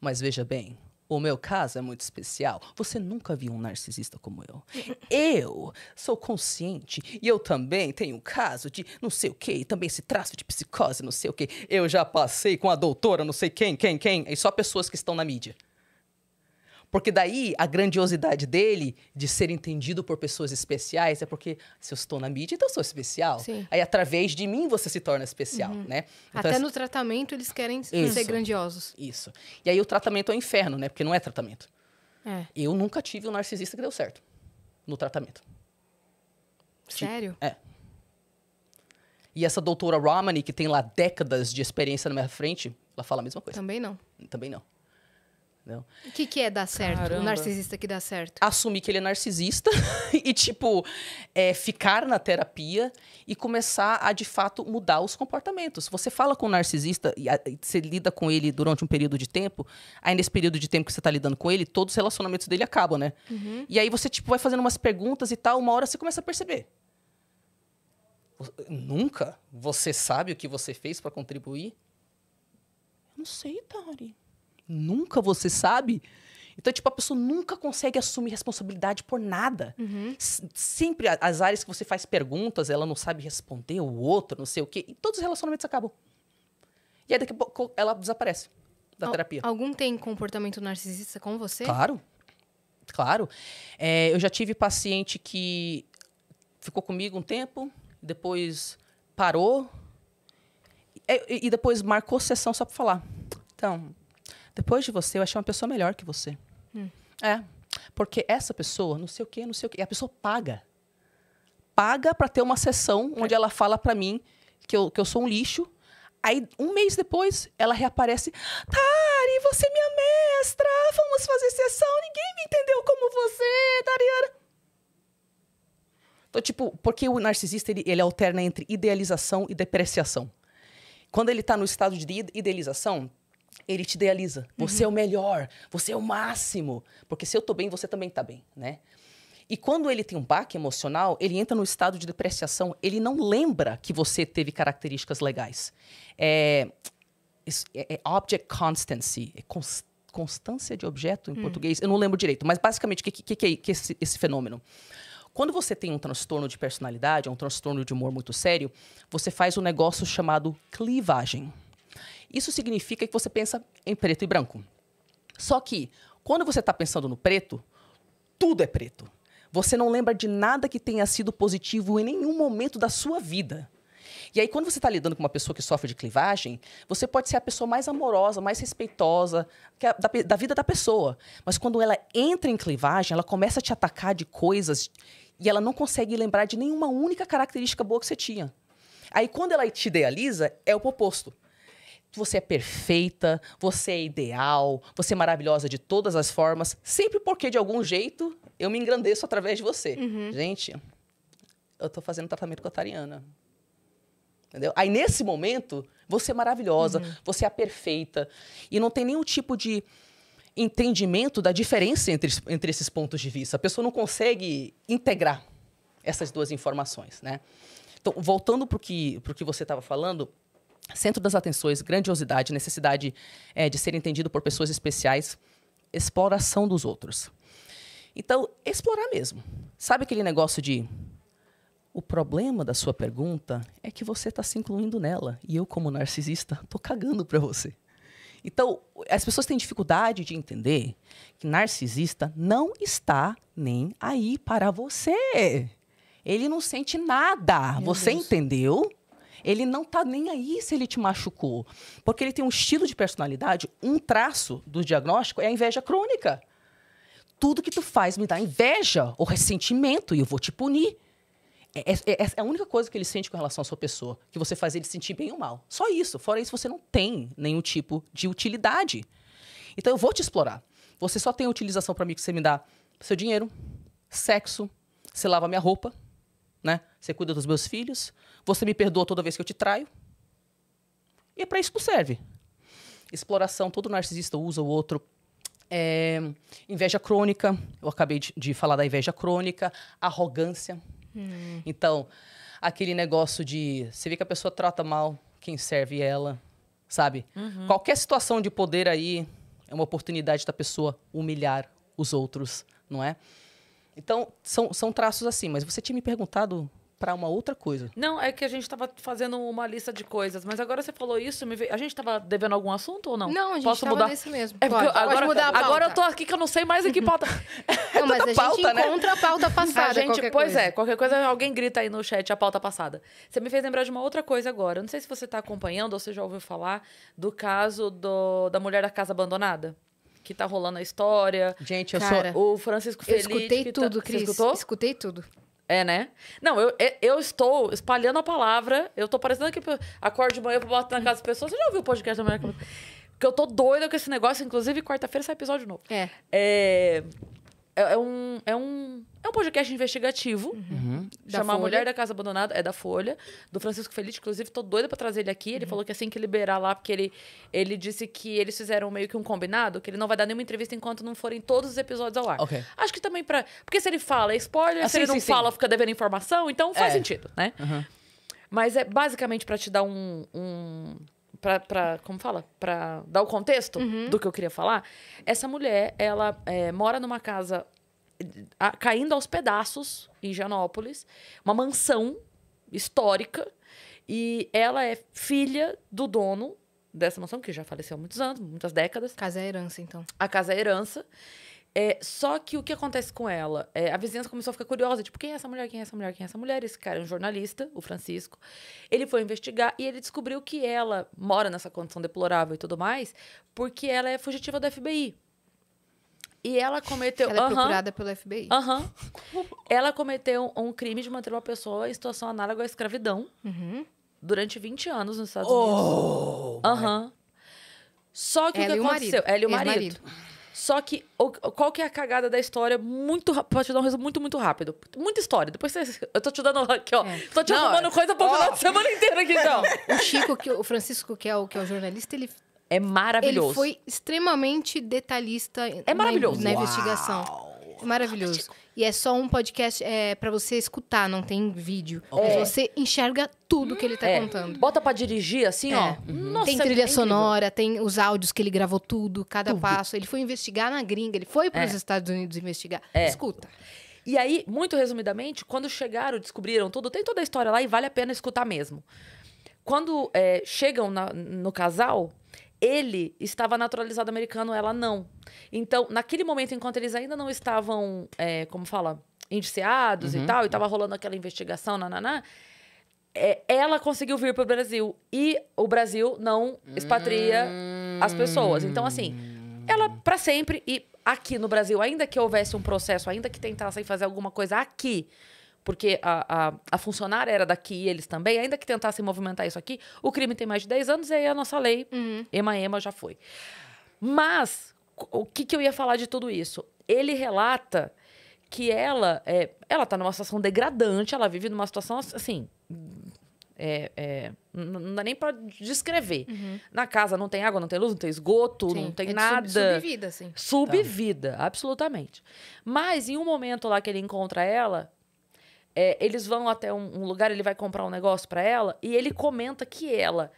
mas veja bem, o meu caso é muito especial. Você nunca viu um narcisista como eu. Eu sou consciente e eu também tenho um caso de não sei o quê, e também esse traço de psicose, não sei o quê. Eu já passei com a doutora, não sei quem, quem, quem, e só pessoas que estão na mídia. Porque daí a grandiosidade dele de ser entendido por pessoas especiais é porque se eu estou na mídia, então eu sou especial. Sim. Aí através de mim você se torna especial, uhum. né? Então, Até no tratamento eles querem isso, ser grandiosos. Isso. E aí o tratamento é o inferno, né? Porque não é tratamento. É. Eu nunca tive um narcisista que deu certo no tratamento. Tipo, Sério? É. E essa doutora Romani, que tem lá décadas de experiência na minha frente, ela fala a mesma coisa. Também não. Também não. O que, que é dar certo? Caramba. O narcisista que dá certo? Assumir que ele é narcisista e, tipo, é, ficar na terapia e começar a, de fato, mudar os comportamentos. Você fala com o um narcisista e, a, e você lida com ele durante um período de tempo, aí nesse período de tempo que você está lidando com ele, todos os relacionamentos dele acabam, né? Uhum. E aí você, tipo, vai fazendo umas perguntas e tal, uma hora você começa a perceber. Nunca você sabe o que você fez para contribuir? Eu não sei, Tari nunca você sabe. Então, tipo, a pessoa nunca consegue assumir responsabilidade por nada. Uhum. Sempre as áreas que você faz perguntas, ela não sabe responder, o outro, não sei o quê. E todos os relacionamentos acabam. E aí, daqui a pouco, ela desaparece da Al terapia. Algum tem comportamento narcisista com você? Claro. Claro. É, eu já tive paciente que ficou comigo um tempo, depois parou. E, e depois marcou sessão só para falar. Então, depois de você, eu achei uma pessoa melhor que você. Hum. É. Porque essa pessoa, não sei o quê, não sei o quê. E a pessoa paga. Paga para ter uma sessão onde é. ela fala para mim que eu, que eu sou um lixo. Aí, um mês depois, ela reaparece. Tari, você é minha mestra! Vamos fazer sessão! Ninguém me entendeu como você, Tariana! Então, tipo, porque o narcisista, ele, ele alterna entre idealização e depreciação. Quando ele está no estado de idealização, ele te idealiza. Uhum. Você uhum. é o melhor, você é o máximo. Porque se eu tô bem, você também tá bem, né? E quando ele tem um baque emocional, ele entra no estado de depreciação, ele não lembra que você teve características legais. É, é, é object constancy, é constância de objeto em hum. português. Eu não lembro direito, mas basicamente, o que, que, que, é que esse, esse fenômeno? Quando você tem um transtorno de personalidade, um transtorno de humor muito sério, você faz um negócio chamado clivagem. Isso significa que você pensa em preto e branco. Só que, quando você está pensando no preto, tudo é preto. Você não lembra de nada que tenha sido positivo em nenhum momento da sua vida. E aí, quando você está lidando com uma pessoa que sofre de clivagem, você pode ser a pessoa mais amorosa, mais respeitosa é da, da, vida da pessoa. Mas quando ela entra em clivagem, ela começa a te atacar de coisas e ela não consegue lembrar de nenhuma única característica boa que você tinha. Aí, quando ela te idealiza, é o oposto você é perfeita, você é ideal, você é maravilhosa de todas as formas, sempre porque de algum jeito eu me engrandeço através de você. Uhum. Gente, eu tô fazendo tratamento com a Tariana. Entendeu? Aí nesse momento, você é maravilhosa, uhum. você é perfeita. E não tem nenhum tipo de entendimento da diferença entre, entre esses pontos de vista. A pessoa não consegue integrar essas duas informações, né? Então, voltando para o que, que você estava falando, Centro das atenções, grandiosidade, necessidade é, de ser entendido por pessoas especiais, exploração dos outros. Então, explorar mesmo. Sabe aquele negócio de. O problema da sua pergunta é que você está se incluindo nela. E eu, como narcisista, estou cagando para você. Então, as pessoas têm dificuldade de entender que narcisista não está nem aí para você. Ele não sente nada. Meu você Deus. entendeu? Ele não tá nem aí se ele te machucou. Porque ele tem um estilo de personalidade, um traço do diagnóstico é a inveja crônica. Tudo que tu faz me dá inveja ou ressentimento e eu vou te punir. É, é, é, é, a única coisa que ele sente com relação à sua pessoa, que você faz ele sentir bem ou mal. Só isso. Fora isso, você não tem nenhum tipo de utilidade. Então eu vou te explorar. Você só tem utilização para mim que você me dá seu dinheiro, sexo, você lava minha roupa, né? Você cuida dos meus filhos, você me perdoa toda vez que eu te traio. E é para isso que serve. Exploração, todo narcisista usa o outro. É, inveja crônica, eu acabei de, de, falar da inveja crônica, arrogância. Hum. Então, aquele negócio de você vê que a pessoa trata mal quem serve ela, sabe? Uhum. Qualquer situação de poder aí é uma oportunidade da pessoa humilhar os outros, não é? Então, são, são traços assim, mas você tinha me perguntado para uma outra coisa. Não, é que a gente estava fazendo uma lista de coisas, mas agora você falou isso, veio... a gente estava devendo algum assunto ou não? Não, a gente Posso mudar? nesse mesmo. É pode, agora, pode mudar a pauta. Agora eu tô aqui que eu não sei mais em que pauta. É não, mas a pauta, gente né? encontra a pauta passada. A gente, pois coisa. é, qualquer coisa, alguém grita aí no chat a pauta passada. Você me fez lembrar de uma outra coisa agora. Eu não sei se você está acompanhando ou você já ouviu falar do caso do, da mulher da casa abandonada que tá rolando a história. Gente, eu Cara, sou. O Francisco eu Eu escutei tá- tudo, tá... Cris. Você escutou? Escutei tudo. É, né? Não, eu, é, eu estou espalhando a palavra. Eu tô parecendo que acordo de manhã pra botar na casa das pessoas. Você já ouviu o podcast da manhã? Porque eu tô doida com esse negócio. Inclusive, quarta-feira sai episódio novo. É. É, é, é um. É um é um podcast investigativo, uhum. chama uhum. da Mulher da Casa Abandonada, é da Folha, do Francisco Feliz. Inclusive, tô doida pra trazer ele aqui. Ele uhum. falou que assim que liberar lá, porque ele, ele disse que eles fizeram meio que um combinado, que ele não vai dar nenhuma entrevista enquanto não forem todos os episódios ao ar. Okay. Acho que também pra. Porque se ele fala, é spoiler, assim, se ele não sim. fala, fica devendo informação, então faz é. sentido, né? Uhum. Mas é basicamente para te dar um, um pra, pra, como fala? Pra dar o contexto uhum. do que eu queria falar. Essa mulher, ela é, mora numa casa a, caindo aos pedaços em Janópolis, uma mansão histórica, e ela é filha do dono dessa mansão, que já faleceu há muitos anos, muitas décadas. Casa é herança, então. A casa é herança. É, só que o que acontece com ela? É, a vizinhança começou a ficar curiosa, tipo, quem é essa mulher, quem é essa mulher, quem é essa mulher? Esse cara é um jornalista, o Francisco. Ele foi investigar e ele descobriu que ela mora nessa condição deplorável e tudo mais, porque ela é fugitiva do FBI. E ela cometeu. Ela é procurada pelo FBI. Aham. ela cometeu um, crime de manter uma pessoa em situação análoga à escravidão uhum. durante 20 anos nos Estados oh, Unidos. Aham. Uhum. Só que ela o que aconteceu? O ela e o marido. marido. Só que o, qual que é a cagada da história? Muito Pra te dar um resumo muito, muito rápido. Muita história. Depois você, eu tô te dando aqui, ó. É. Tô te arrumando coisa pra final de semana inteira aqui, então. O Chico, que, o Francisco, que é o, que é o jornalista, ele é maravilhoso. Ele foi extremamente detalhista é maravilhoso. na, na investigação. É maravilhoso. E é só um podcast é, para você escutar, não tem vídeo. É. Você enxerga tudo que ele tá é. contando. Bota para dirigir, assim, é. ó. Uhum. Nossa, tem trilha sonora, tem os áudios que ele gravou tudo, cada tudo. passo. Ele foi investigar na gringa, ele foi para os é. Estados Unidos investigar. É. Escuta. E aí, muito resumidamente, quando chegaram, descobriram tudo, tem toda a história lá e vale a pena escutar mesmo. Quando chegam na, no casal, ele estava naturalizado americano, ela não. Então, naquele momento, enquanto eles ainda não estavam, é, como fala, indiciados uhum. e tal, e estava rolando aquela investigação, nananá, é, ela conseguiu vir para o Brasil. E o Brasil não expatria as pessoas. Então, assim, ela hum. para sempre, e aqui no Brasil, ainda que houvesse um processo, ainda que tentassem fazer alguma coisa aqui porque a, a, a funcionária era daqui e eles também, ainda que tentassem movimentar isso aqui, o crime tem mais de 10 anos e aí a nossa lei, uhum. Ema Ema, já foi. Mas, o que, que eu ia falar de tudo isso? Ele relata que ela é, ela está numa situação degradante, ela vive numa situação assim. É, é, não dá é nem para descrever. Uhum. Na casa não tem água, não tem luz, não tem esgoto, Sim. não tem é nada. Sub, subvida, sim Subvida, absolutamente. Mas em um momento lá que ele encontra ela, é, eles vão até um, um lugar, ele vai comprar um negócio para ela e ele comenta que ela,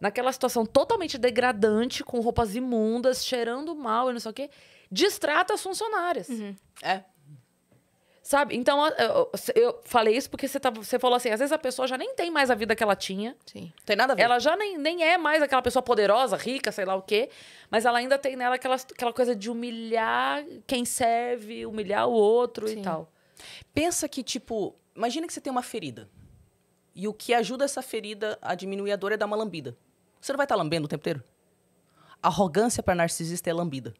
naquela situação totalmente degradante, com roupas imundas, cheirando mal e não sei o quê, distrata as funcionárias. Uhum. É. Sabe? Então, eu, eu, falei isso porque você, tá, você falou assim: às vezes a pessoa já nem tem mais a vida que ela tinha. Sim. Tem nada a ver. Ela já nem, nem é mais aquela pessoa poderosa, rica, sei lá o quê. Mas ela ainda tem nela aquela, aquela coisa de humilhar quem serve, humilhar o outro Sim. e tal. Pensa que, tipo, imagina que você tem uma ferida. E o que ajuda essa ferida a diminuir a dor é dar uma lambida. Você não vai estar lambendo o tempo inteiro? Arrogância para narcisista é lambida.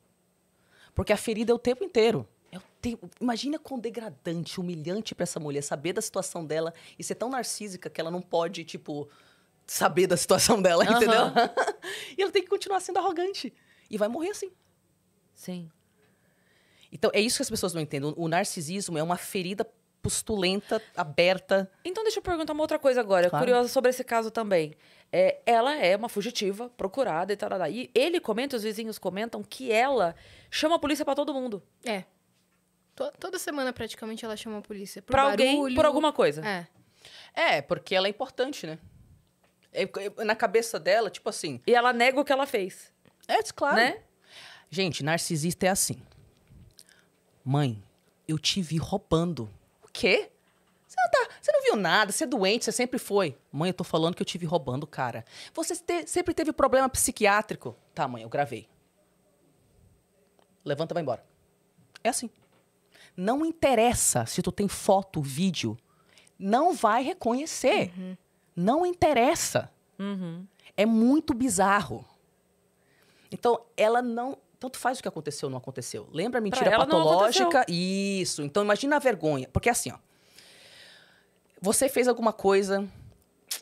Porque a ferida é o tempo inteiro. É o Imagina quão degradante, humilhante para essa mulher saber da situação dela e ser tão narcísica que ela não pode, tipo, saber da situação dela, uhum. entendeu? e ela tem que continuar sendo arrogante. E vai morrer assim. Sim. Então, é isso que as pessoas não entendem. O narcisismo é uma ferida postulenta aberta. Então, deixa eu perguntar uma outra coisa agora. Claro. Curiosa sobre esse caso também. É, ela é uma fugitiva, procurada e tal. E ele comenta, os vizinhos comentam, que ela chama a polícia para todo mundo. É. toda semana, praticamente, ela chama a polícia. Pra barulho, alguém, por alguma coisa. É. É, porque ela é importante, né? É, é, na cabeça dela, tipo assim. E ela nega o que ela fez. É, claro. Né? Gente, narcisista é assim. Mãe, eu te vi roubando. O quê? Você não, tá, você não viu nada, você é doente, você sempre foi. Mãe, eu tô falando que eu te vi roubando, cara. Você te, sempre teve problema psiquiátrico. Tá, mãe, eu gravei. Levanta e vai embora. É assim. Não interessa se tu tem foto, vídeo. Não vai reconhecer. Uhum. Não interessa. Uhum. É muito bizarro. Então, ela não tanto faz o que aconteceu ou não aconteceu. Lembra a mentira patológica? Isso. Então imagina a vergonha. Porque assim, ó. Você fez alguma coisa.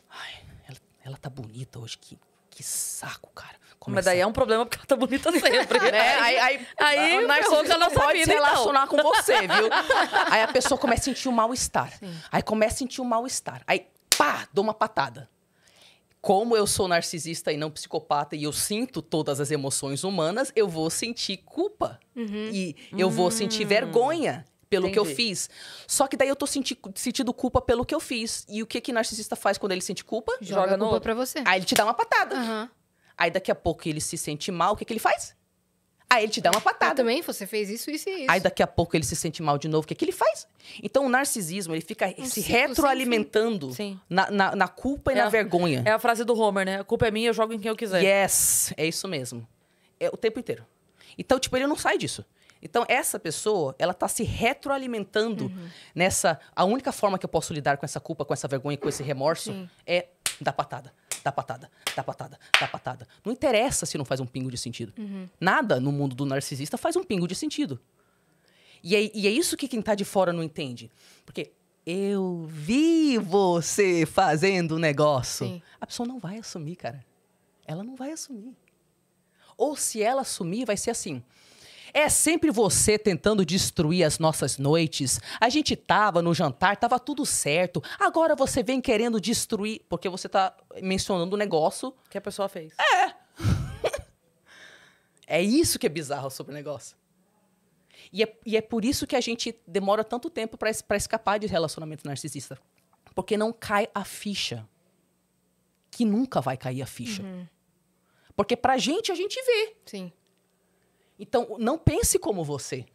Ai, ela, ela tá bonita hoje. Que, que saco, cara. Começa... Mas é daí é um problema porque ela tá bonita sempre, né? Aí, aí, aí nós somos a nossa pode vida, se relacionar então. com você, viu? aí a pessoa começa a sentir o um mal-estar. Aí começa a sentir o um mal-estar. Aí, pá, dou uma patada como eu sou narcisista e não psicopata e eu sinto todas as emoções humanas, eu vou sentir culpa. Uhum. E eu vou sentir hum. vergonha pelo Entendi. que eu fiz. Só que daí eu tô senti sentindo culpa pelo que eu fiz. E o que que narcisista faz quando ele sente culpa? Joga, Joga culpa no... pra você. Aí ele te dá uma patada. Uhum. Aí daqui a pouco ele se sente mal, o que que ele faz? Aí ele te dá uma patada. Eu também, você fez isso, isso e isso. Aí daqui a pouco ele se sente mal de novo. O que, é que ele faz? Então o narcisismo, ele fica um se retroalimentando na, na, na, culpa e é na a, vergonha. É a frase do Homer, né? A culpa é minha, eu jogo em quem eu quiser. Yes, é isso mesmo. É o tempo inteiro. Então, tipo, ele não sai disso. Então, essa pessoa, ela tá se retroalimentando uhum. nessa. A única forma que eu posso lidar com essa culpa, com essa vergonha, com esse remorso Sim. é dar patada dá patada, dá patada, dá patada. Não interessa se não faz um pingo de sentido. Uhum. Nada no mundo do narcisista faz um pingo de sentido. E é, e é isso que quem está de fora não entende. Porque eu vi você fazendo negócio. Sim. A pessoa não vai assumir, cara. Ela não vai assumir. Ou se ela assumir, vai ser assim. É sempre você tentando destruir as nossas noites. A gente tava no jantar, tava tudo certo. Agora você vem querendo destruir, porque você tá mencionando um negócio que a pessoa fez. É. é isso que é bizarro sobre o negócio. E é, e é por isso que a gente demora tanto tempo para escapar de relacionamento narcisista. Porque não cai a ficha. Que nunca vai cair a ficha. Uhum. Porque pra gente, a gente vê. Sim. Então, não pense como você.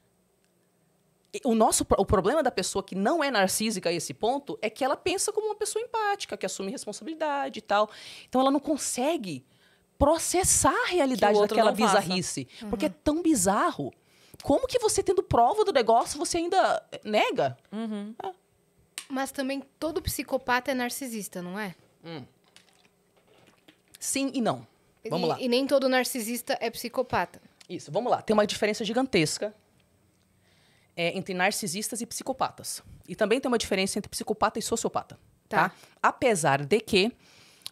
O nosso o problema da pessoa que não é narcísica a esse ponto é que ela pensa como uma pessoa empática, que assume responsabilidade e tal. Então, ela não consegue processar a realidade daquela bizarrice, uhum. porque é tão bizarro. Como que você tendo prova do negócio você ainda eh, nega? Uhum. Ah. Mas também todo psicopata é narcisista, não é? Hum. Sim e não. Vamos e, lá. E nem todo narcisista é psicopata. Isso, vamos lá. Tem uma diferença gigantesca é, entre narcisistas e psicopatas. E também tem uma diferença entre psicopata e sociopata. Tá. tá? Apesar de que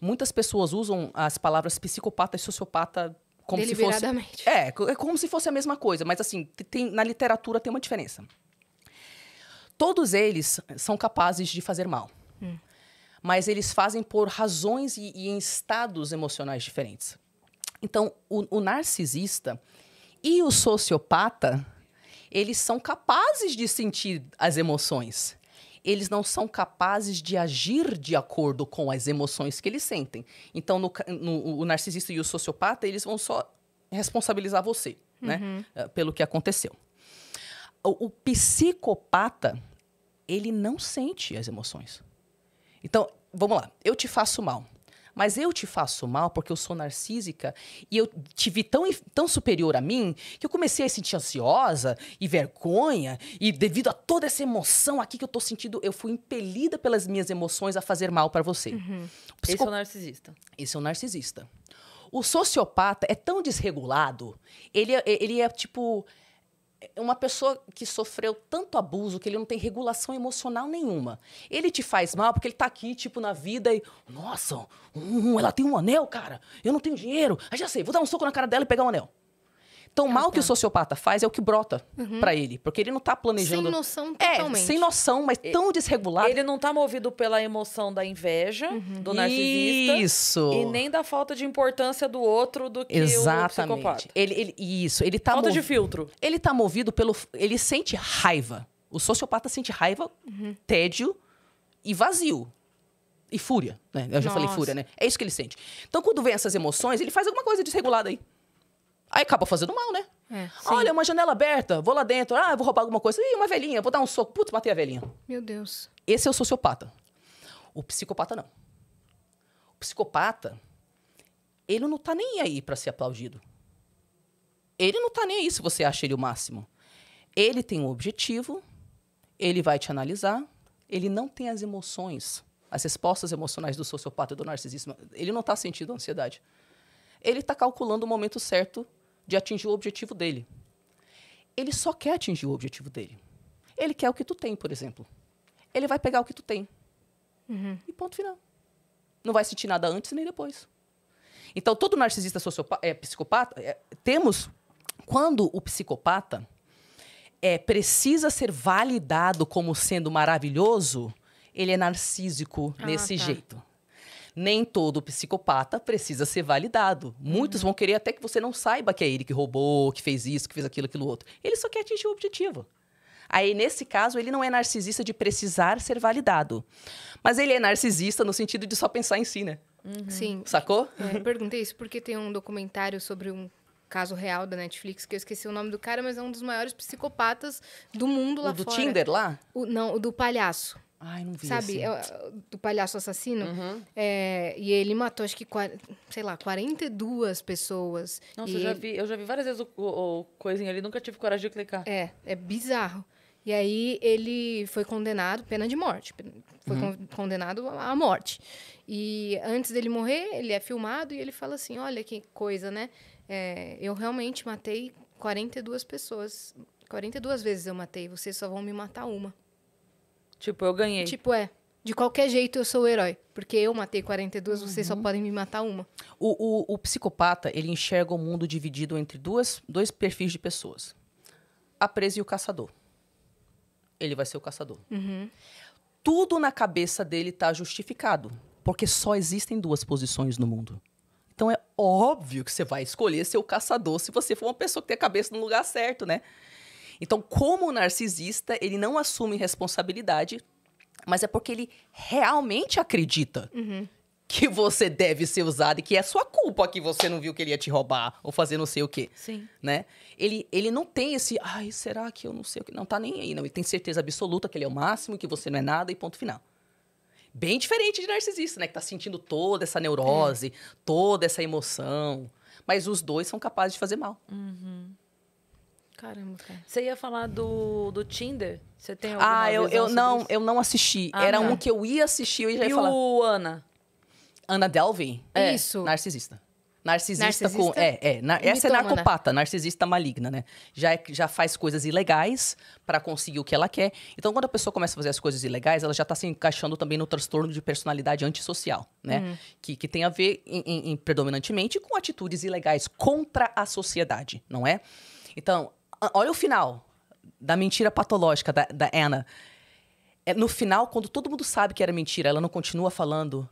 muitas pessoas usam as palavras psicopata e sociopata como se fosse. É, é como se fosse a mesma coisa, mas assim, tem, na literatura tem uma diferença. Todos eles são capazes de fazer mal. Hum. Mas eles fazem por razões e, e em estados emocionais diferentes. Então, o, o narcisista, e o sociopata, eles são capazes de sentir as emoções. Eles não são capazes de agir de acordo com as emoções que eles sentem. Então, no, no o narcisista e o sociopata, eles vão só responsabilizar você, né? uhum. né? Pelo que aconteceu. O, o psicopata, ele não sente as emoções. Então, vamos lá. Eu te faço mal. Mas eu te faço mal porque eu sou narcísica e eu te vi tão, tão superior a mim que eu comecei a sentir ansiosa e vergonha. E devido a toda essa emoção aqui que eu tô sentindo, eu fui impelida pelas minhas emoções a fazer mal para você. Uhum. Psico... Esse é o narcisista. Esse é o narcisista. O sociopata é tão desregulado, ele, é, ele é tipo é uma pessoa que sofreu tanto abuso que ele não tem regulação emocional nenhuma. Ele te faz mal porque ele tá aqui, tipo, na vida e. Nossa, hum, ela tem um anel, cara. Eu não tenho dinheiro. Ah, já sei, vou dar um soco na cara dela e pegar um anel. Então, é mal que o sociopata faz é o que brota uhum. para ele, porque ele não tá planejando. Sem noção é, totalmente. É, sem noção, mas tão desregulado. Ele não tá movido pela emoção da inveja uhum. do narcisista. Isso. E nem da falta de importância do outro do que Exatamente. o psicopata. Ele, ele, isso, ele tá Falta movido, de filtro. Ele tá movido pelo ele sente raiva. O sociopata sente raiva, uhum. tédio e vazio e fúria, né? Eu já Nossa. falei fúria, né? É isso que ele sente. Então, quando vem essas emoções, ele faz alguma coisa desregulada aí. Aí acaba fazendo mal, né? É, Olha, uma janela aberta, vou lá dentro, ah, vou roubar alguma coisa. Ih, uma velhinha, vou dar um soco. Putz, matei a velhinha. Meu Deus. Esse é o sociopata. O psicopata não. O psicopata, ele não tá nem aí para ser aplaudido. Ele não tá nem aí se você acha ele o máximo. Ele tem um objetivo, ele vai te analisar, ele não tem as emoções, as respostas emocionais do sociopata, do narcisismo. Ele não tá sentindo ansiedade. Ele tá calculando o momento certo de atingir o objetivo dele. Ele só quer atingir o objetivo dele. Ele quer o que tu tem, por exemplo. Ele vai pegar o que tu tem. Uhum. E ponto final. Não vai sentir nada antes nem depois. Então, todo narcisista sociopata, é, psicopata, é, temos quando o psicopata é, precisa ser validado como sendo maravilhoso, ele é narcísico ah, nesse tá. jeito nem todo psicopata precisa ser validado. Muitos uhum. vão querer até que você não saiba que é ele que roubou, que fez isso, que fez aquilo, aquilo outro. Ele só quer atingir o objetivo. Aí, nesse caso, ele não é narcisista de precisar ser validado. Mas ele é narcisista no sentido de só pensar em si, né? Uhum. Sim. Sacou? É, perguntei isso porque tem um documentário sobre um caso real da Netflix, que eu esqueci o nome do cara, mas é um dos maiores psicopatas do mundo o lá do fora. do Tinder lá? O, não, o do palhaço. Ai, não vi Sabe, esse. do palhaço assassino. Uhum. É, e ele matou, acho que, sei lá, 42 pessoas. Nossa, eu já, vi, eu já vi várias vezes o, o, o coisinho ali, nunca tive coragem de clicar. É, é bizarro. E aí ele foi condenado, pena de morte. Foi uhum. condenado à morte. E antes dele morrer, ele é filmado e ele fala assim: olha que coisa, né? É, eu realmente matei 42 pessoas. 42 vezes eu matei, vocês só vão me matar uma. Tipo, eu ganhei. Tipo, é. De qualquer jeito eu sou o herói. Porque eu matei 42, uhum. vocês só uhum. podem me matar uma. O, o, o psicopata, ele enxerga o mundo dividido entre duas, dois perfis de pessoas: a presa e o caçador. Ele vai ser o caçador. Uhum. Tudo na cabeça dele está justificado. Porque só existem duas posições no mundo. Então é óbvio que você vai escolher ser o caçador se você for uma pessoa que tem a cabeça no lugar certo, né? Então, como narcisista, ele não assume responsabilidade, mas é porque ele realmente acredita. Uhum que você deve ser usado e que é sua culpa que você não viu que ele ia te roubar ou fazer não sei o quê. Sim. Né? Ele, ele não tem esse, ai, será que eu não sei o que? Não tá nem aí, não. Ele tem certeza absoluta que ele é o máximo, que você não é nada e ponto final. Bem diferente de narcisista, né? Que tá sentindo toda essa neurose, é. toda essa emoção. Mas os dois são capazes de fazer mal. Uhum. Caramba, cara. Você ia falar do, do Tinder? Você tem ah, alguma Ah, eu, eu não, isso? eu não assisti. Ah, Era não. um que eu ia assistir eu e já ia falar. E o Ana? Ana Delvey? É, é isso. Narcisista. Narcisista, narcisista, com. É, é. essa é né? narcopata, narcisista maligna, né? Já, é, já faz coisas ilegais para conseguir o que ela quer. Então, quando a pessoa começa a fazer as coisas ilegais, ela já está se encaixando também no transtorno de personalidade antissocial, né? Uhum. Que, que tem a ver, em, em, em, predominantemente, com atitudes ilegais contra a sociedade, não é? Então, ah, olha o final da mentira patológica da, da Anna. É, no final, quando todo mundo sabe que era mentira, ela não continua falando.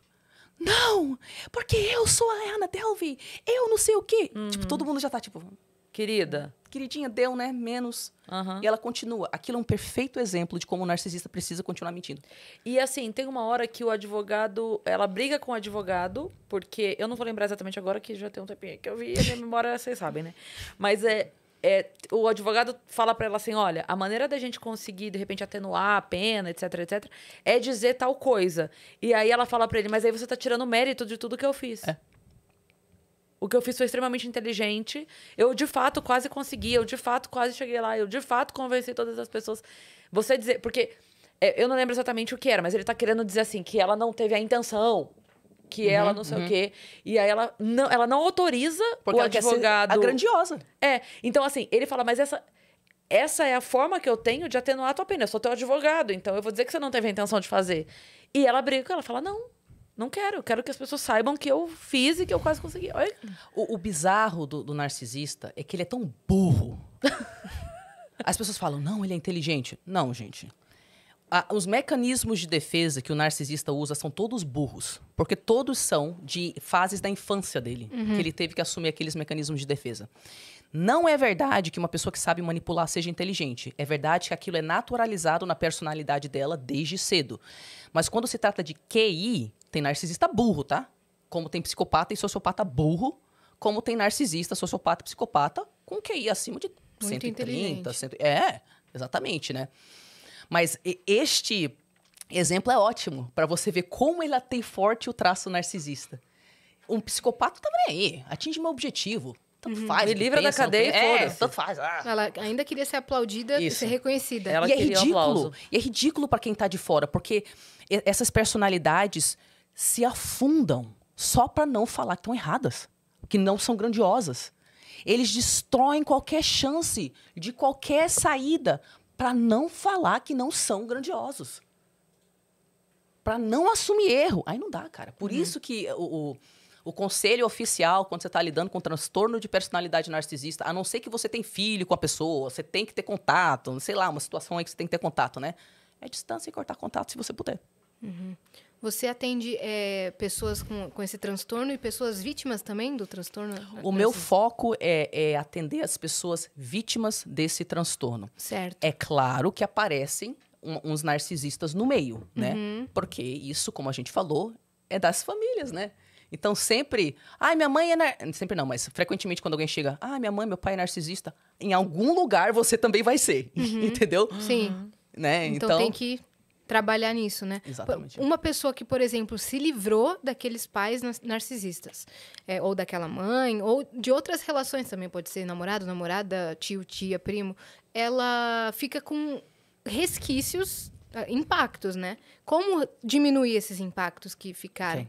Não, porque eu sou a Anna Delvey, eu não sei o quê. Uhum. Tipo, todo mundo já tá tipo. Querida. Queridinha, deu, né? Menos. Uhum. E ela continua. Aquilo é um perfeito exemplo de como o narcisista precisa continuar mentindo. E assim, tem uma hora que o advogado. Ela briga com o advogado, porque. Eu não vou lembrar exatamente agora, que já tem um tempinho que eu vi, a minha memória, vocês sabem, né? Mas é é, o advogado fala para ela assim: olha, a maneira da gente conseguir, de repente, atenuar a pena, etc, etc, é dizer tal coisa. E aí ela fala para ele: mas aí você tá tirando mérito de tudo que eu fiz. É. O que eu fiz foi extremamente inteligente. Eu, de fato, quase consegui. Eu, de fato, quase cheguei lá. Eu, de fato, convenci todas as pessoas. Você dizer. Porque é, eu não lembro exatamente o que era, mas ele tá querendo dizer assim: que ela não teve a intenção que uhum, ela não sei uhum. o quê. E aí ela não, ela não autoriza Porque o advogado. a grandiosa. É. Então, assim, ele fala, mas essa. Essa é a forma que eu tenho de atenuar a tua pena. Eu sou teu advogado, então eu vou dizer que você não teve a intenção de fazer. E ela briga, ela fala: não, não quero, quero que as pessoas saibam que eu fiz e que eu quase consegui. O, o bizarro do, do narcisista é que ele é tão burro. as pessoas falam: não, ele é inteligente. Não, gente a, os mecanismos de defesa que o narcisista usa são todos burros, porque todos são de fases da infância dele, uhum. que ele teve que assumir aqueles mecanismos de defesa. Não é verdade que uma pessoa que sabe manipular seja inteligente. É verdade que aquilo é naturalizado na personalidade dela desde cedo. Mas quando se trata de QI, tem narcisista burro, tá? Como tem psicopata e sociopata burro, como tem narcisista, sociopata e psicopata com QI acima de Muito 130, 100, é, exatamente, né? Mas este exemplo é ótimo para você ver como ela tem forte o traço narcisista. Um psicopata tá aí, atinge meu objetivo. Tanto uhum. faz. Me livra pensa, da cadeia e foda. É, tanto faz. Ah. Ela ainda queria ser aplaudida Isso. e ser reconhecida. Ela e, é ridículo, e é ridículo para quem tá de fora, porque essas personalidades se afundam só para não falar que estão erradas, que não são grandiosas. Eles destroem qualquer chance de qualquer saída para não falar que não são grandiosos. Para não assumir erro. Aí não dá, cara. Por uhum. isso que o, o, o, conselho oficial, quando você está lidando com transtorno de personalidade narcisista, a não ser que você tem filho com a pessoa, você tem que ter contato, sei lá, uma situação aí que você tem que ter contato, né? É distância e cortar contato se você puder. Uhum. Você atende é, pessoas com, com esse transtorno e pessoas vítimas também do transtorno? O meu foco é, é atender as pessoas vítimas desse transtorno. Certo. É claro que aparecem uns narcisistas no meio, né? Uhum. Porque isso, como a gente falou, é das famílias, né? Então sempre, ai, ah, minha mãe é nar... sempre não, mas frequentemente quando alguém chega, ah, minha mãe, meu pai é narcisista, em algum lugar você também vai ser, uhum. entendeu? Sim. Né? Então, então, tem que trabalhar nisso, né? Exatamente. Uma pessoa que, por exemplo, se livrou daqueles pais narcisistas, é, ou daquela mãe, ou de outras relações também, pode ser namorado, namorada, tio, tia, primo, ela fica com resquícios, ah, impactos, né? Como diminuir esses impactos que ficaram?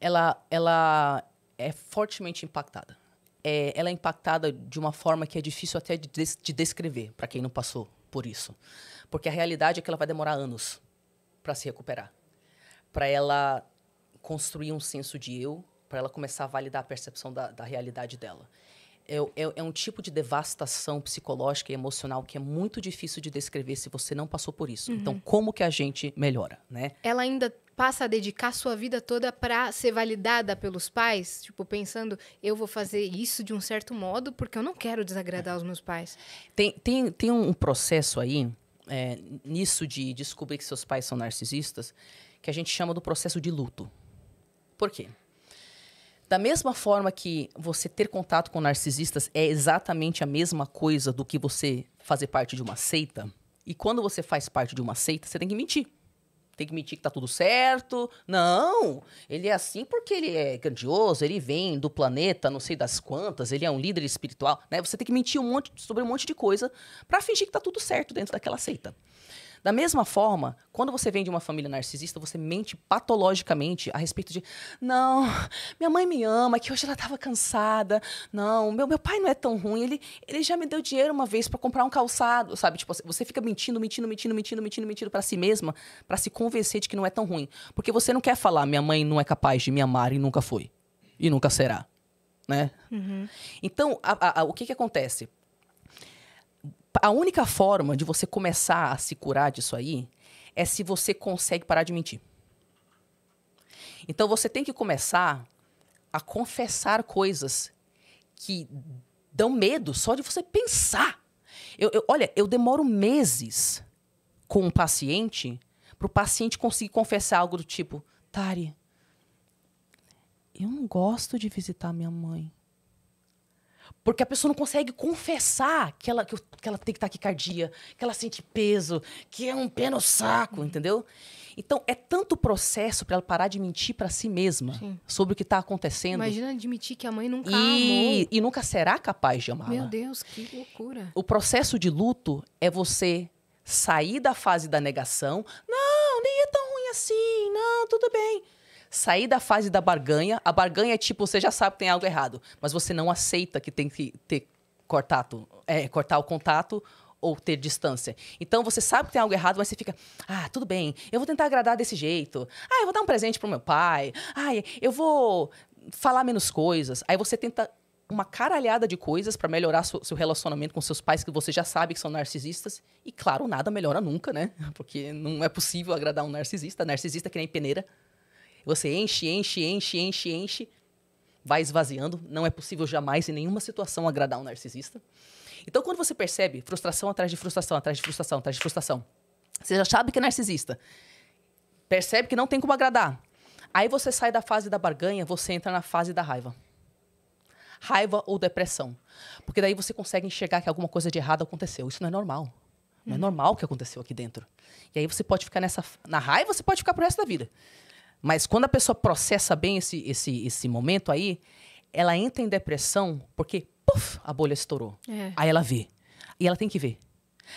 Ela, ela é fortemente impactada. É, ela é impactada de uma forma que é difícil até de, des de descrever, para quem não passou por isso. Porque a realidade é que ela vai demorar anos para se recuperar. Para ela construir um senso de eu, para ela começar a validar a percepção da, da realidade dela. É, é, é, um tipo de devastação psicológica e emocional que é muito difícil de descrever se você não passou por isso. Então, uhum. Então, como que a gente melhora, né? Ela ainda passa a dedicar sua vida toda para ser validada pelos pais, tipo pensando eu vou fazer isso de um certo modo porque eu não quero desagradar é. os meus pais. Tem, tem, tem um processo aí é, nisso de descobrir que seus pais são narcisistas, que a gente chama do processo de luto. Por quê? Da mesma forma que você ter contato com narcisistas é exatamente a mesma coisa do que você fazer parte de uma seita, e quando você faz parte de uma seita, você tem que mentir tem que mentir que tá tudo certo. Não! Ele é assim porque ele é grandioso, ele vem do planeta não sei das quantas, ele é um líder espiritual, né? Você tem que mentir um monte, sobre um monte de coisa para fingir que tá tudo certo dentro daquela seita. Da mesma forma, quando você vem de uma família narcisista, você mente patologicamente a respeito de: não, minha mãe me ama, que hoje ela estava cansada, não, meu, meu pai não é tão ruim, ele, ele já me deu dinheiro uma vez para comprar um calçado, sabe? Tipo, você fica mentindo, mentindo, mentindo, mentindo, mentindo, mentindo para si mesma, para se convencer de que não é tão ruim. Porque você não quer falar: minha mãe não é capaz de me amar e nunca foi, e nunca será. Né? Uhum. Então, a, a, o que, que acontece? a única forma de você começar a se curar disso aí é se você consegue parar de mentir. Então você tem que começar a confessar coisas que dão medo só de você pensar. Eu, eu, olha, eu demoro meses com um paciente para o paciente conseguir confessar algo do tipo: Tari, eu não gosto de visitar minha mãe. Porque a pessoa não consegue confessar que ela, que, que ela tem taquicardia, que ela sente peso, que é um pé no saco, uhum. entendeu? Então, é tanto processo para ela parar de mentir para si mesma Sim. sobre o que está acontecendo. Imagina admitir que a mãe nunca e, amou. E nunca será capaz de amá-la. Meu Deus, que loucura. O processo de luto é você sair da fase da negação. Não, nem é tão ruim assim. Não, tudo bem sair da fase da barganha. A barganha é tipo, você já sabe que tem algo errado, mas você não aceita que tem que ter cortato, é, cortar o contato ou ter distância. Então você sabe que tem algo errado, mas você fica, ah, tudo bem, eu vou tentar agradar desse jeito. Ah, eu vou dar um presente pro meu pai. Ah, eu vou falar menos coisas. Aí você tenta uma caralhada de coisas para melhorar seu, seu relacionamento com seus pais que você já sabe que são narcisistas. E claro, nada melhora nunca, né? Porque não é possível agradar um narcisista. Narcisista é que nem peneira. Você enche, enche, enche, enche, enche, vai esvaziando. Não é possível jamais, em nenhuma situação, agradar um narcisista. Então, quando você percebe frustração atrás de frustração, atrás de frustração, atrás de frustração, você já sabe que é narcisista. Percebe que não tem como agradar. Aí você sai da fase da barganha, você entra na fase da raiva. Raiva ou depressão. Porque daí você consegue enxergar que alguma coisa de errado aconteceu. Isso não é normal. Não é hum. normal o que aconteceu aqui dentro. E aí você pode ficar nessa. Na raiva, você pode ficar pro resto da vida. Mas quando a pessoa processa bem esse, esse, esse momento aí, ela entra em depressão porque, puf a bolha estourou. É. Aí ela vê. E ela tem que ver.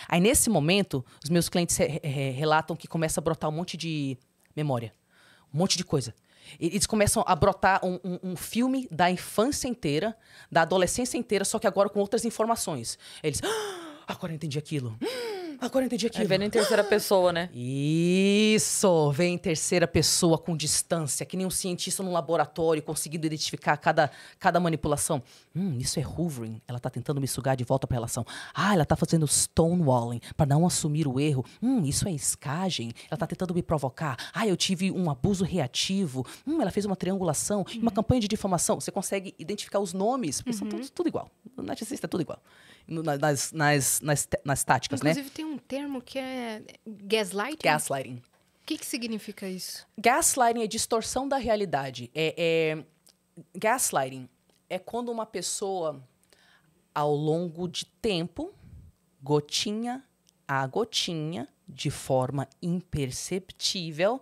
Aí nesse momento, os meus clientes re relatam que começa a brotar um monte de memória, um monte de coisa. Eles começam a brotar um, um, um, filme da infância inteira, da adolescência inteira, só que agora com outras informações. Eles, ah, agora eu entendi aquilo. Hum agora eu entendi aqui. É vendo em terceira pessoa, né? Isso! Vem em terceira pessoa com distância, que nem um cientista num laboratório conseguindo identificar cada, cada manipulação. Hum, isso é hoovering. Ela tá tentando me sugar de volta pra relação. Ah, ela tá fazendo stonewalling para não assumir o erro. Hum, isso é escagem. Ela tá tentando me provocar. Ah, eu tive um abuso reativo. Hum, ela fez uma triangulação, uhum. uma campanha de difamação. Você consegue identificar os nomes, porque uhum. são todos tudo igual. O narcisista é tudo igual nas, nas, nas, nas táticas, né? Inclusive, né? tem um termo que é gaslighting. Gaslighting. O que, que significa isso? Gaslighting é distorção da realidade. É, é, gaslighting é quando uma pessoa, ao longo de tempo, gotinha a gotinha, de forma imperceptível,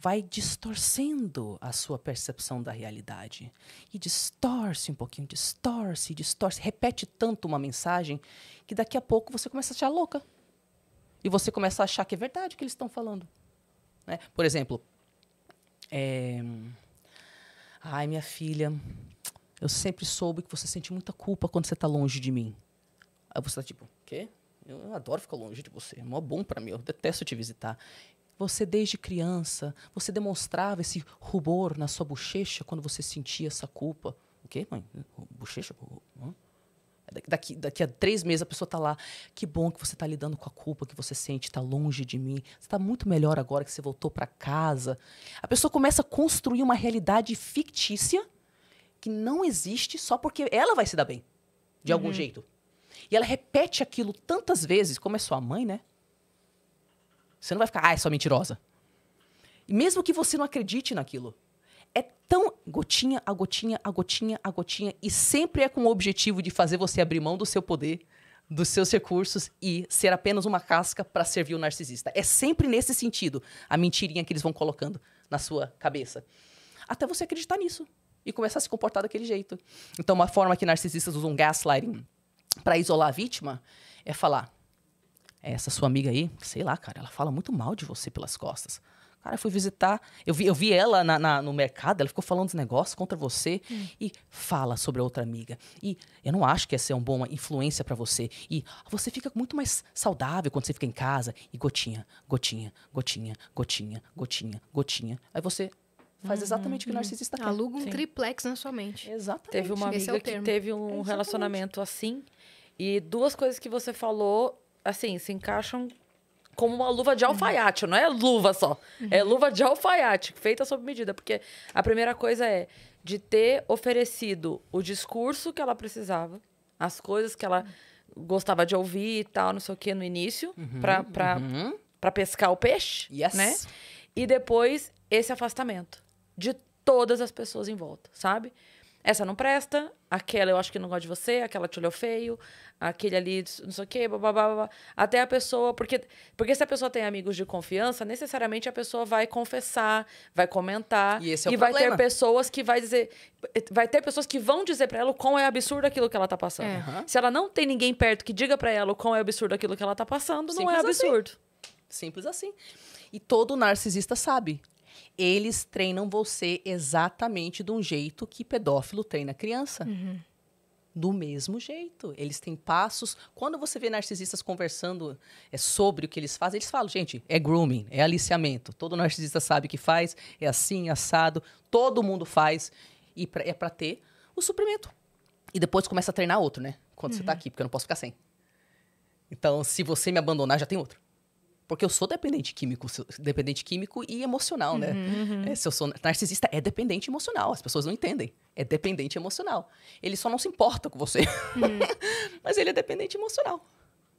vai distorcendo a sua percepção da realidade. E distorce um pouquinho, distorce, distorce, repete tanto uma mensagem que daqui a pouco você começa a achar louca. E você começa a achar que é verdade o que eles estão falando. Né? Por exemplo, é... ai, minha filha, eu sempre soube que você sente muita culpa quando você está longe de mim. Aí você tá tipo, quê? Eu, eu adoro ficar longe de você, é mó bom para mim, eu detesto te visitar. Você, desde criança, você demonstrava esse rubor na sua bochecha quando você sentia essa culpa. O quê, mãe? Bochecha? É daqui, daqui a três meses a pessoa está lá. Que bom que você está lidando com a culpa que você sente, está longe de mim. Você está muito melhor agora que você voltou para casa. A pessoa começa a construir uma realidade fictícia que não existe só porque ela vai se dar bem, de uhum. algum jeito. E ela repete aquilo tantas vezes, como é sua mãe, né? Você não vai ficar, ah, é só mentirosa. E mesmo que você não acredite naquilo, é tão gotinha a gotinha a gotinha a gotinha e sempre é com o objetivo de fazer você abrir mão do seu poder, dos seus recursos e ser apenas uma casca para servir o narcisista. É sempre nesse sentido a mentirinha que eles vão colocando na sua cabeça. Até você acreditar nisso e começar a se comportar daquele jeito. Então, uma forma que narcisistas usam gaslighting para isolar a vítima é falar: é, essa sua amiga aí, sei lá, cara, ela fala muito mal de você pelas costas. Cara, eu fui visitar, eu vi, eu vi ela na, na no mercado, ela ficou falando dos negócios contra você hum. e fala sobre a outra amiga. E eu não acho que essa é uma boa influência para você. E você fica muito mais saudável quando você fica em casa e gotinha, gotinha, gotinha, gotinha, gotinha, gotinha. Aí você faz uhum. exatamente uhum, o que o narcisista quer. Aluga um Sim. triplex na sua mente. Exatamente. Teve uma é amiga é que teve um relacionamento assim. E duas coisas que você falou assim, se encaixam como uma luva de alfaiate, não é luva só. É luva de alfaiate, feita sob medida. Porque a primeira coisa é de ter oferecido o discurso que ela precisava, as coisas que ela gostava de ouvir e tal, não sei o que, no início, uhum, pra, pra, uhum. pra pescar o peixe, yes. né? E depois esse afastamento de todas as pessoas em volta, sabe? essa não presta, aquela eu acho que não gosta de você, aquela te olhou feio, aquele ali não sei o quê, blá, blá. até a pessoa, porque porque se a pessoa tem amigos de confiança, necessariamente a pessoa vai confessar, vai comentar e, esse é o e vai ter pessoas que vai dizer, vai ter pessoas que vão dizer para ela o quão é absurdo aquilo que ela tá passando. É. Uhum. Se ela não tem ninguém perto que diga para ela o quão é absurdo aquilo que ela tá passando, Simples não é assim. absurdo. Assim. Simples assim. E todo narcisista sabe. Eles treinam você exatamente de um jeito que pedófilo treina criança. Uhum. Do mesmo jeito. Eles têm passos. Quando você vê narcisistas conversando é, sobre o que eles fazem, eles falam, gente, é grooming, é aliciamento. Todo narcisista sabe o que faz, é assim, assado. Todo mundo faz. E pra, é para ter o suprimento. E depois começa a treinar outro, né? Quando uhum. você tá uhum. aqui, porque eu não posso ficar sem. Então, se você me abandonar, já tem outro. Porque eu sou dependente químico, dependente químico e emocional, né? Uhum. uhum. É, se eu sou narcisista, é dependente emocional. As pessoas não entendem. É dependente emocional. Ele só não se importa com você. Uhum. Mas ele é dependente emocional.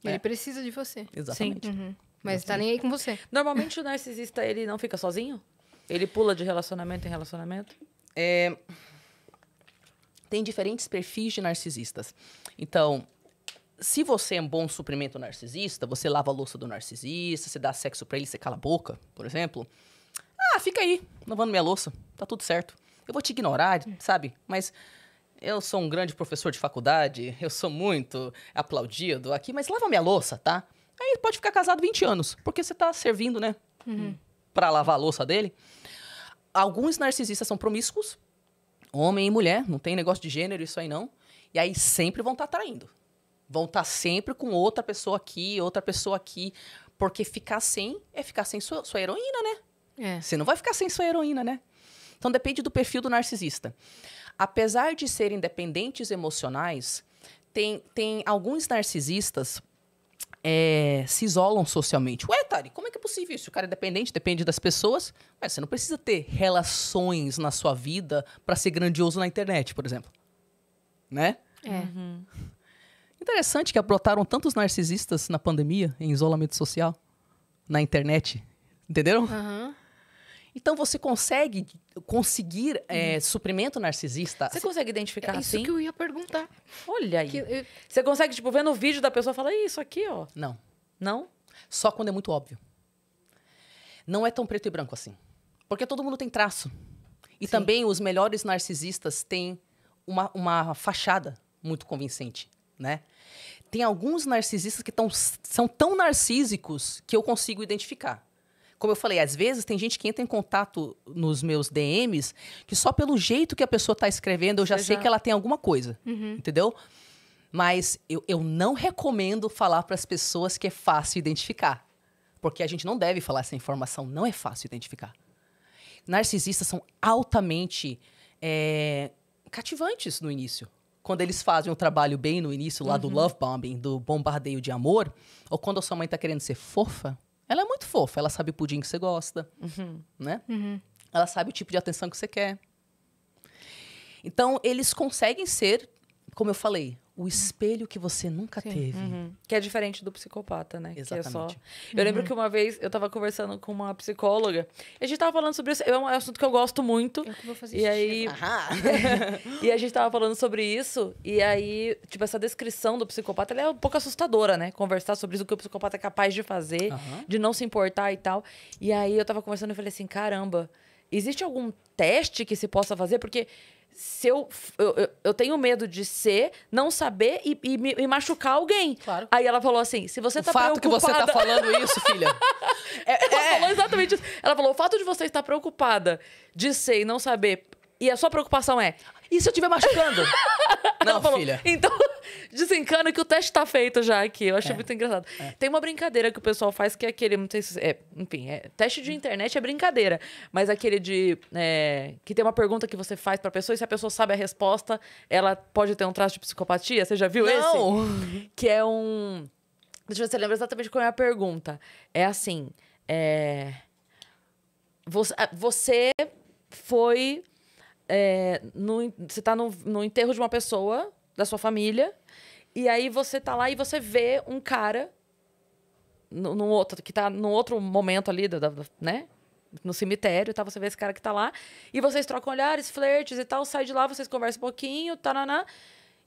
Ele é. precisa de você. Exatamente. Uhum. Mas tá nem aí com você. Normalmente o narcisista, ele não fica sozinho? Ele pula de relacionamento em relacionamento? É... Tem diferentes perfis de narcisistas. Então, se você é um bom suprimento narcisista, você lava a louça do narcisista, você dá sexo para ele, você cala a boca, por exemplo. Ah, fica aí, lavando minha louça, tá tudo certo. Eu vou te ignorar, sabe? Mas eu sou um grande professor de faculdade, eu sou muito aplaudido aqui, mas lava minha louça, tá? Aí pode ficar casado 20 anos, porque você tá servindo, né? Uhum. Pra lavar a louça dele. Alguns narcisistas são promíscuos, homem e mulher, não tem negócio de gênero isso aí não. E aí sempre vão estar tá traindo vão estar tá sempre com outra pessoa aqui, outra pessoa aqui. Porque ficar sem é ficar sem sua, sua heroína, né? É. Você não vai ficar sem sua heroína, né? Então depende do perfil do narcisista. Apesar de serem dependentes emocionais, tem, tem alguns narcisistas é, se isolam socialmente. Ué, Tari, como é que é possível isso? O cara é dependente, depende das pessoas. Mas você não precisa ter relações na sua vida para ser grandioso na internet, por exemplo. Né? É. Uhum. Interessante que abrotaram tantos narcisistas na pandemia, em isolamento social, na internet. Entenderam? Uhum. Então você consegue conseguir uhum. é, suprimento narcisista? Você consegue identificar é isso assim? que eu ia perguntar. Olha aí. Eu... Você consegue, tipo, vendo o vídeo da pessoa falar, isso aqui, ó. Não. Não? Só quando é muito óbvio. Não é tão preto e branco assim. Porque todo mundo tem traço. E Sim. também os melhores narcisistas têm uma, uma fachada muito convincente né? Tem alguns narcisistas que tão, são tão narcísicos que eu consigo identificar. Como eu falei, às vezes tem gente que entra em contato nos meus DMs que só pelo jeito que a pessoa está escrevendo eu já sei que ela tem alguma coisa, uhum. entendeu? Mas eu, eu não recomendo falar para as pessoas que é fácil identificar. Porque a gente não deve falar essa informação, não é fácil identificar. Narcisistas são altamente é, cativantes no início quando eles fazem um trabalho bem no início lá uhum. do love bombing, do bombardeio de amor, ou quando a sua mãe tá querendo ser fofa, ela é muito fofa, ela sabe o pudim que você gosta, uhum. né? Uhum. Ela sabe o tipo de atenção que você quer. Então, eles conseguem ser, como eu falei, o espelho que você nunca Sim. teve. Uhum. Que é diferente do psicopata, né? Exatamente. É só... Eu uhum. lembro que uma vez eu estava conversando com uma psicóloga. a gente estava falando sobre isso. É, é um assunto que eu gosto muito. Eu que vou fazer e aí E a gente estava falando sobre isso. E aí, tipo, essa descrição do psicopata é um pouco assustadora, né? Conversar sobre isso, o que o psicopata é capaz de fazer, uhum. de não se importar e tal. E aí eu estava conversando e falei assim: caramba, existe algum teste que se possa fazer? Porque se eu, eu, eu tenho medo de ser, não saber e, e, me, e machucar alguém. Claro. Aí ela falou assim: se você o tá fato preocupada. que você tá falando isso, filha. é, ela é. falou exatamente isso. Ela falou: o fato de você estar preocupada de ser e não saber e a sua preocupação é: e se eu estiver machucando? não, falou, filha. Então, desencana que o teste está feito já aqui. Eu achei é, muito engraçado. É. Tem uma brincadeira que o pessoal faz que é aquele, não sei se. É, enfim, é, teste de internet é brincadeira. Mas aquele de. É, que tem uma pergunta que você faz pra pessoa e se a pessoa sabe a resposta, ela pode ter um traço de psicopatia. Você já viu não. esse? Que é um. Deixa eu ver se você lembra exatamente qual é a pergunta. É assim. É, você, você foi é, no, você está no, no enterro de uma pessoa, da sua família, e aí você tá lá e você vê um cara no, no outro, que tá no outro momento ali, né? No cemitério, tá? Você vê esse cara que tá lá. E vocês trocam olhares, flertes e tal. Sai de lá, vocês conversam um pouquinho, na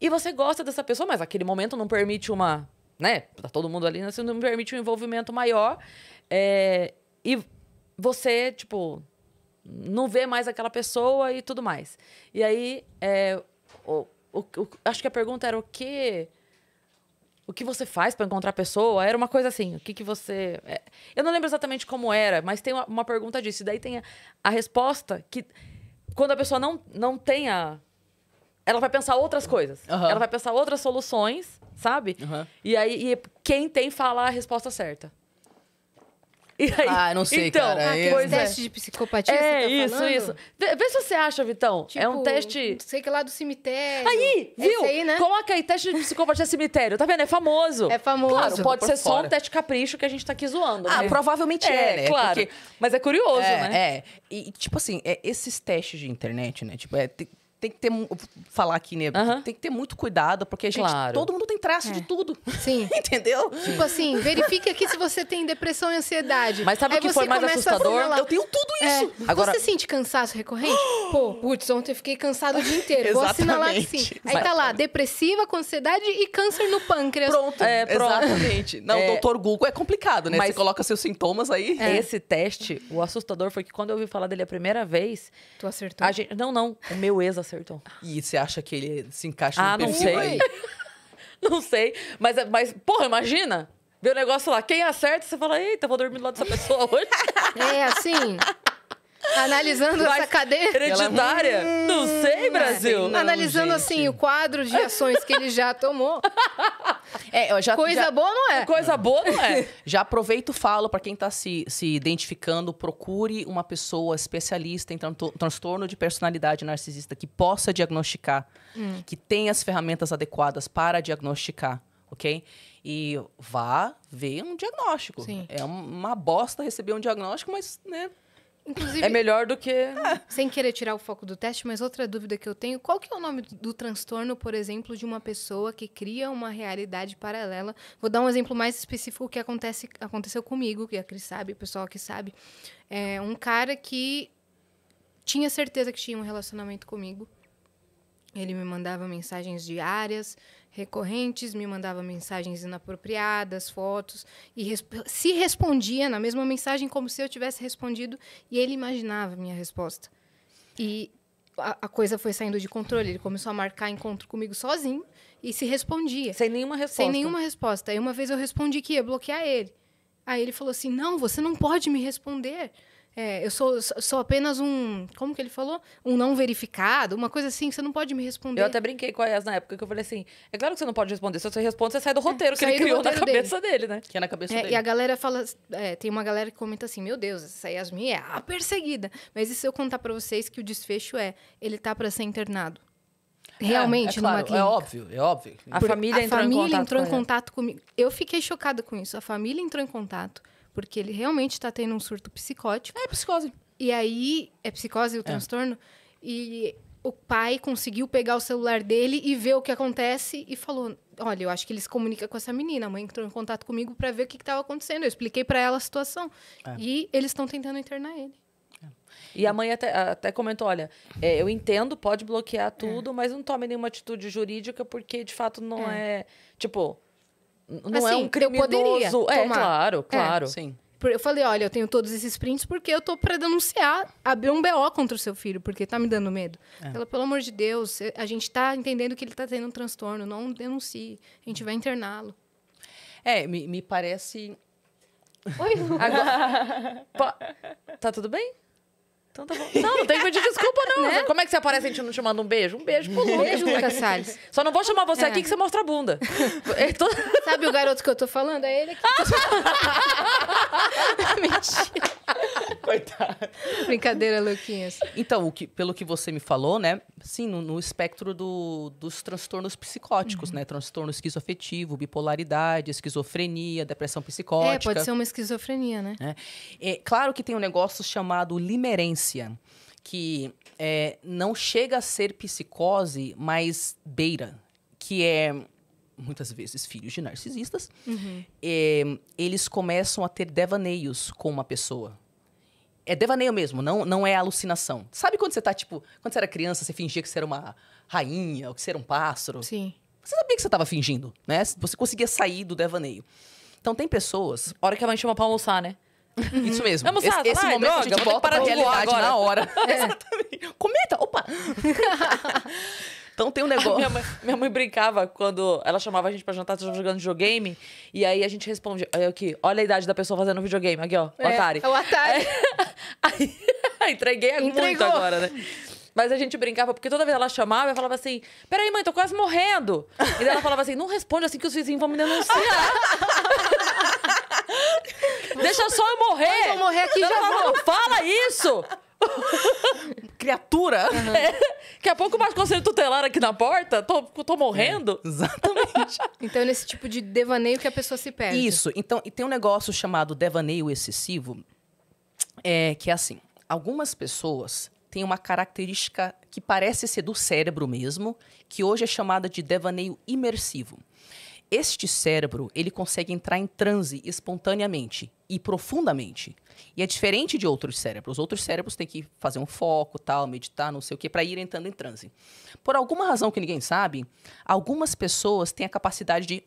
E você gosta dessa pessoa, mas aquele momento não permite uma... Né? Tá todo mundo ali, né? não permite um envolvimento maior. É, e você, tipo, não vê mais aquela pessoa e tudo mais. E aí, é, o, o, o, acho que a pergunta era o que o que você faz para encontrar a pessoa? Era uma coisa assim, o que, que você. É... Eu não lembro exatamente como era, mas tem uma, uma pergunta disso. E daí tem a, a, resposta que, quando a pessoa não, não tem a. Ela vai pensar outras coisas. Uhum. Ela vai pensar outras soluções, sabe? Uhum. E aí, e quem tem fala a resposta certa. Aí, ah, não sei, então, cara. Ah, é teste é. de psicopatia, é, tá isso, falando? isso. Vê se você acha, Vitão. Tipo, é um tipo, teste... sei que lá do cemitério. Aí, viu? Aí, né? Coloca aí, teste de psicopatia cemitério. Tá vendo? É famoso. É famoso. Claro, pode tá ser só um teste capricho que a gente tá aqui zoando. Ah, né? provavelmente é, é né? Claro. Porque... Mas é curioso, é, né? É. E, tipo assim, é, esses testes de internet, né? Tipo, é... Tem tem que ter falar aqui, né? Tem que ter muito cuidado, porque a gente claro. todo mundo tem traço é. de tudo. Sim. Entendeu? Tipo assim, verifique aqui se você tem depressão e ansiedade. Mas sabe o que foi mais assustador? Eu tenho tudo é. isso. É. Agora... Você sente cansaço recorrente? Pô, putz, ontem eu fiquei cansado o dia inteiro. Vou assinalar que sim. Aí tá lá, depressiva, com ansiedade e câncer no pâncreas. Pronto. É, é pronto. Exatamente. Não, é... doutor Google é complicado, né? Mas... Você coloca seus sintomas aí. É. Esse teste, o assustador foi que quando eu ouvi falar dele a primeira vez... Tu acertou? Gente... Não, não. O meu ex acertou. E você acha que ele se encaixa ah, no perfil não sei. não sei. Mas, mas, porra, imagina! Vê o negócio lá, quem acerta, você fala, eita, vou dormir do lado dessa pessoa hoje. É, assim, Analisando essa cadeia. Hereditária? não sei, Brasil. Não, Analisando, gente. assim, o quadro de ações que ele já tomou. É, já, coisa já, boa não é. Coisa boa não é. já aproveito e falo para quem está se, se identificando, procure uma pessoa especialista em transtorno de personalidade narcisista que possa diagnosticar, hum. que tenha as ferramentas adequadas para diagnosticar, ok? E vá ver um diagnóstico. Sim. É uma bosta receber um diagnóstico, mas, né, Inclusive, é melhor do que. Sem querer tirar o foco do teste, mas outra dúvida que eu tenho: qual que é o nome do, transtorno, por exemplo, de uma pessoa que cria uma realidade paralela? Vou dar um exemplo mais específico que acontece, aconteceu comigo, que a Cris sabe, o pessoal que sabe. É um cara que tinha certeza que tinha um relacionamento comigo. Ele me mandava mensagens diárias, recorrentes, me mandava mensagens inapropriadas, fotos, e resp se respondia na mesma mensagem como se eu tivesse respondido, e ele imaginava a minha resposta. E a, a, coisa foi saindo de controle, ele começou a marcar encontro comigo sozinho e se respondia. Sem nenhuma resposta. Sem nenhuma resposta. E uma vez eu respondi que ia bloquear ele. Aí ele falou assim: Não, você não pode me responder. É, eu sou, sou apenas um. Como que ele falou? Um não verificado, uma coisa assim, você não pode me responder. Eu até brinquei com a Yas na época, que eu falei assim: é claro que você não pode responder. Se você responde, você sai do é, roteiro é, que ele criou na cabeça dele. dele. né? Que é na cabeça é, dele. E a galera fala: é, tem uma galera que comenta assim: meu Deus, essa Yasmin é a perseguida. Mas e se eu contar para vocês que o desfecho é: ele tá para ser internado? Realmente, é, é claro, numa é clínica. É óbvio, é óbvio. A família a entrou, família em, contato com em contato comigo. Eu fiquei chocada com isso. A família entrou em contato porque ele realmente está tendo um surto psicótico. É psicose. E aí, é psicose o é. transtorno? E o pai conseguiu pegar o celular dele e ver o que acontece e falou: Olha, eu acho que eles comunicam com essa menina. A mãe entrou em contato comigo para ver o que estava acontecendo. Eu expliquei para ela a situação. É. E eles estão tentando internar ele. É. E a mãe até, até comentou: olha, é, eu entendo, pode bloquear tudo, é. mas não tome nenhuma atitude jurídica, porque de fato não é. é tipo, não assim, é um assim, criminoso. é, claro, claro. É. Sim. Eu falei, olha, eu tenho todos esses prints porque eu tô para denunciar, abrir um BO contra o seu filho, porque tá me dando medo. É. Ela, pelo amor de Deus, a gente tá entendendo que ele tá tendo um transtorno, não denuncie, a gente vai interná-lo. É, me, me parece... Oi, Agora... Tá tudo bem? Então tá bom. Não, não tem que pedir desculpa, não. Né? Como é que você aparece e a gente não te manda um beijo? Um beijo pro Lucas. Beijo, Lucas Salles. Só não vou chamar você é. aqui que você mostra a bunda. É Sabe o garoto que eu tô falando? É ele aqui. Mentira. Coitado. Brincadeira, Luquinhas. Então, que, pelo que você me falou, né? Sim, no, no espectro do, dos transtornos psicóticos, uhum. né? Transtorno esquizoafetivo, bipolaridade, esquizofrenia, depressão psicótica. É, pode ser uma esquizofrenia, né? É, é claro que tem um negócio chamado limerência, que é, não chega a ser psicose, mas beira. Que é muitas vezes filhos de narcisistas, uhum. é, eles começam a ter devaneios com uma pessoa é devaneio mesmo, não, não é alucinação. Sabe quando você tá, tipo, quando você era criança, você fingia que você era uma rainha, ou que você era um pássaro? Sim. Você sabia que você tava fingindo, né? Você conseguia sair do devaneio. Então tem pessoas. A hora que a mãe chama pra almoçar, né? Isso mesmo. Almoçar esse, esse momento droga, a gente volta para realidade agora. na hora. É. Exatamente. Comenta, opa! Então tem um negócio. Minha mãe, minha mãe, brincava quando ela chamava a gente pra jantar, tava jogando videogame. E aí a gente responde: aqui, olha a idade da pessoa fazendo videogame. Aqui, ó, é, Atari. É o Atari. Aí, aí, entreguei Entregou. muito agora, né? Mas a gente brincava, porque toda vez ela chamava, eu falava assim: peraí, mãe, tô quase morrendo. E daí ela falava assim: não responde assim que os vizinhos vão me denunciar. Deixa só eu morrer. Mas eu morrer aqui já. Ela falava, não fala isso. Criatura! Uhum. É. Daqui a pouco mais conselho tutelar aqui na porta, tô, tô morrendo. É, exatamente. então, é nesse tipo de devaneio que a pessoa se perde. Isso. Então, e tem um negócio chamado devaneio excessivo, é, que é assim: algumas pessoas têm uma característica que parece ser do cérebro mesmo, que hoje é chamada de devaneio imersivo. Este cérebro, ele consegue entrar em transe espontaneamente e profundamente. E é diferente de outros cérebros. Outros cérebros têm que fazer um foco, tal, meditar, não sei o quê, para ir entrando em transe. Por alguma razão que ninguém sabe, algumas pessoas têm a capacidade de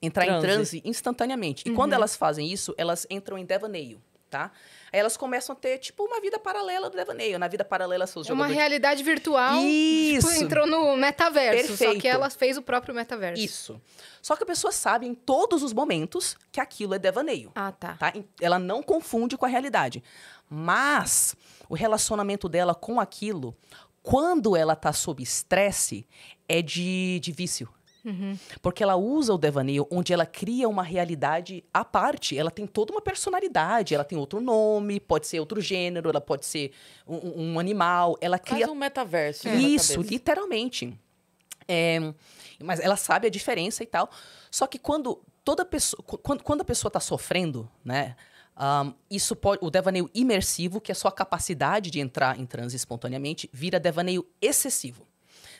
entrar transe. em transe instantaneamente. E uhum. quando elas fazem isso, elas entram em devaneio tá? Aí elas começam a ter, tipo, uma vida paralela do devaneio. Na vida paralela, seus é Uma realidade virtual. Tipo, Isso! Tipo, entrou no metaverso. Perfeito. Só que ela fez o próprio metaverso. Isso. Só que a pessoa sabe em todos os momentos que aquilo é devaneio. Ah, tá. tá? Ela não confunde com a realidade. Mas o relacionamento dela com aquilo, quando ela tá sob estresse, é de, de vício. Uhum. Porque ela usa o devaneio, onde ela cria uma realidade à parte. Ela tem toda uma personalidade, ela tem outro nome, pode ser outro gênero, ela pode ser um, um animal. Ela cria. um metaverso. É. Isso, literalmente. É, mas ela sabe a diferença e tal. Só que quando toda pessoa, quando, quando a pessoa está sofrendo, né? Um, isso pode, o devaneio imersivo, que é a sua capacidade de entrar em transe espontaneamente, vira devaneio excessivo.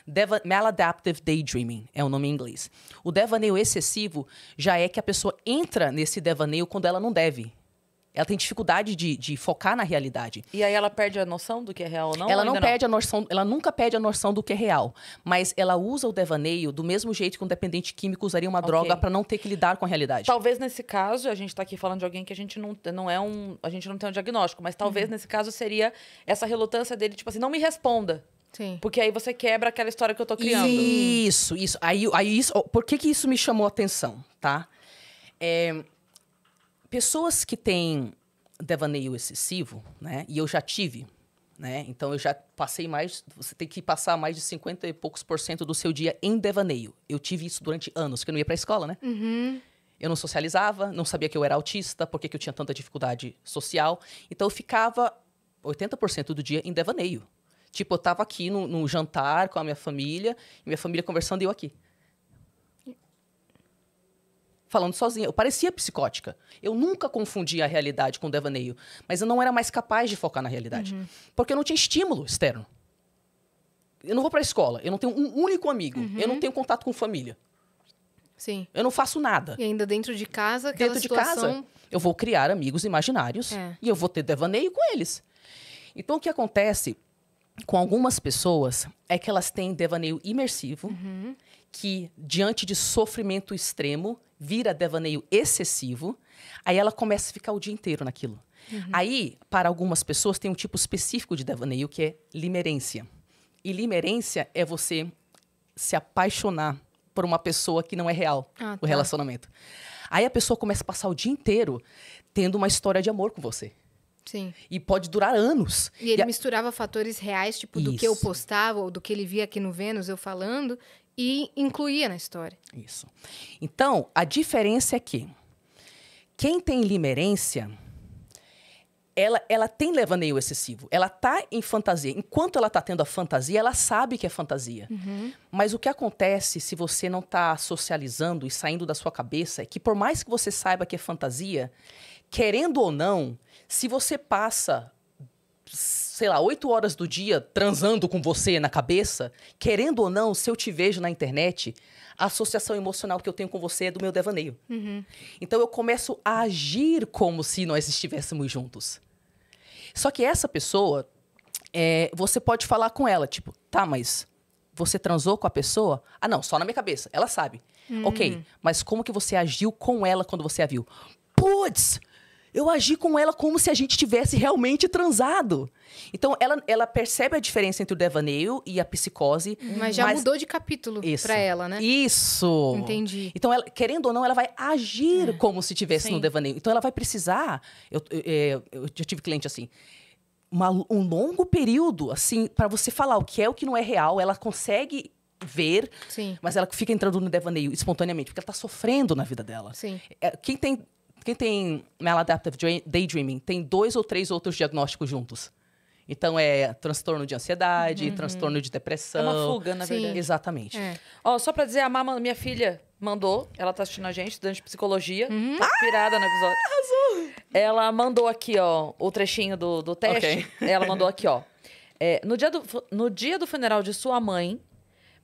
Deva maladaptive daydreaming é o nome em inglês. O devaneio excessivo já é que a pessoa entra nesse devaneio quando ela não deve. Ela tem dificuldade de, de, focar na realidade. E aí ela perde a noção do que é real ou não? Ela não perde não? a noção, ela nunca perde a noção do que é real. Mas ela usa o devaneio do mesmo jeito que um dependente químico usaria uma okay. droga para não ter que lidar com a realidade. Talvez nesse caso, a gente está aqui falando de alguém que a gente não, não é um. A gente não tem um diagnóstico, mas talvez uhum. nesse caso seria essa relutância dele, tipo assim, não me responda. Sim. Porque aí você quebra aquela história que eu tô criando. Isso, isso. Aí, aí isso, oh, por que, que isso me chamou a atenção, tá? É, pessoas que têm devaneio excessivo, né? E eu já tive, né? Então eu já passei mais, você tem que passar mais de 50 e poucos por cento do seu dia em devaneio. Eu tive isso durante anos, porque eu não ia pra escola, né? Uhum. Eu não socializava, não sabia que eu era autista, porque que eu tinha tanta dificuldade social. Então eu ficava 80% do dia em devaneio. Tipo, eu tava aqui no, no jantar com a minha família, minha família conversando e eu aqui. Falando sozinha. Eu parecia psicótica. Eu nunca confundia a realidade com o devaneio. Mas eu não era mais capaz de focar na realidade. Uhum. Porque eu não tinha estímulo externo. Eu não vou pra escola. Eu não tenho um único amigo. Uhum. Eu não uhum. tenho contato com família. Sim. Eu não faço nada. E ainda dentro de casa, aquela dentro situação... de casa, eu vou criar amigos imaginários é. e eu vou ter devaneio com eles. Então o que acontece com algumas pessoas é que elas têm devaneio imersivo, uhum. que diante de sofrimento extremo vira devaneio excessivo, aí ela começa a ficar o dia inteiro naquilo. Uhum. Aí, para algumas pessoas, tem um tipo específico de devaneio que é limerência. E limerência é você se apaixonar por uma pessoa que não é real, ah, o tá. relacionamento. Aí a pessoa começa a passar o dia inteiro tendo uma história de amor com você. Sim. E pode durar anos. E ele e a... misturava fatores reais, tipo, do que eu postava ou do que ele via aqui no Vênus, eu falando, e incluía na história. Isso. Então, a diferença é que quem tem limerência, ela, ela tem levaneio excessivo. Ela tá em fantasia. Enquanto ela tá tendo a fantasia, ela sabe que é fantasia. Uhum. Mas o que acontece se você não tá socializando e saindo da sua cabeça é que por mais que você saiba que é fantasia, querendo ou não, se você passa, sei lá, oito horas do dia transando com você na cabeça, querendo ou não, se eu te vejo na internet, a associação emocional que eu tenho com você é do meu devaneio. Uhum. Então eu começo a agir como se nós estivéssemos juntos. Só que essa pessoa, é, você pode falar com ela, tipo, tá, mas você transou com a pessoa? Ah, não, só na minha cabeça. Ela sabe. Uhum. Ok, mas como que você agiu com ela quando você a viu? Putz, eu agi com ela como se a gente tivesse realmente transado. Então, ela, ela percebe a diferença entre o devaneio e a psicose. Uhum. Mas já mas... mudou de capítulo para ela, né? Isso! Entendi. Então, ela, querendo ou não, ela vai agir é. como se tivesse Sim. no devaneio. Então, ela vai precisar... Eu, eu, é, eu já tive cliente assim... Uma, um longo período, assim, para você falar o que é o que não é real. Ela consegue ver, Sim. mas ela fica entrando no devaneio espontaneamente, porque ela está sofrendo na vida dela. Sim. É, quem tem quem tem maladaptive daydreaming tem dois ou três outros diagnósticos juntos. Então é transtorno de ansiedade, uhum. transtorno de depressão. É uma fuga, na Sim. verdade. Exatamente. É. só pra dizer, a Mama, minha filha, mandou. Ela tá assistindo a gente, estudante de psicologia. Uhum. Tá inspirada ah, no episódio. Azul. Ah, ela mandou aqui, ó, o trechinho do, do teste. Okay. Ela mandou aqui, ó. É, no, dia do, no dia do funeral de sua mãe,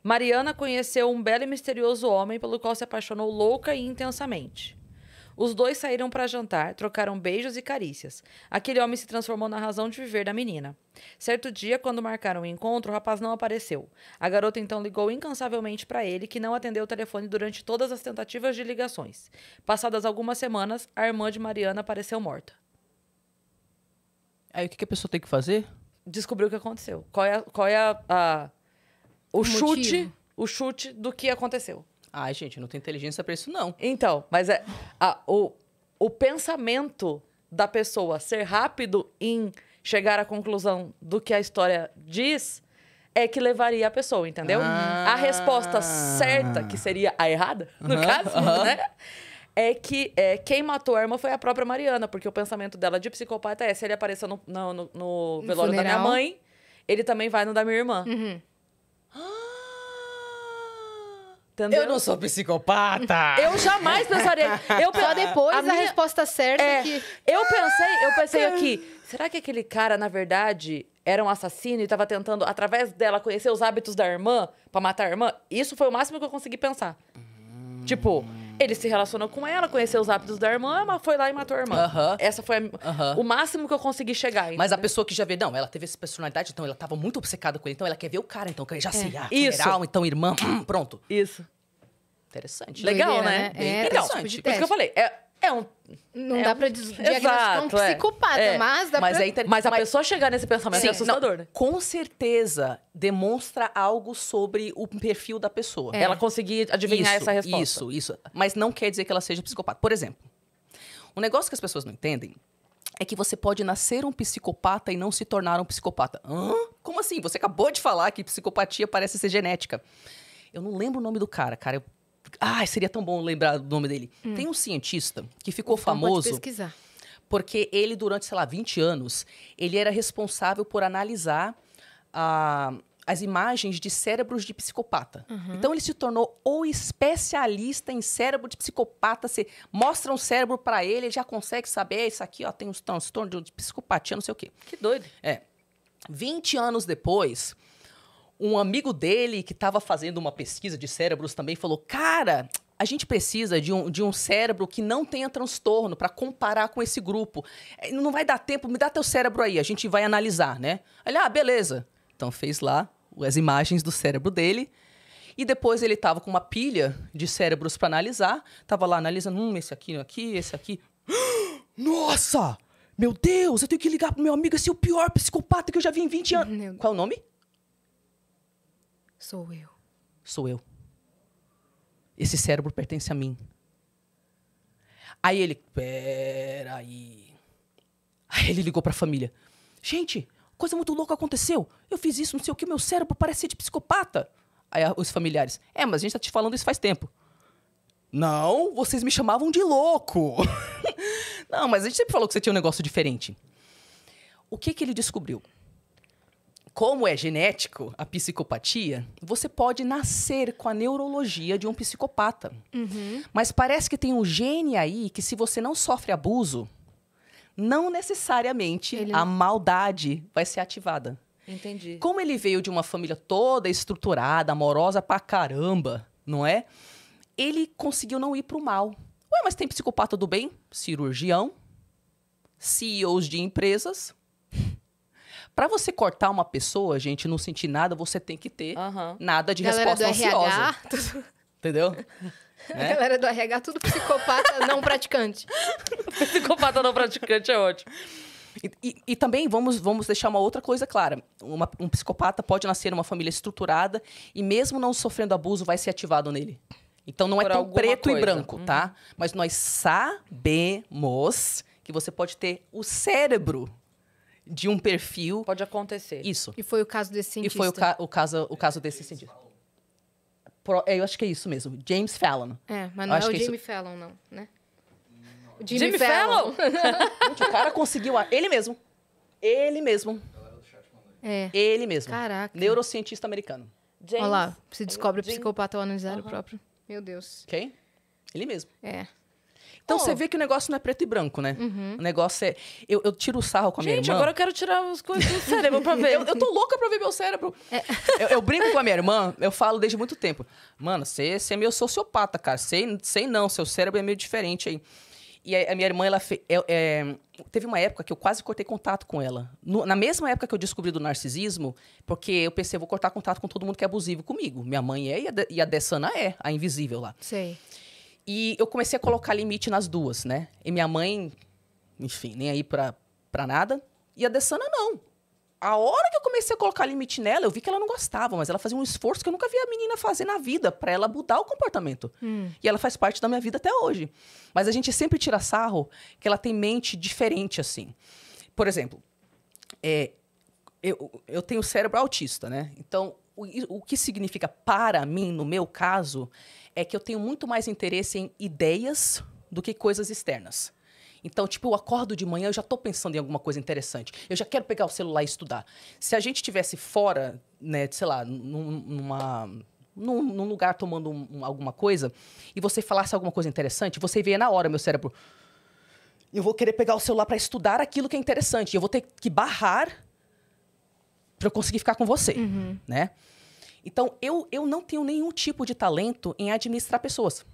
Mariana conheceu um belo e misterioso homem pelo qual se apaixonou louca e intensamente. Os dois saíram para jantar, trocaram beijos e carícias. Aquele homem se transformou na razão de viver da menina. Certo dia, quando marcaram o um encontro, o rapaz não apareceu. A garota então ligou incansavelmente para ele, que não atendeu o telefone durante todas as tentativas de ligações. Passadas algumas semanas, a irmã de Mariana apareceu morta. Aí o que a pessoa tem que fazer? Descobrir o que aconteceu. Qual é, qual é a, a o, o, chute motivo. o chute do que aconteceu. Ai, gente, não tem inteligência para isso, não. Então, mas é a, o, o pensamento da pessoa ser rápido em chegar à conclusão do que a história diz é que levaria a pessoa, entendeu? Ah. A resposta certa, que seria a errada, no caso, né? É que é, quem matou a irmã foi a própria Mariana, porque o pensamento dela de psicopata é: se ele aparecer no, no, no, no velório funeral. da minha mãe, ele também vai no da minha irmã. Uhum. Entendeu? Eu não sou psicopata! Eu jamais pensaria. Eu, Só depois a, a minha... resposta certa é, que... Eu pensei, eu pensei aqui, será que aquele cara, na verdade, era um assassino e estava tentando, através dela, conhecer os hábitos da irmã para matar a irmã? Isso foi o máximo que eu consegui pensar. Hum... Tipo, ele se relacionou com ela, conheceu os hábitos da irmã, mas foi lá e matou a irmã. Essa foi a, o máximo que eu consegui chegar. Entendeu? Mas a pessoa que já vê, não, ela teve essa personalidade, então ela tava muito obcecada com ele, então ela quer ver o cara, então já é. sei, é. ah, Isso. Funeral, então irmã, pronto. Isso. Interessante. Legal, Doideira, né? né? É, interessante. tipo por isso que eu falei, é, é um. Não é dá um... pra diagnosticar Exato, um é. psicopata, é. mas dá mas pra... Mas a mas... pessoa chegar nesse pensamento é Sim, é assustador, não, né? Com certeza demonstra algo sobre o perfil da pessoa. É. Ela conseguir adivinhar isso, essa resposta. Isso, isso. Mas não quer dizer que ela seja psicopata. Por exemplo, um negócio que as pessoas não entendem é que você pode nascer um psicopata e não se tornar um psicopata. Hã? Como assim? Você acabou de falar que psicopatia parece ser genética. Eu não lembro o nome do cara, cara. Eu Ai, seria tão bom lembrar o nome dele. Hum. Tem um cientista que ficou então famoso. pesquisar. Porque ele, durante, sei lá, 20 anos, ele era responsável por analisar a ah, as imagens de cérebros de psicopata. Uhum. Então ele se tornou o especialista em cérebro de psicopata. Você mostra um cérebro para ele, ele já consegue saber é isso aqui, ó, tem uns transtornos de psicopatia, não sei o quê. Que doido. É. 20 anos depois, um amigo dele que estava fazendo uma pesquisa de cérebros também falou: Cara, a gente precisa de um, de um cérebro que não tenha transtorno para comparar com esse grupo. É, não vai dar tempo, me dá teu cérebro aí, a gente vai analisar, né? Ele, ah, beleza. Então fez lá as imagens do cérebro dele. E depois ele estava com uma pilha de cérebros para analisar. Tava lá analisando, hum, esse aqui, é aqui, esse aqui. Nossa! Meu Deus, eu tenho que ligar pro meu amigo, esse é o pior psicopata que eu já vi em 20 anos. Qual é o nome? Sou eu. Sou eu. Esse cérebro pertence a mim. Aí ele, peraí. Aí ele ligou pra família. Gente, coisa muito louca aconteceu. Eu fiz isso, não sei o que, meu cérebro parece ser de psicopata. Aí os familiares, é, mas a gente tá te falando isso faz tempo. Não, vocês me chamavam de louco. não, mas a gente sempre falou que você tinha um negócio diferente. O que que ele descobriu? Como é genético a psicopatia, você pode nascer com a neurologia de um psicopata. Uhum. Mas parece que tem um gene aí que, se você não sofre abuso, não necessariamente Ele... a maldade vai ser ativada. Entendi. Como ele veio de uma família toda estruturada, amorosa pra caramba, não é? Ele conseguiu não ir pro mal. Ué, mas tem psicopata do bem? Cirurgião, CEOs de empresas, para você cortar uma pessoa, gente, não sentir nada, você tem que ter uhum. nada de Galera resposta ansiosa. RH, tudo... Entendeu? A galera do RH, tudo psicopata não praticante. psicopata não praticante é ótimo. E, e, e, também vamos, vamos deixar uma outra coisa clara. Uma, um psicopata pode nascer numa família estruturada e mesmo não sofrendo abuso, vai ser ativado nele. Então não é Por é tão preto coisa. e branco, tá? uhum. tá? Mas nós sabemos que você pode ter o cérebro de um perfil. Pode acontecer. Isso. E foi o caso desse cientista. E foi o, ca o caso, o caso desse cientista. Pro, é, eu acho que é isso mesmo. James Fallon. É, mas não eu é o é James Fallon, não, né? O Jimmy, Jimmy Fallon! Fallon. o cara conseguiu. A... Ele mesmo. Ele mesmo. É. Ele mesmo. Caraca. Neurocientista americano. James. Olha lá, se descobre psicopata ao analisar o próprio. Meu Deus. Quem? Ele mesmo. É. Então oh. você vê que o negócio não é preto e branco, né? Uhum. O negócio é. Eu, eu tiro o sarro com a Gente, minha irmã. Gente, agora eu quero tirar as coisas do cérebro pra ver. eu, eu tô louca pra ver meu cérebro. É. Eu, eu, brinco com a minha irmã, eu falo desde muito tempo. Mano, você é meio sociopata, cara. Sei, sei não, seu cérebro é meio diferente aí. E a, a minha irmã, ela fez. é, é, teve uma época que eu quase cortei contato com ela. No, na mesma época que eu descobri do narcisismo, porque eu pensei, vou cortar contato com todo mundo que é abusivo comigo. Minha mãe é e a, e a Dessana é, a invisível lá. Sei. E eu comecei a colocar limite nas duas, né? E minha mãe, enfim, nem aí pra, pra nada. E a Dessana, não. A hora que eu comecei a colocar limite nela, eu vi que ela não gostava, mas ela fazia um esforço que eu nunca vi a menina fazer na vida para ela mudar o comportamento. Hum. E ela faz parte da minha vida até hoje. Mas a gente sempre tira sarro que ela tem mente diferente, assim. Por exemplo, é, eu, eu tenho cérebro autista, né? Então, o, o que significa para mim, no meu caso, é que eu tenho muito mais interesse em ideias do que coisas externas. Então, tipo, eu acordo de manhã, eu já estou pensando em alguma coisa interessante. Eu já quero pegar o celular e estudar. Se a gente estivesse fora, né, sei lá, num, numa, num, num lugar tomando um, alguma coisa, e você falasse alguma coisa interessante, você veia na hora, meu cérebro. Eu vou querer pegar o celular para estudar aquilo que é interessante. Eu vou ter que barrar para eu conseguir ficar com você, uhum. né? Então, eu, eu não tenho nenhum tipo de talento em administrar pessoas.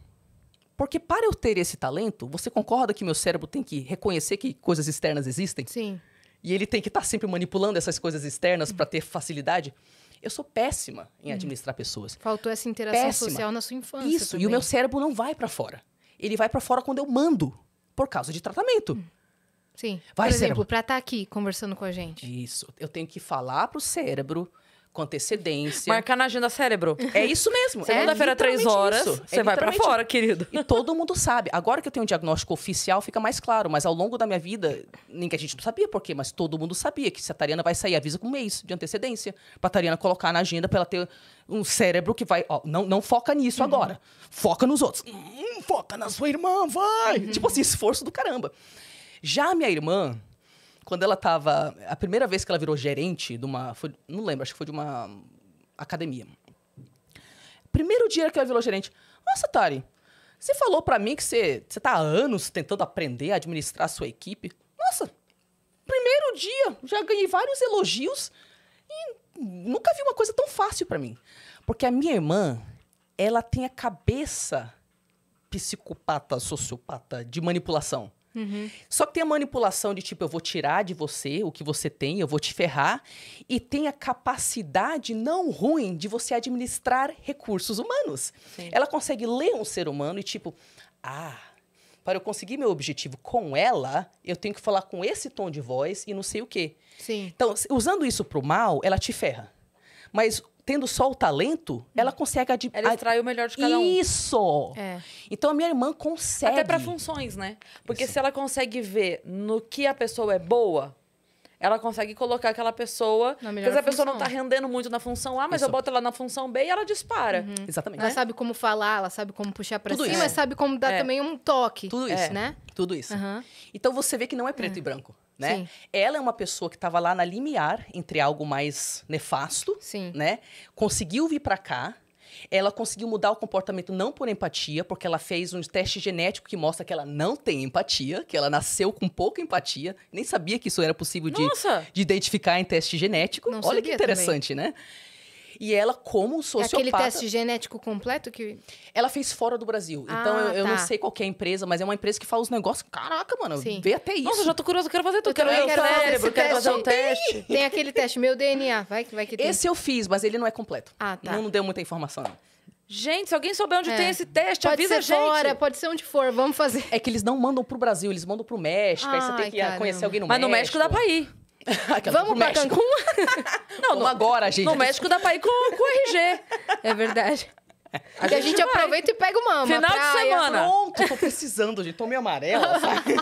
Porque para eu ter esse talento, você concorda que meu cérebro tem que reconhecer que coisas externas existem? Sim. E ele tem que estar tá sempre manipulando essas coisas externas uhum. para ter facilidade? Eu sou péssima em uhum. administrar uhum. pessoas. Faltou essa interação péssima. social na sua infância. Isso, também. e o meu cérebro não vai para fora. Ele vai para fora quando eu mando, por causa de tratamento. Hum. Sim. Vai, Por exemplo, para estar tá aqui conversando com a gente. Isso. Eu tenho que falar para o cérebro com antecedência. Marcar na agenda cérebro. É isso mesmo. Segunda-feira, é, três horas, isso. É você é vai para fora, querido. E todo mundo sabe. Agora que eu tenho um diagnóstico oficial, fica mais claro. Mas ao longo da minha vida, nem que a gente não sabia por quê, mas todo mundo sabia que se a Tariana vai sair, avisa com um mês de antecedência. Pra Tariana colocar na agenda pra ela ter um cérebro que vai... Ó, não, não foca nisso uhum. agora. Foca nos outros. Hum, foca na sua irmã, vai! Uhum. Tipo assim, esforço do caramba. Já a minha irmã quando ela tava. A primeira vez que ela virou gerente de uma. Foi, não lembro, acho que foi de uma academia. Primeiro dia que ela virou gerente. Nossa, Tari, você falou para mim que você, você tá há anos tentando aprender a administrar a sua equipe. Nossa, primeiro dia, já ganhei vários elogios e nunca vi uma coisa tão fácil para mim. Porque a minha irmã, ela tem a cabeça psicopata, sociopata de manipulação. Uhum. Só que tem a manipulação de tipo, eu vou tirar de você o que você tem, eu vou te ferrar. E tem a capacidade não ruim de você administrar recursos humanos. Sim. Ela consegue ler um ser humano e tipo, ah, para eu conseguir meu objetivo com ela, eu tenho que falar com esse tom de voz e não sei o quê. Sim. Então, usando isso para o mal, ela te ferra. Mas tendo só o talento, hum. ela consegue atrair Ela o melhor de cada um. Isso! É. Então a minha irmã consegue. Até para funções, né? Porque Isso. se ela consegue ver no que a pessoa é boa, ela consegue colocar aquela pessoa. Porque se a pessoa não está rendendo muito na função A, ah, mas Isso. eu boto ela na função B e ela dispara. Uhum. Exatamente. Ela né? sabe como falar, ela sabe como puxar para cima, mas sabe como dar é. também um toque. Tudo isso, é. né? Tudo isso. Uhum. Então você vê que não é preto é. e branco né? Sim. Ela é uma pessoa que estava lá na limiar entre algo mais nefasto, Sim. né? Conseguiu vir para cá. Ela conseguiu mudar o comportamento não por empatia, porque ela fez um teste genético que mostra que ela não tem empatia, que ela nasceu com pouca empatia. Nem sabia que isso era possível de, de identificar em teste genético. Não Olha que interessante, também. né? E ela, como sociopata... É aquele teste genético completo que... Ela fez fora do Brasil. Ah, então, eu, tá. eu, não tá. sei qual é a empresa, mas é uma empresa que faz os negócios... Caraca, mano, Sim. vê até isso. Nossa, eu já tô curioso, eu quero fazer tudo. Eu quero, eu quero, cérebro, quero fazer um teste. Tem aquele teste, meu DNA, vai, vai que tem. Esse eu fiz, mas ele não é completo. Ah, tá. Não, não deu muita informação, Gente, se alguém souber onde é. tem esse teste, pode avisa a gente. Pode ser fora, pode ser onde for, vamos fazer. É que eles não mandam pro Brasil, eles mandam pro México, Ai, aí você tem que caramba. conhecer alguém no Mas México. Mas no México dá pra ir. Vamos pra México. Cancún? não, no, agora, gente. No México dá pra ir com, com RG. É verdade. A gente, a gente aproveita e pega o uma Final praia. de semana. Pronto, tô precisando, gente. Tomei amarela, sabe?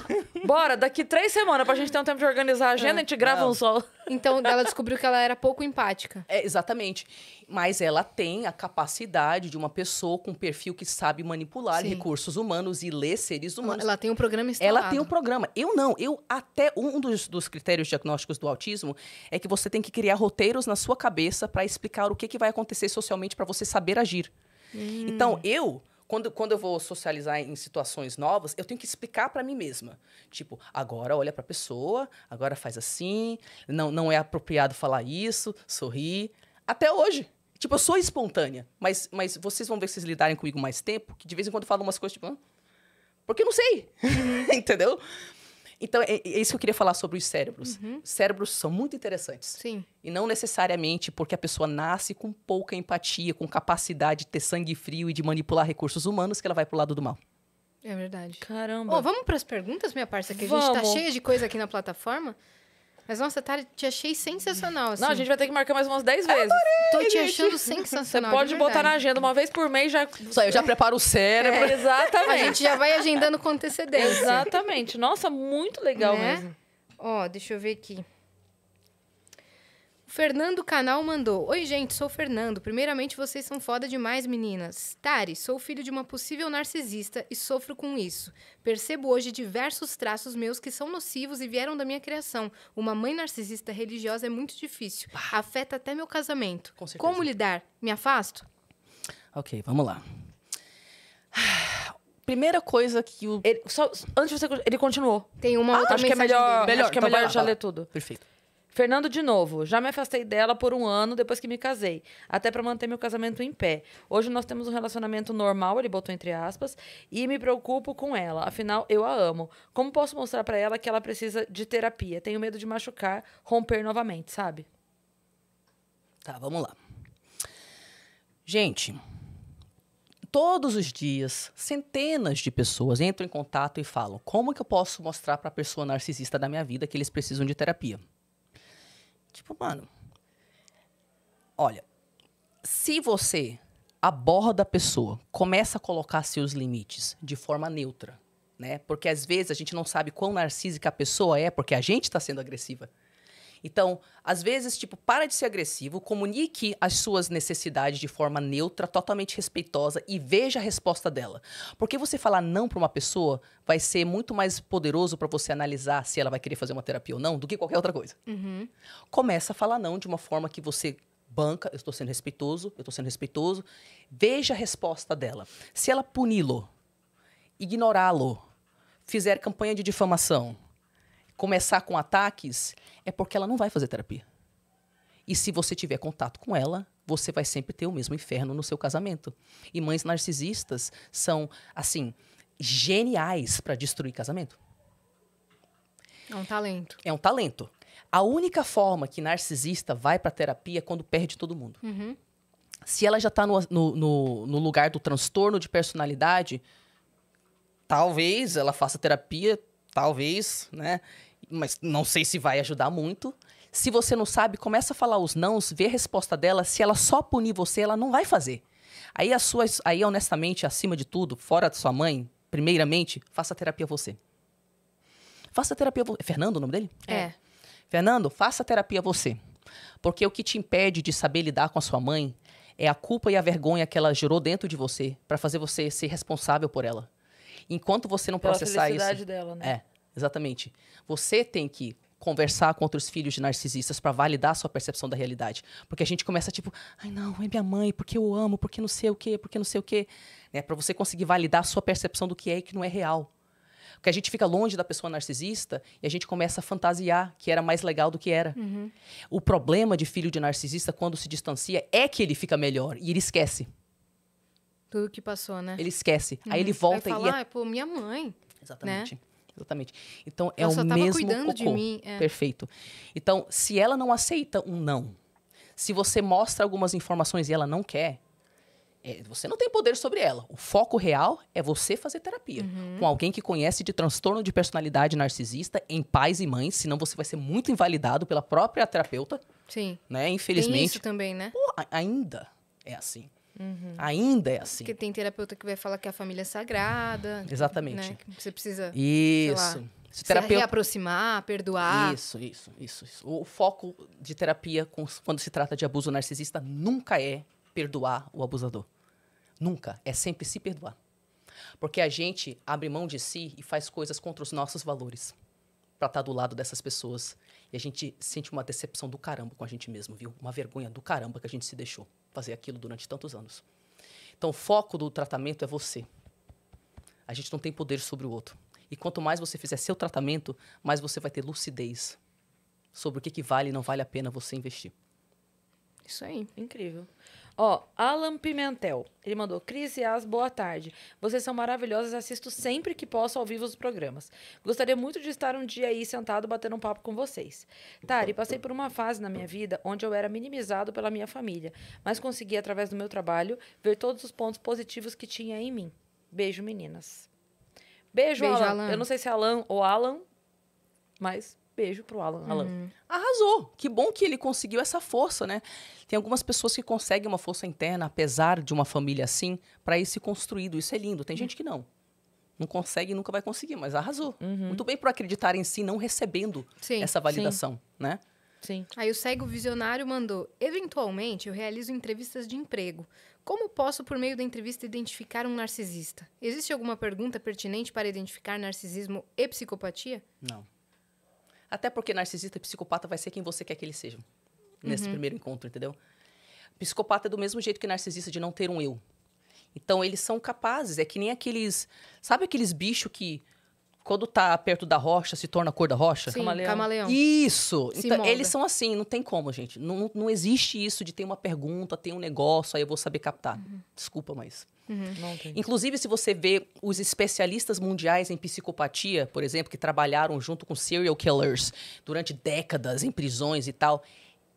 Bora, daqui três semanas pra gente ter um tempo de organizar a agenda, é. a gente grava um solo. Então ela descobriu que ela era pouco empática. É, exatamente. Mas ela tem a capacidade de uma pessoa com um perfil que sabe manipular Sim. recursos humanos e ler seres humanos. Ela tem um programa instalado. Ela tem um programa. Eu não. Eu até um dos, dos critérios diagnósticos do autismo é que você tem que criar roteiros na sua cabeça para explicar o que, que vai acontecer socialmente para você saber agir. Hum. Então, eu quando, quando eu vou socializar em situações novas, eu tenho que explicar para mim mesma. Tipo, agora olha para a pessoa, agora faz assim, não, não é apropriado falar isso, sorrir. Até hoje. Tipo, eu sou espontânea, mas, mas vocês vão ver se vocês lidarem comigo mais tempo, que de vez em quando eu falo umas coisas tipo, ah, porque eu não sei, entendeu? Então, é, é, isso que eu queria falar sobre os cérebros. Uhum. Cérebros são muito interessantes. Sim. E não necessariamente porque a pessoa nasce com pouca empatia, com capacidade de ter sangue frio e de manipular recursos humanos, que ela vai pro lado do mal. É verdade. Caramba. Oh, vamos para as perguntas, minha parça, que vamos. a gente tá cheia de coisa aqui na plataforma. Mas, nossa, Tari, tá, te achei sensacional. Assim. Não, a assim. gente vai ter que marcar mais umas 10 vezes. Adorei, Tô te achando sensacional. Você pode botar na agenda uma vez por mês, já. Só eu já preparo o cérebro. É, exatamente. A gente já vai agendando com antecedência. Exatamente. Nossa, muito legal né? mesmo. Ó, deixa eu ver aqui. Fernando Canal mandou: Oi, gente, sou o Fernando. Primeiramente, vocês são foda demais, meninas. Tari, sou filho de uma possível narcisista e sofro com isso. Percebo hoje diversos traços meus que são nocivos e vieram da minha criação. Uma mãe narcisista religiosa é muito difícil. Bah. Afeta até meu casamento. Com Como lidar? Me afasto? Ok, vamos lá. Primeira coisa que o. Ele, só, antes de você. Ele continuou. Tem uma ah, outra acho que é melhor, dele. melhor. Acho que é então melhor já ler tudo. Perfeito. Fernando, de novo, já me afastei dela por um ano depois que me casei, até para manter meu casamento em pé. Hoje nós temos um relacionamento normal, ele botou entre aspas, e me preocupo com ela, afinal eu a amo. Como posso mostrar para ela que ela precisa de terapia? Tenho medo de machucar, romper novamente, sabe? Tá, vamos lá. Gente, todos os dias, centenas de pessoas entram em contato e falam: como que eu posso mostrar para a pessoa narcisista da minha vida que eles precisam de terapia? Tipo, mano. Olha, se você aborda a pessoa, começa a colocar seus limites de forma neutra, né? Porque às vezes a gente não sabe quão narcísica a pessoa é, porque a gente está sendo agressiva. Então, às vezes, tipo, para de ser agressivo, comunique as suas necessidades de forma neutra, totalmente respeitosa e veja a resposta dela. Porque você falar não para uma pessoa vai ser muito mais poderoso para você analisar se ela vai querer fazer uma terapia ou não do que qualquer outra coisa. Uhum. Começa a falar não de uma forma que você banca, eu estou sendo respeitoso, eu estou sendo respeitoso. Veja a resposta dela. Se ela puni-lo, ignorá-lo, fizer campanha de difamação, começar com ataques, é porque ela não vai fazer terapia. E se você tiver contato com ela, você vai sempre ter o mesmo inferno no seu casamento. E mães narcisistas são, assim, geniais para destruir casamento. É um talento. É um talento. A única forma que narcisista vai para terapia é quando perde todo mundo. Uhum. Se ela já está no, no, no, lugar do transtorno de personalidade, talvez ela faça terapia, talvez, né? mas não sei se vai ajudar muito. Se você não sabe, começa a falar os nãos, vê a resposta dela. Se ela só punir você, ela não vai fazer. Aí, as suas, aí honestamente, acima de tudo, fora da sua mãe, primeiramente, faça terapia você. Faça terapia você. É Fernando o nome dele? É. é. Fernando, faça terapia você. Porque o que te impede de saber lidar com a sua mãe é a culpa e a vergonha que ela gerou dentro de você para fazer você ser responsável por ela. Enquanto você não Pela processar isso. Dela, né? É. Exatamente. Você tem que conversar com outros filhos de narcisistas para validar a sua percepção da realidade. Porque a gente começa tipo, ai não, é minha mãe, porque eu amo, porque não sei o quê, porque não sei o quê. Né? Para você conseguir validar a sua percepção do que é e que não é real. Porque a gente fica longe da pessoa narcisista e a gente começa a fantasiar que era mais legal do que era. Uhum. O problema de filho de narcisista, quando se distancia, é que ele fica melhor e ele esquece. Tudo que passou, né? Ele esquece. Uhum. Aí ele volta Vai falar, e. É... é pô, minha mãe. Exatamente. Né? Exatamente. Então é o mesmo cuidando cocô. Mim, é. Perfeito. Então, se ela não aceita um não, se você mostra algumas informações e ela não quer, é, você não tem poder sobre ela. O foco real é você fazer terapia uhum. com alguém que conhece de transtorno de personalidade narcisista em pais e mães, senão você vai ser muito invalidado pela própria terapeuta. Sim. Né? Infelizmente. Tem isso também, né? Pô, ainda é assim. Uhum. Ainda é assim. Porque tem terapeuta que vai falar que a família é sagrada. Né? Exatamente. Né? Você precisa. Isso. Lá, se, terapeuta... se reaproximar, perdoar. Isso, isso, isso, isso. O foco de terapia quando se trata de abuso narcisista nunca é perdoar o abusador. Nunca. É sempre se perdoar. Porque a gente abre mão de si e faz coisas contra os nossos valores para estar tá do lado dessas pessoas. E a gente sente uma decepção do caramba com a gente mesmo, viu? Uma vergonha do caramba que a gente se deixou fazer aquilo durante tantos anos. Então, o foco do tratamento é você. A gente não tem poder sobre o outro. E quanto mais você fizer seu tratamento, mais você vai ter lucidez sobre o que, que vale e não vale a pena você investir. Isso aí. Incrível. Ó, Alan Pimentel, ele mandou: Cris e As, boa tarde. Vocês são maravilhosas, assisto sempre que posso ao vivo os programas. Gostaria muito de estar um dia aí sentado batendo um papo com vocês. Tari, passei por uma fase na minha vida onde eu era minimizado pela minha família, mas consegui, através do meu trabalho, ver todos os pontos positivos que tinha em mim. Beijo, meninas. Beijo, Beijo Alan. Alan. Eu não sei se é Alan ou Alan, mas Beijo pro Alan. Alan. Uhum. Arrasou. Que bom que ele conseguiu essa força, né? Tem algumas pessoas que conseguem uma força interna, apesar de uma família assim, para ir se construído. Isso é lindo. Tem uhum. gente que não. Não consegue e nunca vai conseguir, mas arrasou. Uhum. Muito bem por acreditar em si, não recebendo sim, essa validação, sim. né? Sim. Aí o cego visionário mandou: Eventualmente, eu realizo entrevistas de emprego. Como posso, por meio da entrevista, identificar um narcisista? Existe alguma pergunta pertinente para identificar narcisismo e psicopatia? Não. Até porque narcisista e psicopata vai ser quem você quer que eles sejam. Nesse uhum. primeiro encontro, entendeu? Psicopata é do mesmo jeito que narcisista, de não ter um eu. Então, eles são capazes. É que nem aqueles... Sabe aqueles bichos que quando tá perto da rocha, se torna a cor da rocha? Sim, camaleão. camaleão. Isso! então, eles são assim, não tem como, gente. Não, não existe isso de ter uma pergunta, ter um negócio, aí eu vou saber captar. Uhum. Desculpa, mas. Uhum. Inclusive, se você vê os especialistas mundiais em psicopatia, por exemplo, que trabalharam junto com serial killers durante décadas em prisões e tal,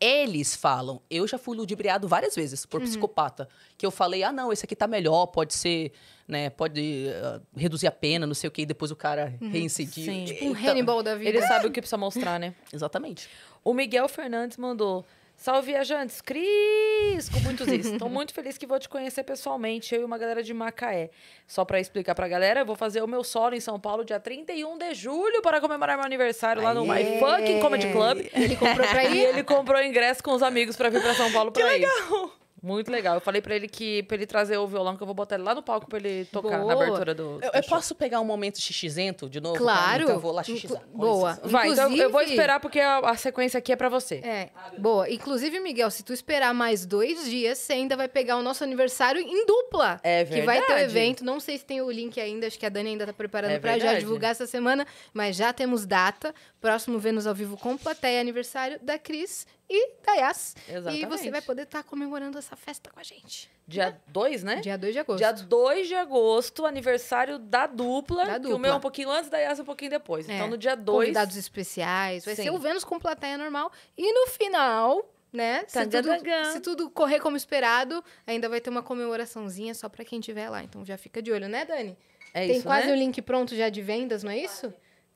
eles falam. Eu já fui ludibriado várias vezes por uhum. psicopata. Que eu falei, ah, não, esse aqui tá melhor, pode ser, né, pode uh, reduzir a pena, não sei o quê, e depois o cara uhum. reincidiu. Sim. Tipo um Hannibal da vida. Ele sabe o que precisa mostrar, né? Exatamente. O Miguel Fernandes mandou. Salve, viajantes! Cris! Com muitos is. Estou muito feliz que vou te conhecer pessoalmente, eu e uma galera de Macaé. Só para explicar para a galera, eu vou fazer o meu solo em São Paulo dia 31 de julho para comemorar meu aniversário lá no My Fucking Comedy Club. Ele comprou ir? E ele comprou ingresso com os amigos para vir para São Paulo para isso. Que legal! Muito legal. Eu falei pra ele que pra ele trazer o violão, que eu vou botar ele lá no palco pra ele tocar Boa. na abertura do. eu, eu posso pegar um momento xixizento de novo? Claro. Então eu vou lá xixizar. Boa. Vai, Inclusive... então eu vou esperar porque a, a sequência aqui é pra você. É. Boa. Inclusive, Miguel, se tu esperar mais dois dias, você ainda vai pegar o nosso aniversário em dupla. É verdade. Que vai ter o um evento. Não sei se tem o link ainda, acho que a Dani ainda tá preparando é pra já divulgar essa semana, mas já temos data. Próximo Vênus ao vivo com plateia aniversário da Cris e Gaiás. Exatamente. E você vai poder estar tá comemorando essa festa com a gente. Dia 2, né? né? Dia 2 de agosto. Dia 2 de agosto, aniversário da dupla. Da dupla. o meu é um pouquinho antes, da Yas um pouquinho depois. É. Então, no dia 2... Convidados especiais. Vai Sim. ser o Vênus com plateia normal. E no final, né? Se tudo, se tudo, correr como esperado, ainda vai ter uma comemoraçãozinha só para quem tiver lá. Então já fica de olho, né, Dani? É Tem isso, quase né? o link pronto já de vendas, não é isso?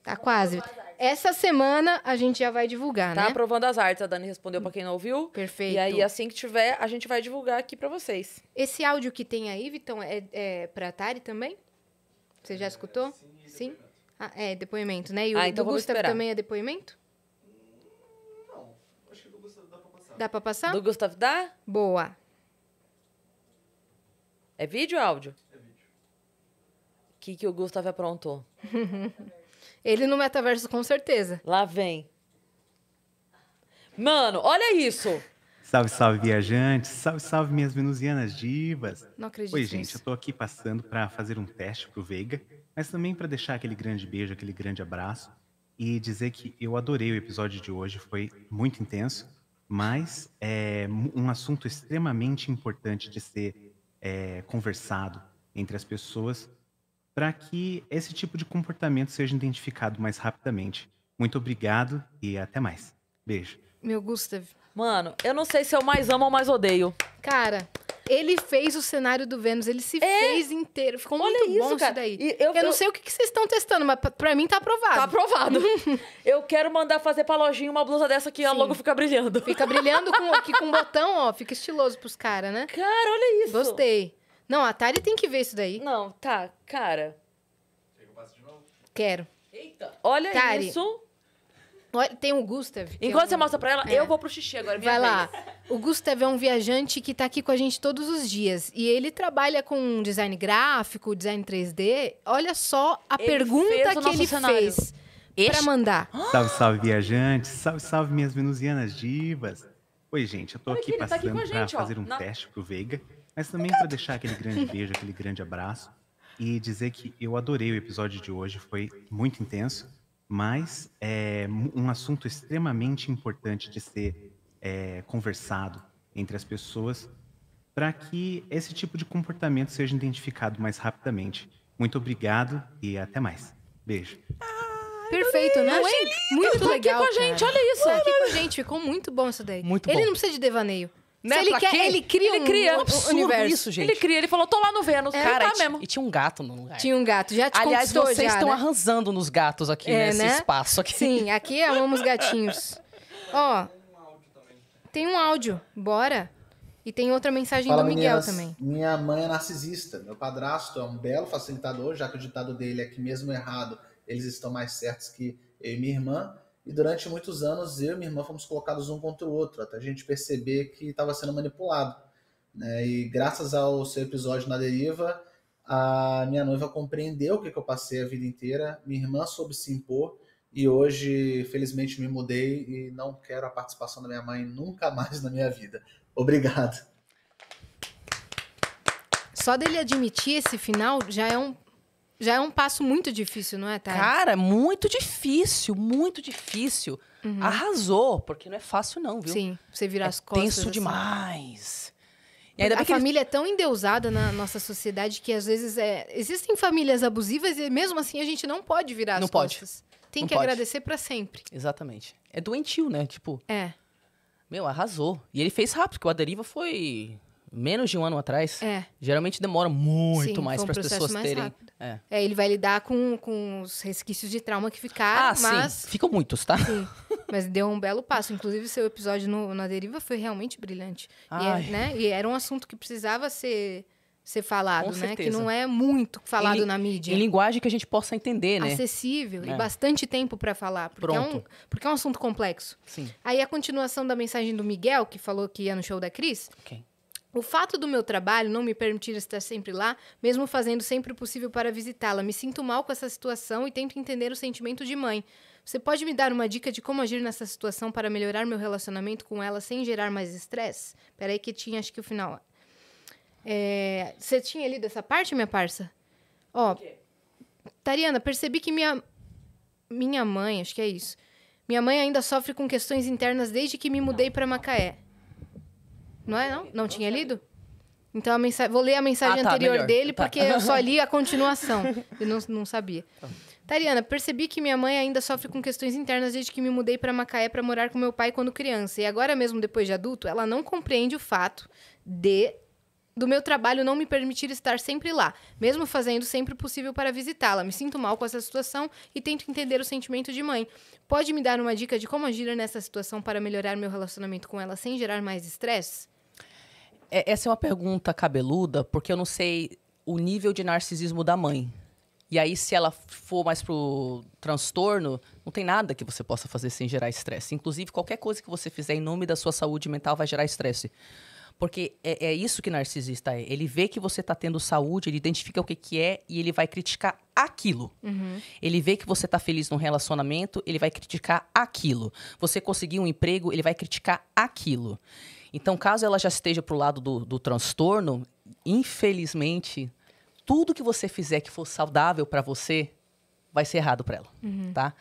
Tá quase. Essa semana a gente já vai divulgar, tá né? Tá aprovando as artes, a Dani respondeu para quem não ouviu. Perfeito. E aí, assim que tiver, a gente vai divulgar aqui para vocês. Esse áudio que tem aí, Vitão, é, é pra Atari também? Você já escutou? É, sim. É sim? Ah, é, depoimento, né? E o ah, então do Gustavo esperar. também é depoimento? Não, acho que do Gustavo dá pra passar. Dá pra passar? Do Gustavo dá? Boa. É vídeo ou áudio? É vídeo. O que, que o Gustavo aprontou? Ele no metaverso, com certeza. Lá vem. Mano, olha isso! Salve, salve, viajantes! Salve, salve, minhas venusianas divas! Não acredito. Oi, gente, nisso. eu tô aqui passando para fazer um teste pro Veiga, mas também para deixar aquele grande beijo, aquele grande abraço e dizer que eu adorei o episódio de hoje, foi muito intenso, mas é um assunto extremamente importante de ser é, conversado entre as pessoas para que esse tipo de comportamento seja identificado mais rapidamente. Muito obrigado e até mais. Beijo. Meu Gustav. Mano, eu não sei se eu mais amo ou mais odeio. Cara, ele fez o cenário do Vênus, ele se é. fez inteiro. Ficou Olha muito isso, bom cara. isso daí. E eu, eu não eu... sei o que, vocês estão testando, mas pra mim tá aprovado. Tá aprovado. eu quero mandar fazer pra lojinha uma blusa dessa que a logo fica brilhando. Fica brilhando com, com um botão, ó, fica estiloso pros caras, né? Cara, olha isso. Gostei. Não, a Tari tem que ver isso daí. Não, tá, cara. Quer que eu de novo? Quero. Eita! Olha Tari. isso. Olha, tem o Gustav. Enquanto é um... você mostra pra ela, é. eu vou pro xixi agora. Vai lá. O Gustav é um viajante que tá aqui com a gente todos os dias. E ele trabalha com design gráfico, design 3D. Olha só a ele pergunta que ele cenário. fez este? pra mandar. Salve, salve, viajantes. Salve, salve, minhas venusianas divas. Oi, gente. Eu tô Olha aqui, aqui passando tá aqui gente, pra ó, fazer um na... teste pro Veiga. Mas também para deixar aquele grande beijo, aquele grande abraço e dizer que eu adorei o episódio de hoje, foi muito intenso, mas é um assunto extremamente importante de ser é, conversado entre as pessoas para que esse tipo de comportamento seja identificado mais rapidamente. Muito obrigado e até mais. Beijo. Perfeito, né? Muito legal. aqui com a gente, olha isso. Ué, aqui com a gente, ficou muito bom isso daí. Muito Ele não precisa de devaneio. Né? Se ele pra quer, quem? ele cria ele um cria. Um absurdo universo. isso, gente. Ele cria, ele falou, tô lá no Vênus. É. Cara, tá e, mesmo. e tinha um gato no lugar. Tinha um gato, já te Aliás, vocês já, estão né? arranzando nos gatos aqui, é, nesse né? espaço aqui. Sim, aqui amamos gatinhos. Ó, tem um áudio, bora. E tem outra mensagem Fala, do Miguel meninas. também. Minha mãe é narcisista. Meu padrasto é um belo facilitador, já que o ditado dele é que, mesmo errado, eles estão mais certos que eu e minha irmã. E durante muitos anos eu e minha irmã fomos colocados um contra o outro, até a gente perceber que estava sendo manipulado. Né? E graças ao seu episódio na deriva, a minha noiva compreendeu o que, que eu passei a vida inteira, minha irmã soube se impor. E hoje, felizmente, me mudei e não quero a participação da minha mãe nunca mais na minha vida. Obrigado. Só dele admitir esse final já é um, já é um passo muito difícil, não é, Thay? Cara, muito difícil, muito difícil. Uhum. Arrasou, porque não é fácil não, viu? Sim, você virar é as costas. Tenso assim. demais. E ainda a família é tão endeusada na nossa sociedade que às vezes é... existem famílias abusivas e mesmo assim a gente não pode virar não as pode. costas. Tem não que agradecer para sempre. Exatamente. É doentio, né? Tipo. É. Meu, arrasou. E ele fez rápido, porque o Aderiva foi menos de um ano atrás, é. geralmente demora muito sim, mais para as pessoas mais terem. É. é. ele vai lidar com, com os resquícios de trauma que ficaram. Ah, mas... sim. Ficam muitos, tá? Sim. Mas deu um belo passo. Inclusive, seu episódio no, na deriva foi realmente brilhante. É, Ai. é, né? e era um assunto que precisava ser ser falado, né? Que não é muito falado em, na mídia. Em linguagem que a gente possa entender, né? Acessível é. e bastante tempo para falar. Porque Pronto. É um, porque é um assunto complexo. Sim. Aí a continuação da mensagem do Miguel, que falou que ia no show da Cris. Okay. O fato do meu trabalho não me permitir estar sempre lá, mesmo fazendo sempre o possível para visitá-la, me sinto mal com essa situação e tento entender o sentimento de mãe. Você pode me dar uma dica de como agir nessa situação para melhorar meu relacionamento com ela sem gerar mais estresse? Peraí que tinha, acho que o final. É, você tinha lido essa parte, minha parça? Ó, Tariana, percebi que minha, minha mãe, acho que é isso, minha mãe ainda sofre com questões internas desde que me mudei para Macaé. Não é, não? Não tinha lido? Então, a mensa... vou ler a mensagem ah, tá, anterior melhor. dele, tá. porque eu só li a continuação. eu não, não sabia. Tá. Tariana, percebi que minha mãe ainda sofre com questões internas desde que me mudei para Macaé para morar com meu pai quando criança. E agora mesmo, depois de adulto, ela não compreende o fato de do meu trabalho não me permitir estar sempre lá, mesmo fazendo sempre o possível para visitá-la. Me sinto mal com essa situação e tento entender o sentimento de mãe. Pode me dar uma dica de como agir nessa situação para melhorar meu relacionamento com ela sem gerar mais estresse? É, essa é uma pergunta cabeluda, porque eu não sei o nível de narcisismo da mãe. E aí, se ela for mais pro transtorno, não tem nada que você possa fazer sem gerar estresse. Inclusive, qualquer coisa que você fizer em nome da sua saúde mental vai gerar estresse. Porque é, é, isso que narcisista é. Ele vê que você está tendo saúde, ele identifica o que, que é e ele vai criticar aquilo. Uhum. Ele vê que você está feliz num relacionamento, ele vai criticar aquilo. Você conseguiu um emprego, ele vai criticar aquilo. Então, caso ela já esteja para o lado do, do transtorno, infelizmente, tudo que você fizer que for saudável para você vai ser errado para ela, uhum. tá?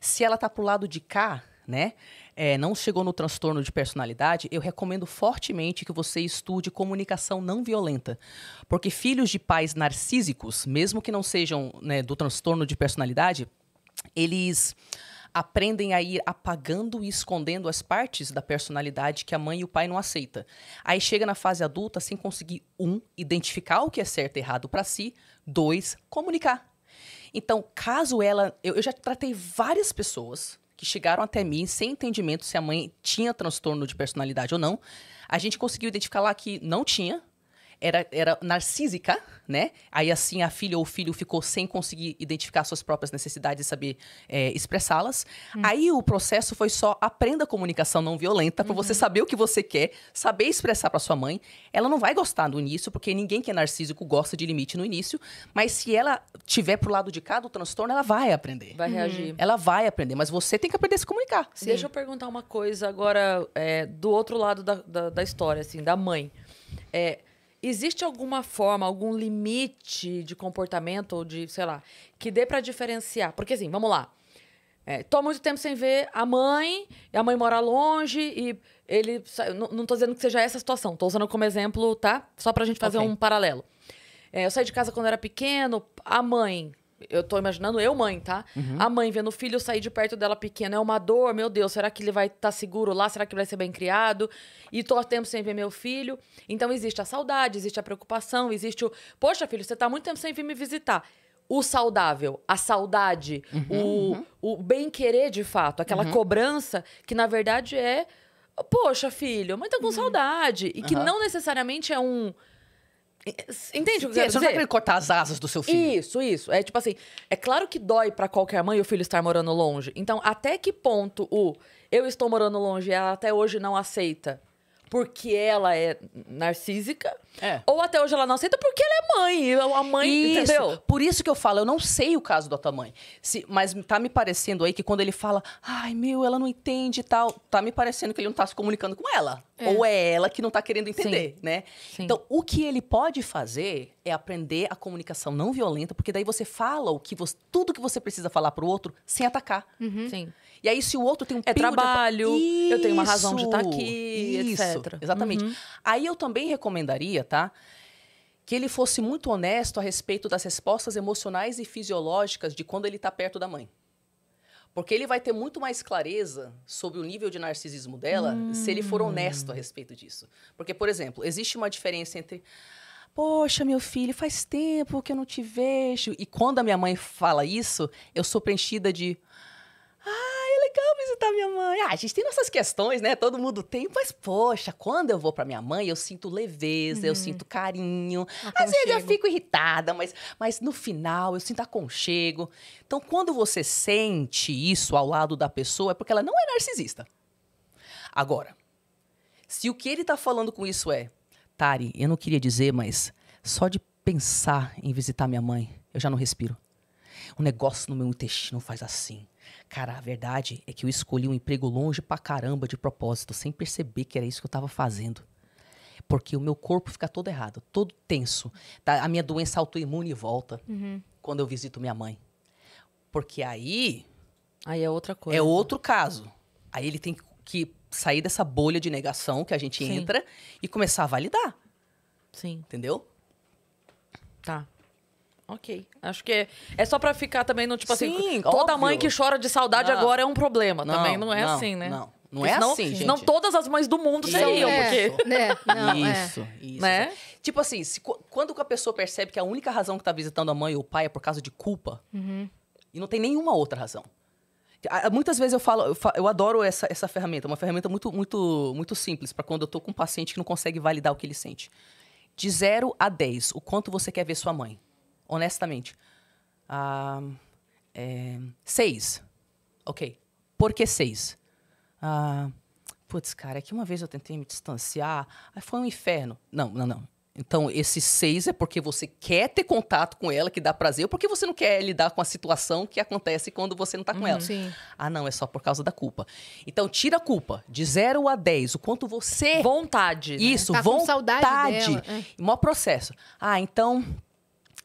Se ela tá pro lado de cá, né? É, não chegou no transtorno de personalidade, eu recomendo fortemente que você estude comunicação não violenta. Porque filhos de pais narcísicos, mesmo que não sejam né, do transtorno de personalidade, eles aprendem a ir apagando e escondendo as partes da personalidade que a mãe e o pai não aceita. Aí chega na fase adulta sem conseguir um identificar o que é certo e errado para si, dois comunicar. Então, caso ela, eu, eu já tratei várias pessoas que chegaram até mim sem entendimento se a mãe tinha transtorno de personalidade ou não. A gente conseguiu identificar lá que não tinha, era, era narcísica, né? Aí, assim, a filha ou o filho ficou sem conseguir identificar suas próprias necessidades e saber é, expressá-las. Hum. Aí, o processo foi só aprenda comunicação não violenta para uhum. você saber o que você quer, saber expressar para sua mãe. Ela não vai gostar no início, porque ninguém que é narcísico gosta de limite no início. Mas se ela tiver pro lado de cá do transtorno, ela vai aprender. Vai reagir. Uhum. Ela vai aprender, mas você tem que aprender a se comunicar. Sim. Deixa eu perguntar uma coisa agora é, do outro lado da, da, da história, assim, da mãe. É, Existe alguma forma, algum limite de comportamento ou de, sei lá, que dê para diferenciar? Porque assim, vamos lá. É, tô muito tempo sem ver a mãe, e a mãe mora longe, e ele. Não, não tô dizendo que seja essa situação, tô usando como exemplo, tá? Só pra gente fazer okay. um paralelo. É, eu saí de casa quando era pequeno, a mãe eu tô imaginando eu, mãe, tá? Uhum. A mãe vendo o filho sair de perto dela pequena é uma dor, meu Deus, será que ele vai estar tá seguro lá? Será que ele vai ser bem criado? E tô há tempo sem ver meu filho. Então existe a saudade, existe a preocupação, existe o, poxa, filho, você tá muito tempo sem vir me visitar. O saudável, a saudade, uhum, o, uhum. o bem querer de fato, aquela uhum. cobrança que na verdade é, poxa, filho, mãe tá com uhum. saudade e que não necessariamente é um Entende o que eu quero Você não vai querer cortar as asas do seu filho. Isso, isso. É tipo assim, é claro que dói para qualquer mãe o filho estar morando longe. Então, até que ponto o eu estou morando longe e ela até hoje não aceita? Porque ela é narcísica é. Ou até hoje ela não aceita porque ela é mãe. A mãe, isso. entendeu? Por isso que eu falo, eu não sei o caso da tua mãe. Se, mas tá me parecendo aí que quando ele fala, ai meu, ela não entende e tal, tá me parecendo que ele não tá se comunicando com ela. É. Ou é ela que não tá querendo entender, Sim. né? Sim. Então, o que ele pode fazer é aprender a comunicação não violenta, porque daí você fala o que você, tudo que você precisa falar pro outro sem atacar. Uhum. Sim. E aí, se o outro tem um é trabalho, eu tenho uma razão de estar tá aqui, isso, etc. Exatamente. Uhum. Aí eu também recomendaria tá? Que ele fosse muito honesto a respeito das respostas emocionais e fisiológicas de quando ele está perto da mãe. Porque ele vai ter muito mais clareza sobre o nível de narcisismo dela hum. se ele for honesto a respeito disso. Porque, por exemplo, existe uma diferença entre. Poxa, meu filho, faz tempo que eu não te vejo. E quando a minha mãe fala isso, eu sou preenchida de legal visitar minha mãe. Ah, a gente tem nossas questões, né? Todo mundo tem, mas poxa, quando eu vou para minha mãe, eu sinto leveza, uhum. eu sinto carinho. Aconchego. Às vezes eu fico irritada, mas, mas no final eu sinto aconchego. Então, quando você sente isso ao lado da pessoa, é porque ela não é narcisista. Agora, se o que ele tá falando com isso é, Tari, eu não queria dizer, mas só de pensar em visitar minha mãe, eu já não respiro. O negócio no meu intestino faz assim. Cara, a verdade é que eu escolhi um emprego longe pra caramba de propósito, sem perceber que era isso que eu tava fazendo. Porque o meu corpo fica todo errado, todo tenso. Tá? A minha doença autoimune volta uhum. quando eu visito minha mãe. Porque aí. Aí é outra coisa. É outro caso. Aí ele tem que sair dessa bolha de negação que a gente Sim. entra e começar a validar. Sim. Entendeu? Tá. Ok. Acho que é, é só para ficar também no tipo assim, Sim, assim. Toda óbvio. mãe que chora de saudade não. agora é um problema. Não, também não é não, assim, né? Não. Não é assim, gente. Não todas as mães do mundo isso, seriam, é, porque... Né? Não, é. isso, é. isso. Né? Tipo assim, se, quando a pessoa percebe que a única razão que tá visitando a mãe ou o pai é por causa de culpa, uhum. e não tem nenhuma outra razão. Muitas vezes eu falo, eu, falo, eu adoro essa, essa ferramenta, uma ferramenta muito, muito, muito simples para quando eu tô com um paciente que não consegue validar o que ele sente. De 0 a 10, o quanto você quer ver sua mãe? honestamente. Uh, é, seis. Ok. Por que seis? Uh, putz, cara, é que uma vez eu tentei me distanciar, aí foi um inferno. Não, não, não. Então, esse seis é porque você quer ter contato com ela, que dá prazer, ou porque você não quer lidar com a situação que acontece quando você não está com uhum, ela. Sim. Ah, não, é só por causa da culpa. Então, tira a culpa. De 0 a 10, o quanto você. Vontade. Né? Isso, né? tá vontade. Com saudade dela. É. processo. Ah, então,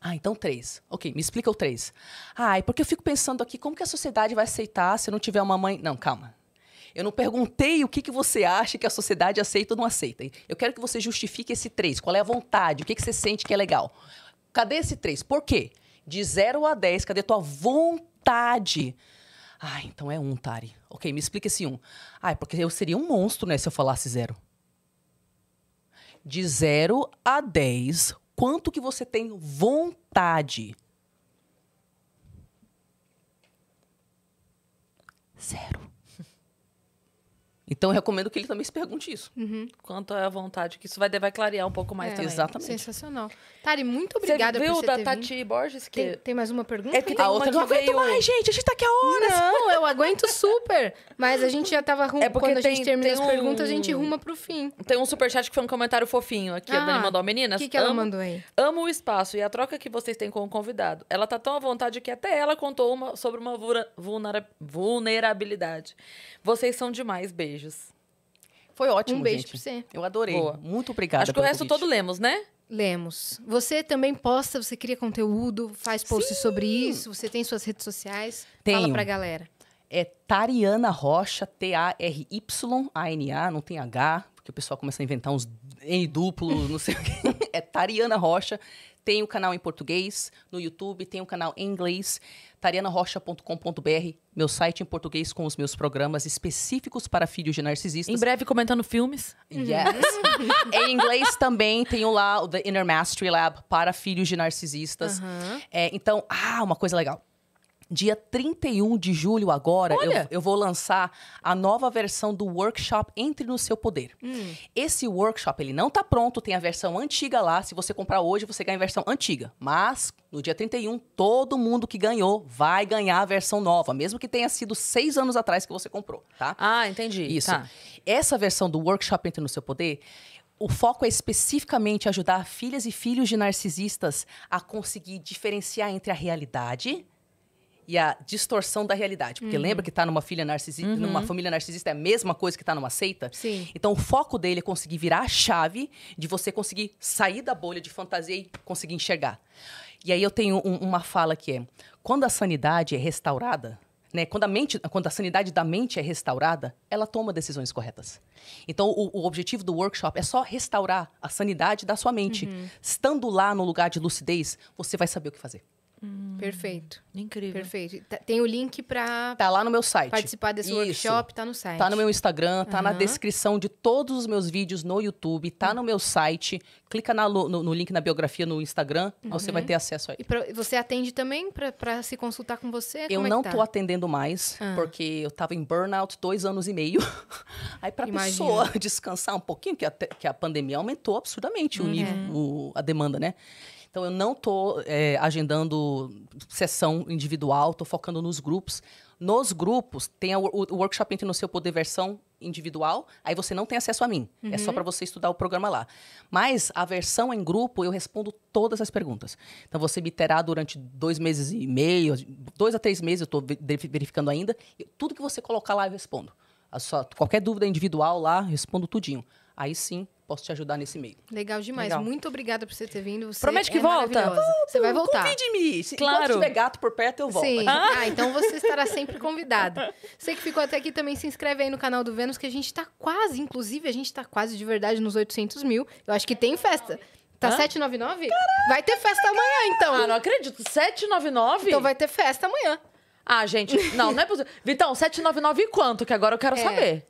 ah, então três. Ok, me explica o três. Ah, é porque eu fico pensando aqui, como que a sociedade vai aceitar se eu não tiver uma mãe... Não, calma. Eu não perguntei o que, que você acha que a sociedade aceita ou não aceita. Eu quero que você justifique esse três. Qual é a vontade? O que, que você sente que é legal? Cadê esse três? Por quê? De 0 a 10, cadê a tua vontade? Ah, então é um, Tari. Ok, me explica esse um. Ah, é porque eu seria um monstro, né, se eu falasse zero. De 0 a 10, quanto que você tem vontade. Zero. Então, eu recomendo que ele também se pergunte isso. Uhum. Quanto à vontade, que isso vai, vai clarear um pouco mais é, também. Exatamente. Sensacional. Tari, muito obrigada você viu por você da Tati Borges que... Tem, tem, mais uma pergunta? É que tem a outra que eu não aguento mais, gente. A gente tá aqui a horas. Não, eu aguento super. Mas a gente já tava... Rum... É porque Quando tem, a gente termina as um... perguntas, a gente ruma pro fim. Tem um superchat que foi um comentário fofinho aqui. Ah, a Dani ah, mandou. Meninas, o que, que ela amo, mandou aí? Amo o espaço e a troca que vocês têm com o convidado. Ela tá tão à vontade que até ela contou uma sobre uma vulnerabilidade. Vocês são demais. Beijo beijos. Foi ótimo, Um beijo gente. pra você. Eu adorei. Boa. Muito obrigada. Acho que o resto convite. todo lemos, né? Lemos. Você também posta, você cria conteúdo, faz posts Sim. sobre isso, você tem suas redes sociais. Tenho. Fala pra galera. É Tariana Rocha, T-A-R-Y-A-N-A, não tem H, porque o pessoal começa a inventar uns N duplos, não sei o quê. É Tariana Rocha. Tem o um canal em português no YouTube, tem o um canal em inglês tarianarocha.com.br, meu site em português com os meus programas específicos para filhos de narcisistas. Em breve comentando filmes. Yes. Uhum. em inglês também tenho lá o The Inner Mastery Lab para filhos de narcisistas. Uhum. É, então, ah, uma coisa legal. Dia 31 de julho, agora, eu, eu, vou lançar a nova versão do workshop Entre no Seu Poder. Hum. Esse workshop, ele não tá pronto, tem a versão antiga lá. Se você comprar hoje, você ganha a versão antiga. Mas, no dia 31, todo mundo que ganhou vai ganhar a versão nova, mesmo que tenha sido seis anos atrás que você comprou, tá? Ah, entendi. Isso. Tá. Essa versão do workshop Entre no Seu Poder, o foco é especificamente ajudar filhas e filhos de narcisistas a conseguir diferenciar entre a realidade e a distorção da realidade. Porque uhum. lembra que tá numa filha narcisista, uhum. numa família narcisista é a mesma coisa que tá numa seita? Sim. Então o foco dele é conseguir virar a chave de você conseguir sair da bolha de fantasia e conseguir enxergar. E aí eu tenho um, uma fala que é: quando a sanidade é restaurada, né, quando, a mente, quando a sanidade da mente é restaurada, ela toma decisões corretas. Então, o, o objetivo do workshop é só restaurar a sanidade da sua mente. Uhum. Estando lá no lugar de lucidez, você vai saber o que fazer. Hum, Perfeito. Incrível. Perfeito. Tá, tem o link para Tá lá no meu site. Participar desse Isso. workshop, tá no site. Tá no meu Instagram, tá uhum. na descrição de todos os meus vídeos no YouTube, tá uhum. no meu site. Clica na, no, no, link na biografia no Instagram, uhum. você vai ter acesso aí. E pra, você atende também para se consultar com você? eu é não tá? tô atendendo mais, ah. porque eu tava em burnout dois anos e meio. aí pra Imagina. pessoa descansar um pouquinho, que a, que a pandemia aumentou absurdamente o uhum. nível, é. o, a demanda, né? Então eu não estou é, agendando sessão individual, estou focando nos grupos. Nos grupos, tem o, o, workshop entre no seu poder versão individual, aí você não tem acesso a mim. Uhum. É só uhum. para você estudar o programa lá. Mas a versão em grupo, eu respondo todas as perguntas. Então você me terá durante dois meses e meio, dois a três meses, eu estou verificando ainda. tudo que você colocar lá, eu respondo. Sua, qualquer dúvida individual lá, respondo tudinho aí sim posso te ajudar nesse meio. Legal demais. Legal. Muito obrigada por você ter vindo. Você Promete é que volta. Você vai voltar. Convide-me. Se claro. tiver gato por perto, eu volto. Sim. Ah. ah. então você estará sempre convidada. Você que ficou até aqui também, se inscreve aí no canal do Vênus, que a gente está quase, inclusive, a gente está quase de verdade nos 800 mil. Eu acho que tem festa. Tá Hã? 799? Caraca, vai ter festa amanhã, então. Ah, não acredito. 799? Então vai ter festa amanhã. Ah, gente, não, não é possível. Vitão, 799 e quanto? Que agora eu quero é. saber.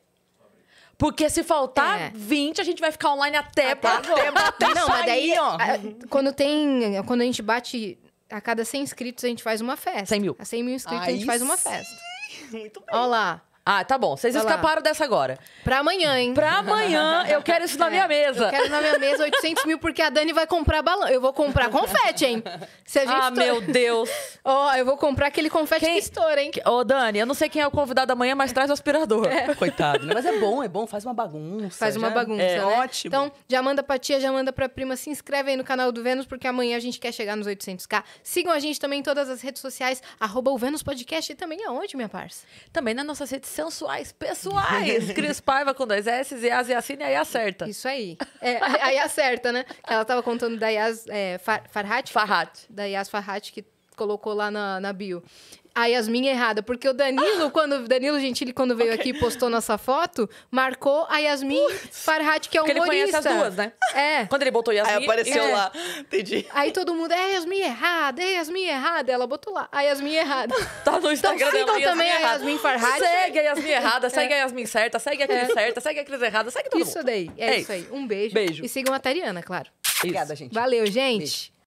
Porque se faltar é. 20, a gente vai ficar online até, até, bater Não, mas daí, ó. Quando tem. Quando a gente bate. A cada 100 inscritos, a gente faz uma festa. 100 mil. A 100 mil inscritos, Ai, a gente faz uma festa. Muito bem. Olha lá. Ah, tá bom. Vocês escaparam dessa agora. Pra amanhã, hein? Pra amanhã, eu quero isso na é, minha mesa. Eu quero na minha mesa 800 mil, porque a Dani vai comprar balão. Eu vou comprar confete, hein? Se a gente ah, estoura... meu Deus. Ó, eu vou comprar aquele confete quem... que estoura, hein? Ô, Dani, eu não sei quem é o convidado amanhã, mas traz o aspirador. É. Coitado. Né? Mas é bom, é bom. Faz uma bagunça. Faz uma bagunça, é. né? Ótimo. Então, já manda pra tia, já manda pra prima. Se inscreve aí no canal do Vênus, porque amanhã a gente quer chegar nos 800k. Sigam a gente também em todas as redes sociais. Arroba o Vênus Podcast e também aonde, é minha parça? Também na nossa redes sensuais, pessoais. Cris Paiva com dois S, e Assine, aí acerta. Isso aí. É, aí acerta, né? Ela tava contando da Yas é, Far Farhat. Farhat. Da Yas Farhat, que colocou lá na, na bio. A Yasmin errada, porque o Danilo, ah! quando Danilo Gentili, quando veio okay. aqui postou nossa foto, marcou a Yasmin Putz. Farhat, que é um humorista. Porque ele conhece as duas, né? É. Quando ele botou Yasmin... Aí apareceu é. lá, entendi. Aí todo mundo, é Yasmin errada, é Yasmin errada. Ela botou lá, a Yasmin errada. Tá no então Instagram então, dela, também a Yasmin Farhat. Segue a Yasmin errada, é. segue é. a Yasmin certa, segue aquele é. certa, segue aqueles errada, segue todo isso mundo. Isso daí, é, é isso. isso aí. Um beijo. Beijo. E sigam a Tariana, claro. Isso. Obrigada, gente. Valeu, gente. Beijo.